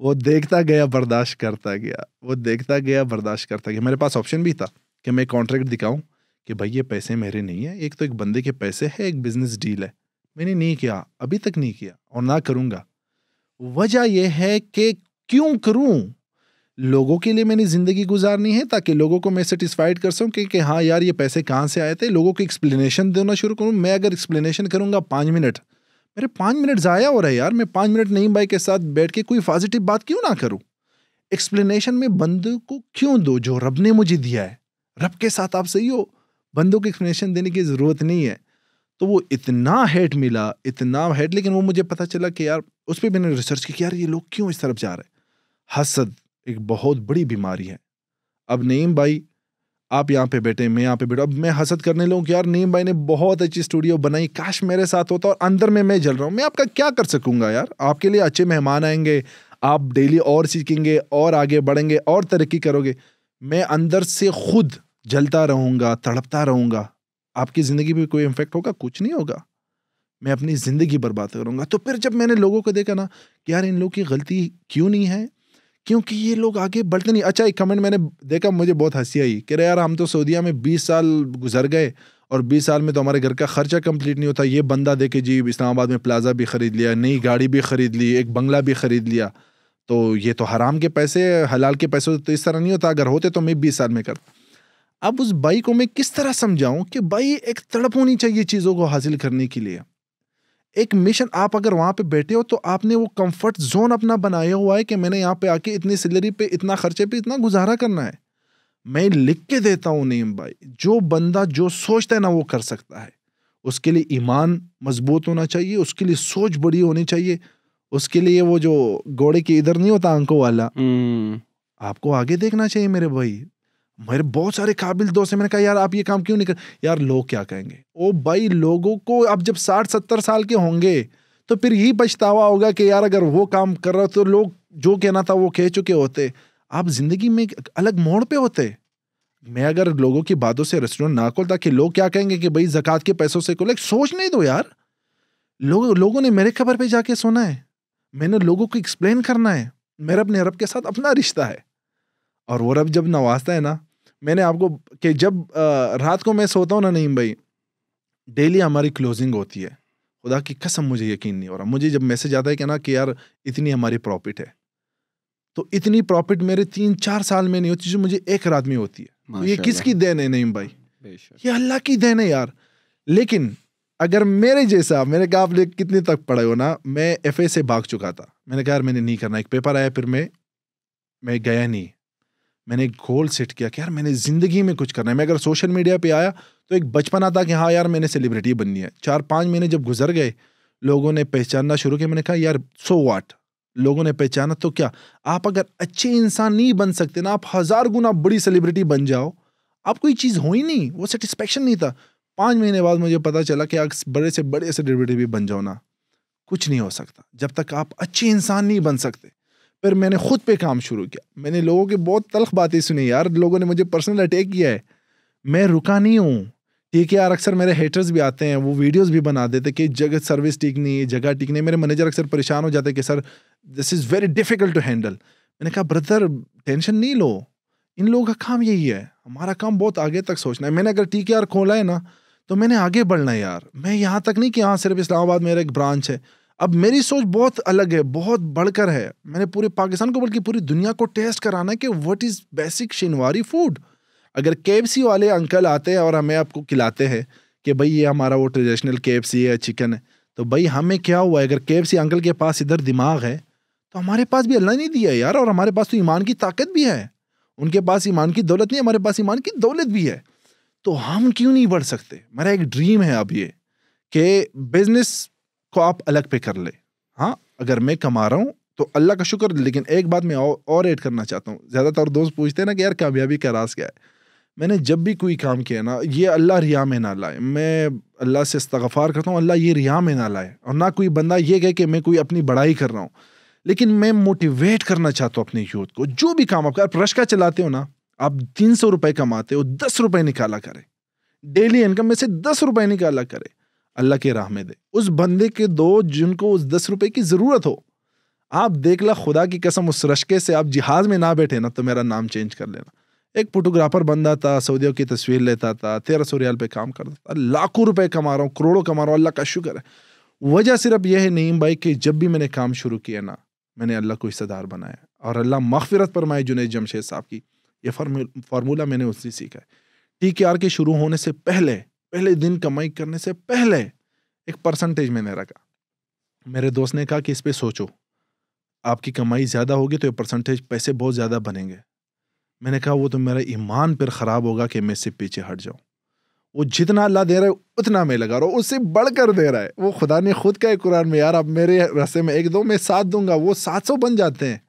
वो देखता गया बर्दाश्त करता गया वो देखता गया बर्दाश्त करता गया मेरे पास ऑप्शन भी था कि मैं कॉन्ट्रैक्ट दिखाऊं कि भाई ये पैसे मेरे नहीं है एक तो एक बंदे के पैसे है एक बिजनेस डील है मैंने नहीं किया अभी तक नहीं किया और ना करूँगा वजह यह है कि क्यों करूँ लोगों के लिए मैंने ज़िंदगी गुजारनी है ताकि लोगों को मैं सेटिस्फाइड कर सकूँ कि, कि हाँ यार ये पैसे कहाँ से आए थे लोगों को एक्सप्लेनेशन देना शुरू करूँ मैं अगर एक्सप्लेनेशन करूँगा पाँच मिनट मेरे पाँच मिनट ज़ाया हो रहा है यार मैं पाँच मिनट नईम भाई के साथ बैठ के कोई पॉजिटिव बात क्यों ना करूँ एक्सप्लेनेशन में बंद को क्यों दो जो रब ने मुझे दिया है रब के साथ आप सही हो बंदों को एक्सप्लेनेशन देने की ज़रूरत नहीं है तो वो इतना हेट मिला इतना हेट लेकिन वो मुझे पता चला कि यार उस पर मैंने रिसर्च की कि यार ये लोग क्यों इस तरफ जा रहे हैं हसद एक बहुत बड़ी बीमारी है अब नईम भाई आप यहाँ पे बैठे मैं यहाँ पे बैठा अब मैं हसद करने लूँ कि यार नीम भाई ने बहुत अच्छी स्टूडियो बनाई काश मेरे साथ होता और अंदर में मैं जल रहा हूँ मैं आपका क्या कर सकूँगा यार आपके लिए अच्छे मेहमान आएंगे आप डेली और सीखेंगे और आगे बढ़ेंगे और तरक्की करोगे मैं अंदर से खुद जलता रहूँगा तड़पता रहूँगा आपकी ज़िंदगी में कोई इम्फेक्ट होगा कुछ नहीं होगा मैं अपनी ज़िंदगी बर्बाद करूँगा तो फिर जब मैंने लोगों को देखा ना कि यार इन लोगों की गलती क्यों नहीं है क्योंकि ये लोग आगे बढ़ते नहीं अच्छा एक कमेंट मैंने देखा मुझे बहुत हंसी आई कह रहे यार हम तो सऊदीया में बीस साल गुजर गए और बीस साल में तो हमारे घर का खर्चा कंप्लीट नहीं होता ये बंदा देखे जी इस्लामाबाद में प्लाजा भी ख़रीद लिया नई गाड़ी भी ख़रीद ली एक बंगला भी ख़रीद लिया तो ये तो हराम के पैसे हलाल के पैसे तो इस तरह नहीं होता अगर होते तो मैं बीस साल में करता अब उस बाई को मैं किस तरह समझाऊं कि भाई एक तड़प होनी चाहिए चीज़ों को हासिल करने के लिए एक मिशन आप अगर वहाँ पे बैठे हो तो आपने वो कंफर्ट जोन अपना बनाया हुआ है कि मैंने यहाँ पे आके इतनी सैलरी पे इतना खर्चे पे इतना गुजारा करना है मैं लिख के देता हूँ नीम भाई जो बंदा जो सोचता है ना वो कर सकता है उसके लिए ईमान मजबूत होना चाहिए उसके लिए सोच बड़ी होनी चाहिए उसके लिए वो जो घोड़े के इधर नहीं होता अंकों वाला हम्म। आपको आगे देखना चाहिए मेरे भाई मेरे बहुत सारे काबिल दोस्त हैं मैंने कहा यार आप ये काम क्यों नहीं कर यार लोग क्या कहेंगे ओ भाई लोगों को अब जब साठ सत्तर साल के होंगे तो फिर यही पछतावा होगा कि यार अगर वो काम कर रहा तो लोग जो कहना था वो कह चुके होते आप जिंदगी में अलग मोड़ पे होते मैं अगर लोगों की बातों से रेस्टोरेंट ना खोलता कि लोग क्या कहेंगे कि भाई जक़ात के पैसों से खोले सोच नहीं दो यार लोग लोगों ने मेरे खबर पे जाके सुना है मैंने लोगों को एक्सप्लेन करना है मेरा अपने रब के साथ अपना रिश्ता है और वो रब जब नवाजता है ना मैंने आपको कि जब रात को मैं सोता हूँ ना नईम भाई डेली हमारी क्लोजिंग होती है खुदा की कसम मुझे यकीन नहीं हो रहा मुझे जब मैसेज आता है कि ना कि यार इतनी हमारी प्रॉफिट है तो इतनी प्रॉफिट मेरे तीन चार साल में नहीं होती जो मुझे एक रात में होती है तो ये किसकी देन है नईम भाई ये अल्लाह की देन है यार लेकिन अगर मेरे जैसा मेरे कहा आपने कितने तक पढ़े हो ना मैं एफ से भाग चुका था मैंने कहा यार मैंने नहीं करना एक पेपर आया फिर मैं मैं गया नहीं मैंने एक गोल सेट किया कि यार मैंने ज़िंदगी में कुछ करना है मैं अगर सोशल मीडिया पे आया तो एक बचपना था कि हाँ यार मैंने सेलिब्रिटी बननी है चार पाँच महीने जब गुजर गए लोगों ने पहचानना शुरू किया मैंने कहा यार सो वाट लोगों ने पहचाना तो क्या आप अगर अच्छे इंसान नहीं बन सकते ना आप हज़ार गुना बड़ी सेलिब्रिटी बन जाओ आप कोई चीज़ हो ही नहीं वो सेटिस्फेक्शन नहीं था पाँच महीने बाद मुझे पता चला कि आप बड़े से बड़े सेलिब्रिटी भी बन जाओ ना कुछ नहीं हो सकता जब तक आप अच्छे इंसान नहीं बन सकते फिर मैंने खुद पे काम शुरू किया मैंने लोगों की बहुत तलख बातें सुनी यार लोगों ने मुझे पर्सनल अटैक किया है मैं रुका नहीं हूँ ठीक है यार अक्सर मेरे हेटर्स भी आते हैं वो वीडियोस भी बना देते कि जगह सर्विस ठीक नहीं है जगह ठीक नहीं मेरे मैनेजर अक्सर परेशान हो जाते कि sir this is very difficult to handle मैंने कहा ब्रदर टेंशन नहीं लो इन लोगों का काम यही है हमारा काम बहुत आगे तक सोचना है मैंने अगर टी आर खोला है ना तो मैंने आगे बढ़ना है यार मैं यहाँ तक नहीं कि हाँ सिर्फ इस्लामाबाद मेरा एक ब्रांच है अब मेरी सोच बहुत अलग है बहुत बढ़कर है मैंने पूरे पाकिस्तान को बल्कि पूरी दुनिया को टेस्ट कराना है कि what is basic Shinwari food अगर के वाले अंकल आते हैं और हमें आपको खिलाते हैं कि भाई ये हमारा वो ट्रेडिशनल के है चिकन है तो भाई हमें क्या हुआ है अगर के अंकल के पास इधर दिमाग है तो हमारे पास भी अल्लाह ने दिया यार और हमारे पास तो ईमान की ताकत भी है उनके पास ईमान की दौलत नहीं हमारे पास ईमान की दौलत भी है तो हम क्यों नहीं बढ़ सकते मेरा एक ड्रीम है अब ये कि बिज़नेस को आप अलग पे कर ले हाँ अगर मैं कमा रहा हूँ तो अल्लाह का शुक्र लेकिन एक बात मैं और ऐड करना चाहता हूँ ज़्यादातर दोस्त पूछते हैं ना कि यार कामयाबी का रास क्या है मैंने जब भी कोई काम किया ना ये अल्लाह रिया में ना लाए मैं अल्लाह से इस्तफ़ार करता हूँ अल्लाह ये रिया में ना लाए और ना कोई बंदा ये कहे कि मैं कोई अपनी बड़ाई कर रहा हूँ लेकिन मैं मोटिवेट करना चाहता हूँ अपने यूथ को जो भी काम आप आप रश का चलाते हो ना आप तीन सौ रुपये कमाते हो दस रुपये निकाला करें डेली इनकम में से दस रुपये निकाला करें अल्लाह के राह में दे उस बंदे के दो जिनको उस दस रुपए की ज़रूरत हो आप देख ला खुदा की कसम उस रशके से आप जहाज़ में ना बैठे ना तो मेरा नाम चेंज कर लेना एक फोटोग्राफर बंदा था सऊदियों की तस्वीर लेता था तेरह सौ रियाल पे काम करता था लाखों रुपए कमा रहा हूँ करोड़ों कमा रहा हूँ अल्लाह का शुक्र है वजह सिर्फ यह है नईम भाई कि जब भी मैंने काम शुरू किया ना मैंने अल्लाह को हिस्सेदार बनाया और अल्लाह मगफिरत फरमाए जुनेद जमशेद साहब की यह फार्मूला मैंने उससे सीखा है टी के आर के शुरू होने से पहले पहले दिन कमाई करने से पहले एक परसेंटेज मैंने रखा मेरे दोस्त ने कहा कि इस पर सोचो आपकी कमाई ज़्यादा होगी तो ये परसेंटेज पैसे बहुत ज़्यादा बनेंगे मैंने कहा वो तो मेरा ईमान पर ख़राब होगा कि मैं इससे पीछे हट जाऊँ वो जितना अल्लाह दे रहा है उतना मैं लगा रहा हूँ उससे बढ़कर दे रहा है वो खुदा ने खुद एक कुरान में यार अब मेरे रस्ते में एक दो मैं साथ दूंगा वो सात सौ बन जाते हैं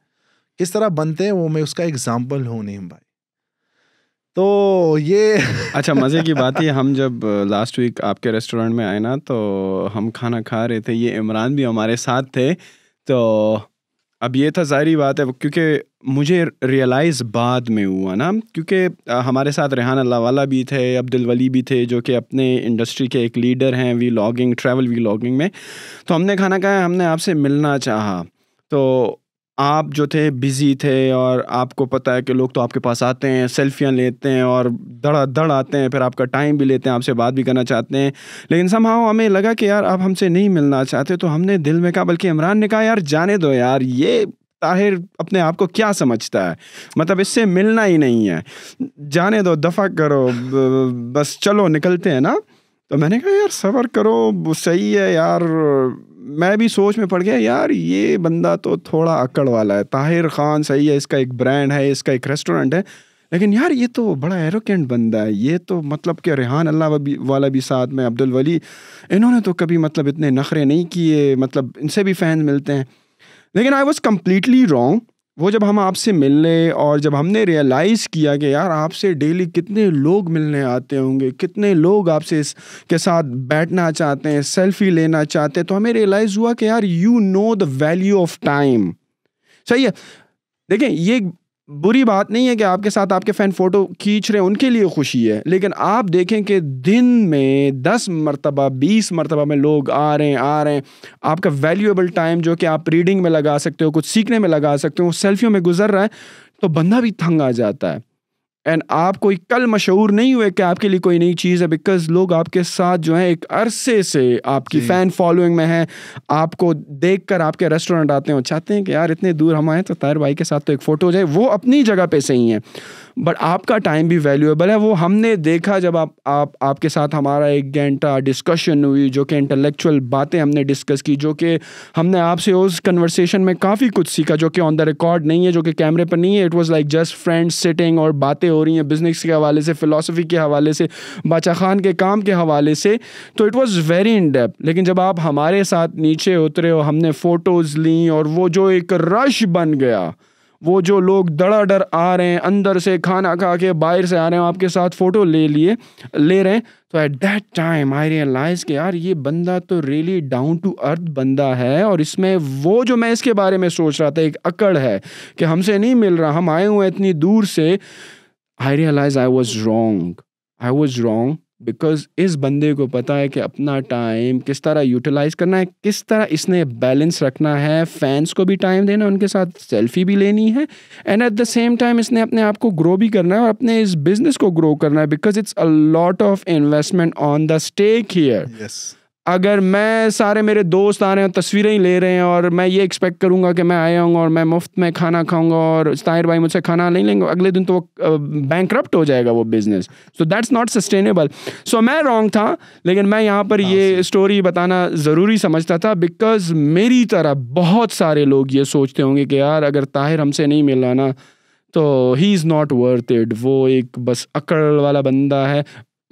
किस तरह बनते हैं वो मैं उसका एग्ज़ाम्पल हूँ नहीं भाई तो ये अच्छा मज़े की बात है हम जब लास्ट वीक आपके रेस्टोरेंट में आए ना तो हम खाना खा रहे थे ये इमरान भी हमारे साथ थे तो अब ये था जाहरी बात है क्योंकि मुझे रियलाइज़ बाद में हुआ ना क्योंकि हमारे साथ रेहान अल्लाह वाला भी थे अब्दुल वली भी थे जो कि अपने इंडस्ट्री के एक लीडर हैं vlogging travel vlogging में तो हमने खाना खाया हमने आपसे मिलना चाहा तो आप जो थे बिज़ी थे और आपको पता है कि लोग तो आपके पास आते हैं सेल्फियाँ लेते हैं और धड़ा धड़ आते हैं फिर आपका टाइम भी लेते हैं आपसे बात भी करना चाहते हैं लेकिन समाओ हमें लगा कि यार आप हमसे नहीं मिलना चाहते तो हमने दिल में कहा बल्कि इमरान ने कहा यार जाने दो यार ये ताहिर अपने आप को क्या समझता है मतलब इससे मिलना ही नहीं है जाने दो दफ़ा करो बस चलो निकलते हैं ना तो मैंने कहा यार सबर करो सही है यार मैं भी सोच में पड़ गया यार ये बंदा तो थोड़ा अकड़ वाला है ताहिर खान सही है इसका एक ब्रांड है इसका एक रेस्टोरेंट है लेकिन यार ये तो बड़ा एरोकेंट बंदा है ये तो मतलब कि रेहान अल्लाह वाला भी साथ में अब्दुल वली इन्होंने तो कभी मतलब इतने नखरे नहीं किए मतलब इनसे भी फैन मिलते हैं लेकिन आई वॉज कम्प्लीटली रॉन्ग वो जब हम आपसे मिलने और जब हमने रियलाइज़ किया कि यार आपसे डेली कितने लोग मिलने आते होंगे कितने लोग आपसे इस के साथ बैठना चाहते हैं सेल्फी लेना चाहते हैं तो हमें रियलाइज़ हुआ कि यार you know the value of time सही है देखें ये बुरी बात नहीं है कि आपके साथ आपके फ़ैन फ़ोटो खींच रहे हैं उनके लिए खुशी है लेकिन आप देखें कि दिन में दस मरतबा बीस मरतबा में लोग आ रहे हैं आ रहे हैं आपका वैल्यूएबल टाइम जो कि आप रीडिंग में लगा सकते हो कुछ सीखने में लगा सकते हो सेल्फियों में गुजर रहा है तो बंदा भी थंग आ जाता है एंड आप कोई कल मशहूर नहीं हुए कि आपके लिए कोई नई चीज़ है बिकॉज लोग आपके साथ जो है एक अरसे से आपकी फ़ैन फॉलोइंग में हैं आपको देख कर आपके रेस्टोरेंट आते हैं और चाहते हैं कि यार इतने दूर हम आए तो ताहिर भाई के साथ तो एक फ़ोटो हो जाए वो अपनी जगह पे सही हैं बट आपका टाइम भी वैल्यूएबल है वो हमने देखा जब आप आप आपके साथ हमारा एक घंटा डिस्कशन हुई जो कि इंटेलेक्चुअल बातें हमने डिस्कस की जो कि हमने आपसे उस कन्वर्सेशन में काफ़ी कुछ सीखा जो कि ऑन द रिकॉर्ड नहीं है जो कि कैमरे पर नहीं है it was like just friends sitting और बातें हो रही हैं बिजनेस के हवाले से फ़िलासफ़ी के हवाले से बादशाह खान के काम के हवाले से तो it was very in depth लेकिन जब आप हमारे साथ नीचे उतरे हो हमने फ़ोटोज़ ली और वो जो एक रश बन गया वो जो लोग दड़ा डर आ रहे हैं अंदर से खाना खा के बाहर से आ रहे हैं आपके साथ फ़ोटो ले लिए ले रहे हैं तो at that time I realise के यार ये बंदा तो रियली डाउन टू अर्थ बंदा है और इसमें वो जो मैं इसके बारे में सोच रहा था एक अकड़ है कि हमसे नहीं मिल रहा हम आए हुए इतनी दूर से I realise I was wrong I was wrong because इस बंदे को पता है कि अपना टाइम किस तरह यूटिलाइज करना है किस तरह इसने बैलेंस रखना है फैंस को भी टाइम देना उनके साथ सेल्फी भी लेनी है and at the same time इसने अपने आप को ग्रो भी करना है और अपने इस बिजनेस को ग्रो करना है because it's a lot of investment on the stake here अगर मैं सारे मेरे दोस्त आ रहे हैं तस्वीरें ही ले रहे हैं और मैं ये एक्सपेक्ट करूंगा कि मैं आया हूँ और मैं मुफ्त में खाना खाऊंगा और ताहिर भाई मुझसे खाना नहीं लेंगे अगले दिन तो वो बैंक हो जाएगा वो business so that's not sustainable so मैं रॉन्ग था लेकिन मैं यहाँ पर ये हाँ, स्टोरी बताना ज़रूरी समझता था बिकॉज मेरी तरह बहुत सारे लोग ये सोचते होंगे कि यार अगर ताहिर हमसे नहीं रहा ना तो he is not worth it वो एक बस अकड़ वाला बंदा है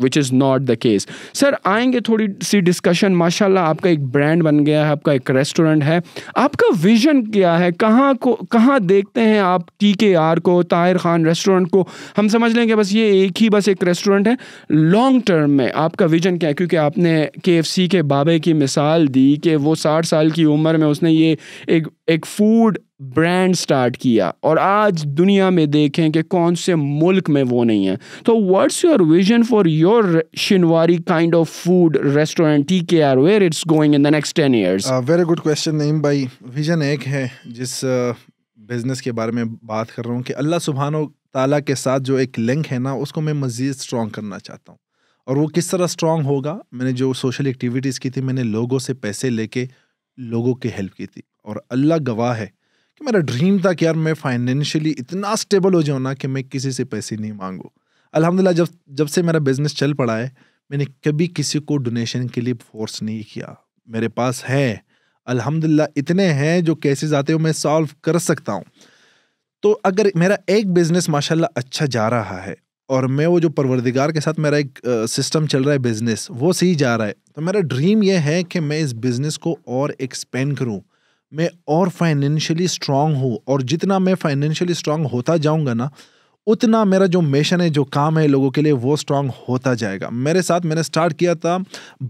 which is not the case sir आएंगे थोड़ी सी डिस्कशन माशाल्लाह आपका एक ब्रांड बन गया है आपका एक रेस्टोरेंट है आपका विजन क्या है कहाँ को कहाँ देखते हैं आप टी के आर को ताहिर खान रेस्टोरेंट को हम समझ लें कि बस ये एक ही बस एक रेस्टोरेंट है लॉन्ग टर्म में आपका विजन क्या है क्योंकि आपने के एफ सी के बाबे की मिसाल दी कि वो साठ साल की उम्र में उसने ये एक एक फूड ब्रांड स्टार्ट किया और आज दुनिया में देखें कि कौन से मुल्क में वो नहीं है तो what's your vision for your Shinwari kind of food restaurant T K R where it's going in the next ten years very good question Naeem भाई विजन एक है जिस बिज़नेस uh, के बारे में बात कर रहा हूँ कि अल्लाह सुबहानो ताला के साथ जो एक लिंक है ना उसको मैं मज़ीद स्ट्रॉन्ग करना चाहता हूँ और वो किस तरह स्ट्रॉन्ग होगा मैंने जो सोशल एक्टिविटीज़ की थी मैंने लोगों से पैसे लेके लोगों की हेल्प की थी और अल्लाह गवाह है मेरा ड्रीम था कि यार मैं फाइनेंशियली इतना स्टेबल हो जाऊँ ना कि मैं किसी से पैसे नहीं मांगू अलहमदिल्ला जब जब से मेरा बिजनेस चल पड़ा है मैंने कभी किसी को डोनेशन के लिए फोर्स नहीं किया मेरे पास है अलहमदिल्ला इतने हैं जो केसेस आते हो मैं सॉल्व कर सकता हूँ तो अगर मेरा एक बिज़नेस माशा अच्छा जा रहा है और मैं वो जो परवरदिगार के साथ मेरा एक सिस्टम चल रहा है बिज़नेस वो सही जा रहा है तो मेरा ड्रीम ये है कि मैं इस बिज़नेस को और एक्सपेंड करूँ मैं और फाइनेंशियली स्ट्रांग हूँ और जितना मैं फाइनेंशियली स्ट्रांग होता जाऊँगा ना उतना मेरा जो मिशन है जो काम है लोगों के लिए वो स्ट्रांग होता जाएगा मेरे साथ मैंने स्टार्ट किया था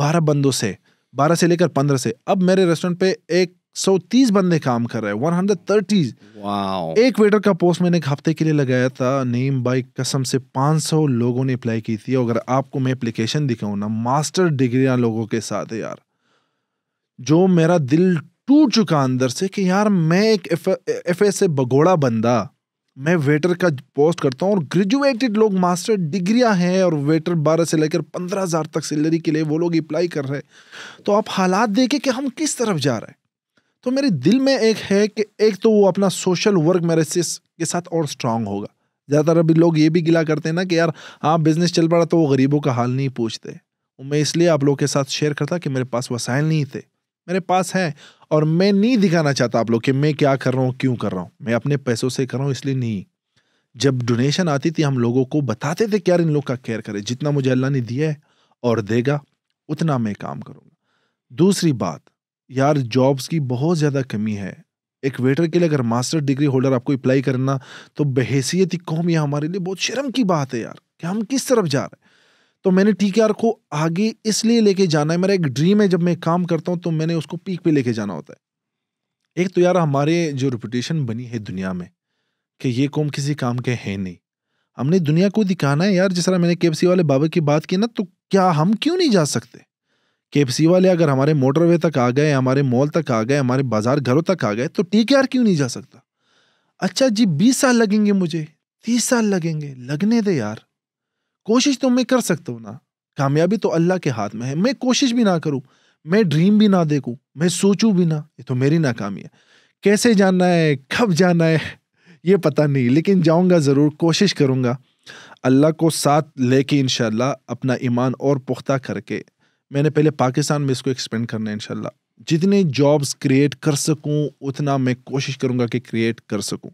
बारह बंदों से बारह से लेकर पंद्रह से अब मेरे रेस्टोरेंट पे एक सौ तीस बंदे काम कर रहे हैं वन हंड्रेड थर्टीज एक वेटर का पोस्ट मैंने एक हफ्ते के लिए लगाया था नीम बाई कसम से पाँच सौ लोगों ने अप्लाई की थी अगर आपको मैं अप्लीकेशन दिखाऊँ ना मास्टर डिग्रियाँ लोगों के साथ है यार जो मेरा दिल टूट चुका अंदर से कि यार मैं एक एफ से भगोड़ा बंदा मैं वेटर का पोस्ट करता हूँ और ग्रेजुएटेड लोग मास्टर डिग्रियाँ हैं और वेटर बारह से लेकर पंद्रह हज़ार तक सैलरी के लिए वो लोग अप्लाई कर रहे हैं तो आप हालात देखें कि हम किस तरफ जा रहे हैं तो मेरे दिल में एक है कि एक तो वो अपना सोशल वर्क मेरे से के साथ और स्ट्रांग होगा ज़्यादातर अभी लोग ये भी गिला करते हैं ना कि यार हाँ बिज़नेस चल पड़ा तो वो गरीबों का हाल नहीं पूछते मैं इसलिए आप लोग के साथ शेयर करता कि मेरे पास वसाइल नहीं थे मेरे पास है और मैं नहीं दिखाना चाहता आप लोग कि मैं क्या कर रहा हूँ क्यों कर रहा हूँ मैं अपने पैसों से कर रहा हूँ इसलिए नहीं जब डोनेशन आती थी हम लोगों को बताते थे कि यार इन लोग का केयर करें जितना मुझे अल्लाह ने दिया है और देगा उतना मैं काम करूँगा दूसरी बात यार जॉब्स की बहुत ज़्यादा कमी है एक वेटर के लिए अगर मास्टर डिग्री होल्डर आपको अप्लाई करना तो बहसीत ही कौम यह हमारे लिए बहुत शर्म की बात है यार कि हम किस तरफ जा रहे हैं तो मैंने टी को आगे इसलिए लेके जाना है मेरा एक ड्रीम है जब मैं काम करता हूँ तो मैंने उसको पीक पे लेके जाना होता है एक तो यार हमारे जो रिपूटेशन बनी है दुनिया में कि ये कौम किसी काम के है नहीं हमने दुनिया को दिखाना है यार जिस तरह मैंने के वाले बाबा की बात की ना तो क्या हम क्यों नहीं जा सकते के वाले अगर हमारे मोटरवे तक आ गए हमारे मॉल तक आ गए हमारे बाजार घरों तक आ गए तो टी क्यों नहीं जा सकता अच्छा जी बीस साल लगेंगे मुझे तीस साल लगेंगे लगने दे यार कोशिश तो मैं कर सकता हूँ ना कामयाबी तो अल्लाह के हाथ में है मैं कोशिश भी ना करूँ मैं ड्रीम भी ना देखूँ मैं सोचूँ भी ना ये तो मेरी नाकामी है कैसे जाना है कब जाना है ये पता नहीं लेकिन जाऊँगा ज़रूर कोशिश करूँगा अल्लाह को साथ लेके इन अपना ईमान और पुख्ता करके मैंने पहले पाकिस्तान में इसको एक्सपेंड करना है इन जितने जॉब्स क्रिएट कर सकूँ उतना मैं कोशिश करूँगा कि क्रिएट कर सकूँ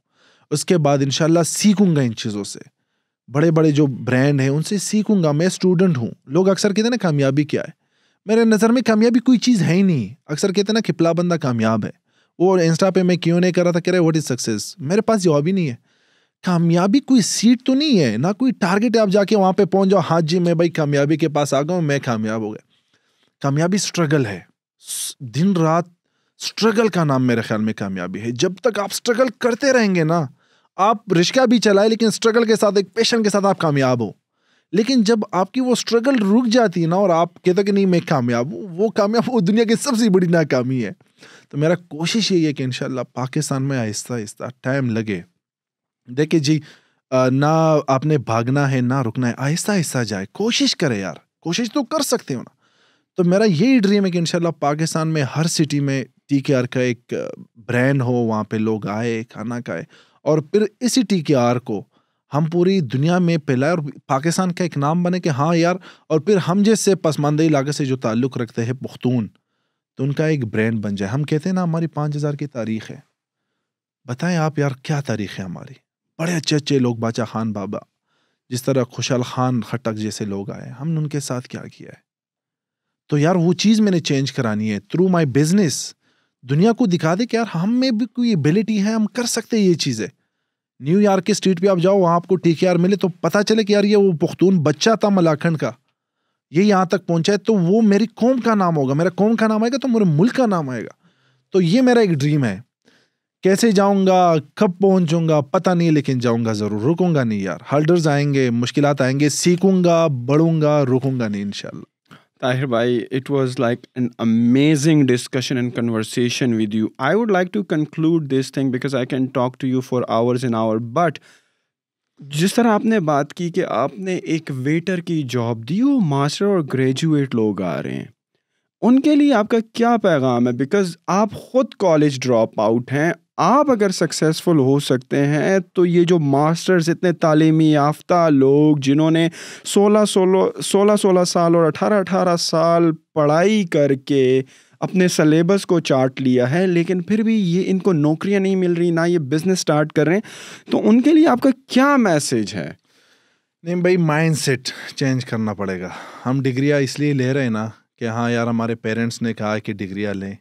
उसके बाद इन सीखूंगा इन चीज़ों से बड़े बड़े जो ब्रांड हैं उनसे सीखूंगा मैं स्टूडेंट हूँ लोग अक्सर कहते हैं ना कामयाबी क्या है मेरे नज़र में कामयाबी कोई चीज़ है ही नहीं अक्सर कहते हैं ना किपला बंदा कामयाब है वो इंस्टा पे मैं क्यों नहीं कर रहा था कह रहे व्हाट इज़ सक्सेस मेरे पास जॉब ही नहीं है कामयाबी कोई सीट तो नहीं है ना कोई टारगेट है आप जाके वहाँ पे पहुँच जाओ हाँ जी मैं भाई कामयाबी के पास आ गया मैं कामयाब हो गया कामयाबी स्ट्रगल है दिन रात स्ट्रगल का नाम मेरे ख्याल में कामयाबी है जब तक आप स्ट्रगल करते रहेंगे ना आप रिश्का भी चलाए लेकिन स्ट्रगल के साथ एक पेशन के साथ आप कामयाब हो लेकिन जब आपकी वो स्ट्रगल रुक जाती है ना और आप कहते हो कि नहीं मैं कामयाब हूँ वो कामयाब वो दुनिया की सबसे बड़ी नाकामी है तो मेरा कोशिश यही है कि इन पाकिस्तान में आहिस्ता आहिस्ता टाइम लगे देखिए जी ना आपने भागना है ना रुकना है आहिस्ता आहिस्ता जाए कोशिश करें यार कोशिश तो कर सकते हो ना तो मेरा यही ड्रीम है कि इन पाकिस्तान में हर सिटी में टी का एक ब्रांड हो वहाँ पे लोग आए खाना खाए और फिर इसी टी के आर को हम पूरी दुनिया में फैलाए और पाकिस्तान का एक नाम बने कि हाँ यार और फिर हम जैसे पसमानदे इलाके से जो ताल्लुक़ रखते हैं पुख्तून तो उनका एक ब्रांड बन जाए हम कहते हैं ना हमारी पाँच हज़ार की तारीख है बताएं आप यार क्या तारीख है हमारी बड़े अच्छे अच्छे लोग बाचा खान बाबा जिस तरह खुशहाल खान खटक जैसे लोग आए हमने उनके साथ क्या किया है तो यार वो चीज़ मैंने चेंज करानी है थ्रू माई बिजनेस दुनिया को दिखा दे कि यार हम में भी कोई एबिलिटी है हम कर सकते हैं ये चीज़ें न्यूयॉर्क की स्ट्रीट पे आप जाओ वहाँ आपको टी मिले तो पता चले कि यार ये वो पुख्तून बच्चा था मलाखंड का ये यहाँ तक पहुँचा है तो वो मेरी कौम का नाम होगा मेरा कौम का नाम आएगा तो मेरे मुल्क का नाम आएगा तो ये मेरा एक ड्रीम है कैसे जाऊँगा कब पहुँचूँगा पता नहीं लेकिन जाऊँगा ज़रूर रुकूँगा नहीं यार हर्डर्स आएंगे मुश्किल आएंगे सीखूँगा बढ़ूँगा रुकूँगा नहीं इनशाला Tahir bhai, it was like an amazing discussion and conversation with you. I would like to conclude this thing because I can talk to you for hours and hours, but जिस तरह आपने बात की कि आपने एक वेटर की job दी वो मास्टर और ग्रेजुएट लोग आ रहे हैं उनके लिए आपका क्या पैगाम है बिकॉज आप ख़ुद कॉलेज ड्रॉप आउट हैं आप अगर सक्सेसफुल हो सकते हैं तो ये जो मास्टर्स इतने तालीमी याफ्ता लोग जिन्होंने सोलह सोलह सोलह सोलह साल और अठारह अठारह साल पढ़ाई करके अपने सलेबस को चाट लिया है लेकिन फिर भी ये इनको नौकरियां नहीं मिल रही ना ये बिज़नेस स्टार्ट कर रहे हैं तो उनके लिए आपका क्या मैसेज है नहीं भाई माइंड चेंज करना पड़ेगा हम डिग्रियाँ इसलिए ले रहे हैं ना कि हाँ यार हमारे पेरेंट्स ने कहा कि डिग्रियाँ लें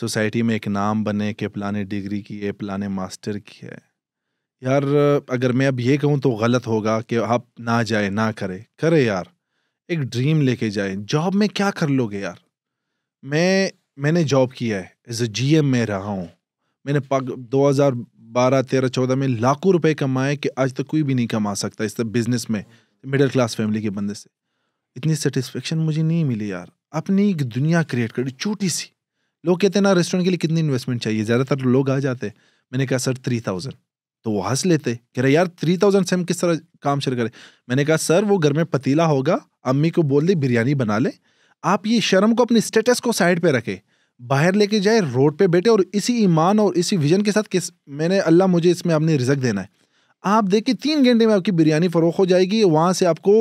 सोसाइटी में एक नाम बने कि फलाने डिग्री की है फलाने मास्टर की है यार अगर मैं अब ये कहूँ तो गलत होगा कि आप ना जाए ना करे करे यार एक ड्रीम लेके जाए जॉब में क्या कर लोगे यार मैं मैंने जॉब किया है एज ए जी एम में रहा हूँ मैंने दो हज़ार बारह तेरह चौदह में लाखों रुपए कमाए कि आज तक कोई भी नहीं कमा सकता इस बिजनेस में मिडिल क्लास फैमिली के बंदे से इतनी सेटिस्फेक्शन मुझे नहीं मिली यार अपनी एक दुनिया क्रिएट करी छोटी सी लोग कहते हैं ना रेस्टोरेंट के लिए कितनी इन्वेस्टमेंट चाहिए ज़्यादातर लोग आ जाते मैंने कहा सर थ्री थाउजेंड तो वो हंस लेते कह रहे यार थ्री थाउजेंड से हम किस तरह काम शुरू करें मैंने कहा सर वो घर में पतीला होगा अम्मी को बोल दी बिरयानी बना ले आप ये शर्म को अपने स्टेटस को साइड पे रखे बाहर लेके जाए रोड पे बैठे और इसी ईमान और इसी विजन के साथ किस मैंने अल्लाह मुझे इसमें अपने रिजक देना है आप देखिए तीन घंटे में आपकी बिरयानी फ़रोख हो जाएगी वहाँ से आपको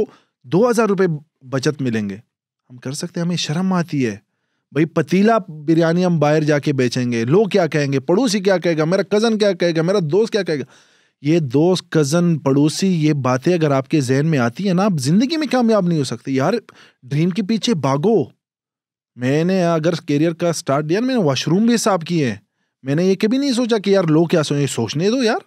दो हज़ार रुपये बचत मिलेंगे हम कर सकते हैं हमें शर्म आती है भाई पतीला बिरयानी हम बाहर जाके बेचेंगे लोग क्या कहेंगे पड़ोसी क्या कहेगा मेरा कज़न क्या कहेगा मेरा दोस्त क्या कहेगा ये दोस्त कज़न पड़ोसी ये बातें अगर आपके जहन में आती है ना आप ज़िंदगी में कामयाब नहीं हो सकते यार ड्रीम के पीछे भागो मैंने अगर करियर का स्टार्ट दिया मैंने वॉशरूम भी साफ किए हैं मैंने ये कभी नहीं सोचा कि यार लोग क्या सोचें सोचने दो यार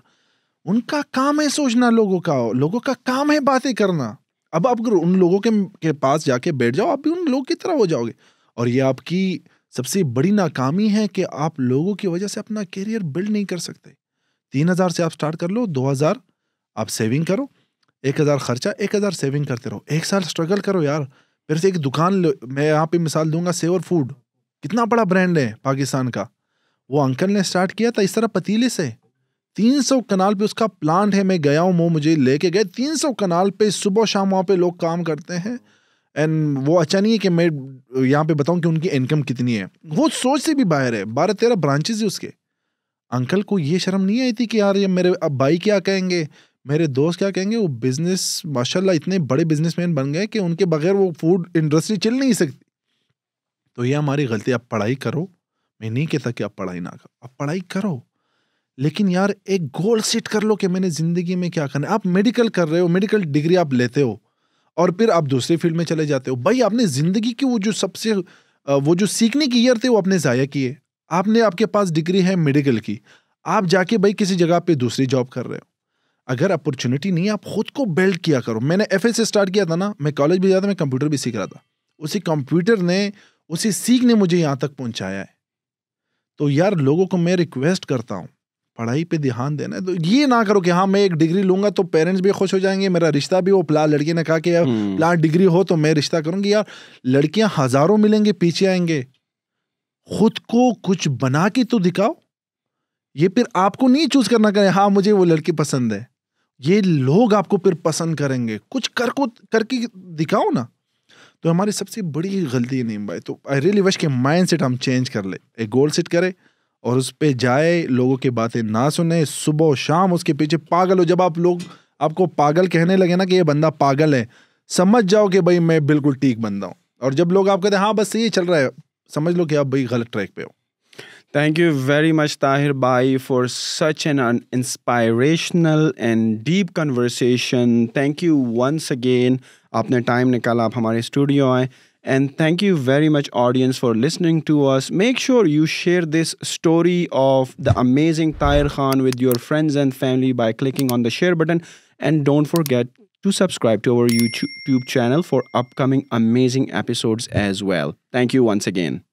उनका काम है सोचना लोगों का लोगों का काम है बातें करना अब आप उन लोगों के, के पास जाके बैठ जाओ आप भी उन लोगों की तरह हो जाओगे और ये आपकी सबसे बड़ी नाकामी है कि आप लोगों की वजह से अपना करियर बिल्ड नहीं कर सकते तीन हज़ार से आप स्टार्ट कर लो दो हज़ार आप सेविंग करो एक हज़ार खर्चा एक हज़ार सेविंग करते रहो एक साल स्ट्रगल करो यार फिर से एक दुकान लो मैं यहाँ पे मिसाल दूंगा सेवर फूड कितना बड़ा ब्रांड है पाकिस्तान का वो अंकल ने स्टार्ट किया था इस तरह पतीले से सौ कनाल पे उसका प्लांट है मैं गया हूँ वो मुझे लेके गए तीन सौ कनाल पे सुबह शाम वहाँ पे लोग काम करते हैं एंड वो अच्छा नहीं है कि मैं यहाँ पे बताऊँ कि उनकी इनकम कितनी है वो सोच से भी बाहर है बारह तेरह ब्रांचेज है उसके अंकल को ये शर्म नहीं आई थी कि यार ये मेरे अब भाई क्या कहेंगे मेरे दोस्त क्या कहेंगे वो बिज़नेस माशाल्लाह इतने बड़े बिजनेसमैन बन गए कि उनके बगैर वो फूड इंडस्ट्री चल नहीं सकती तो ये हमारी गलती आप पढ़ाई करो मैं नहीं कहता कि आप पढ़ाई ना करो आप पढ़ाई करो लेकिन यार एक गोल सेट कर लो कि मैंने ज़िंदगी में क्या करना है आप मेडिकल कर रहे हो मेडिकल डिग्री आप लेते हो और फिर आप दूसरे फील्ड में चले जाते हो भाई आपने ज़िंदगी की वो जो सबसे वो जो सीखने की ईयर थे वो आपने ज़ाया किए आपने आपके पास डिग्री है मेडिकल की आप जाके भाई किसी जगह पे दूसरी जॉब कर रहे हो अगर अपॉर्चुनिटी नहीं आप खुद को बिल्ड किया करो मैंने एफ से स्टार्ट किया था ना मैं कॉलेज भी गया था मैं कंप्यूटर भी सीख रहा था उसी कंप्यूटर ने उसी सीख ने मुझे यहाँ तक पहुँचाया है तो यार लोगों को मैं रिक्वेस्ट करता हूँ पढ़ाई पे ध्यान देना है तो ये ना करो कि हाँ मैं एक डिग्री लूंगा तो पेरेंट्स भी खुश हो जाएंगे मेरा रिश्ता भी वो प्ला लड़के ने कहा कि यार प्ला हम्म। डिग्री हो तो मैं रिश्ता करूंगी यार लड़कियां हजारों मिलेंगे पीछे आएंगे खुद को कुछ बना के तो दिखाओ ये फिर आपको नहीं चूज करना करें हाँ मुझे वो लड़की पसंद है ये लोग आपको फिर पसंद करेंगे कुछ कर को करके दिखाओ ना तो हमारी सबसे बड़ी गलती है नीम भाई तो आई रियली वश के माइंड सेट हम चेंज कर ले एक गोल सेट करें और उस पर जाए लोगों की बातें ना सुने सुबह शाम उसके पीछे पागल हो जब आप लोग आपको पागल कहने लगे ना कि ये बंदा पागल है समझ जाओ कि भाई मैं बिल्कुल ठीक बंदा हूँ और जब लोग आप कहते हैं हाँ बस ये चल रहा है समझ लो कि आप भाई गलत ट्रैक पे हो thank you very much Tahir भाई for such an inspirational and deep conversation thank you once again आपने टाइम निकाला आप हमारे स्टूडियो आए And thank you very much, audience, for listening to us. Make sure you share this story of the amazing Tahir Khan with your friends and family by clicking on the share button. And don't forget to subscribe to our YouTube channel for upcoming amazing episodes as well. Thank you once again.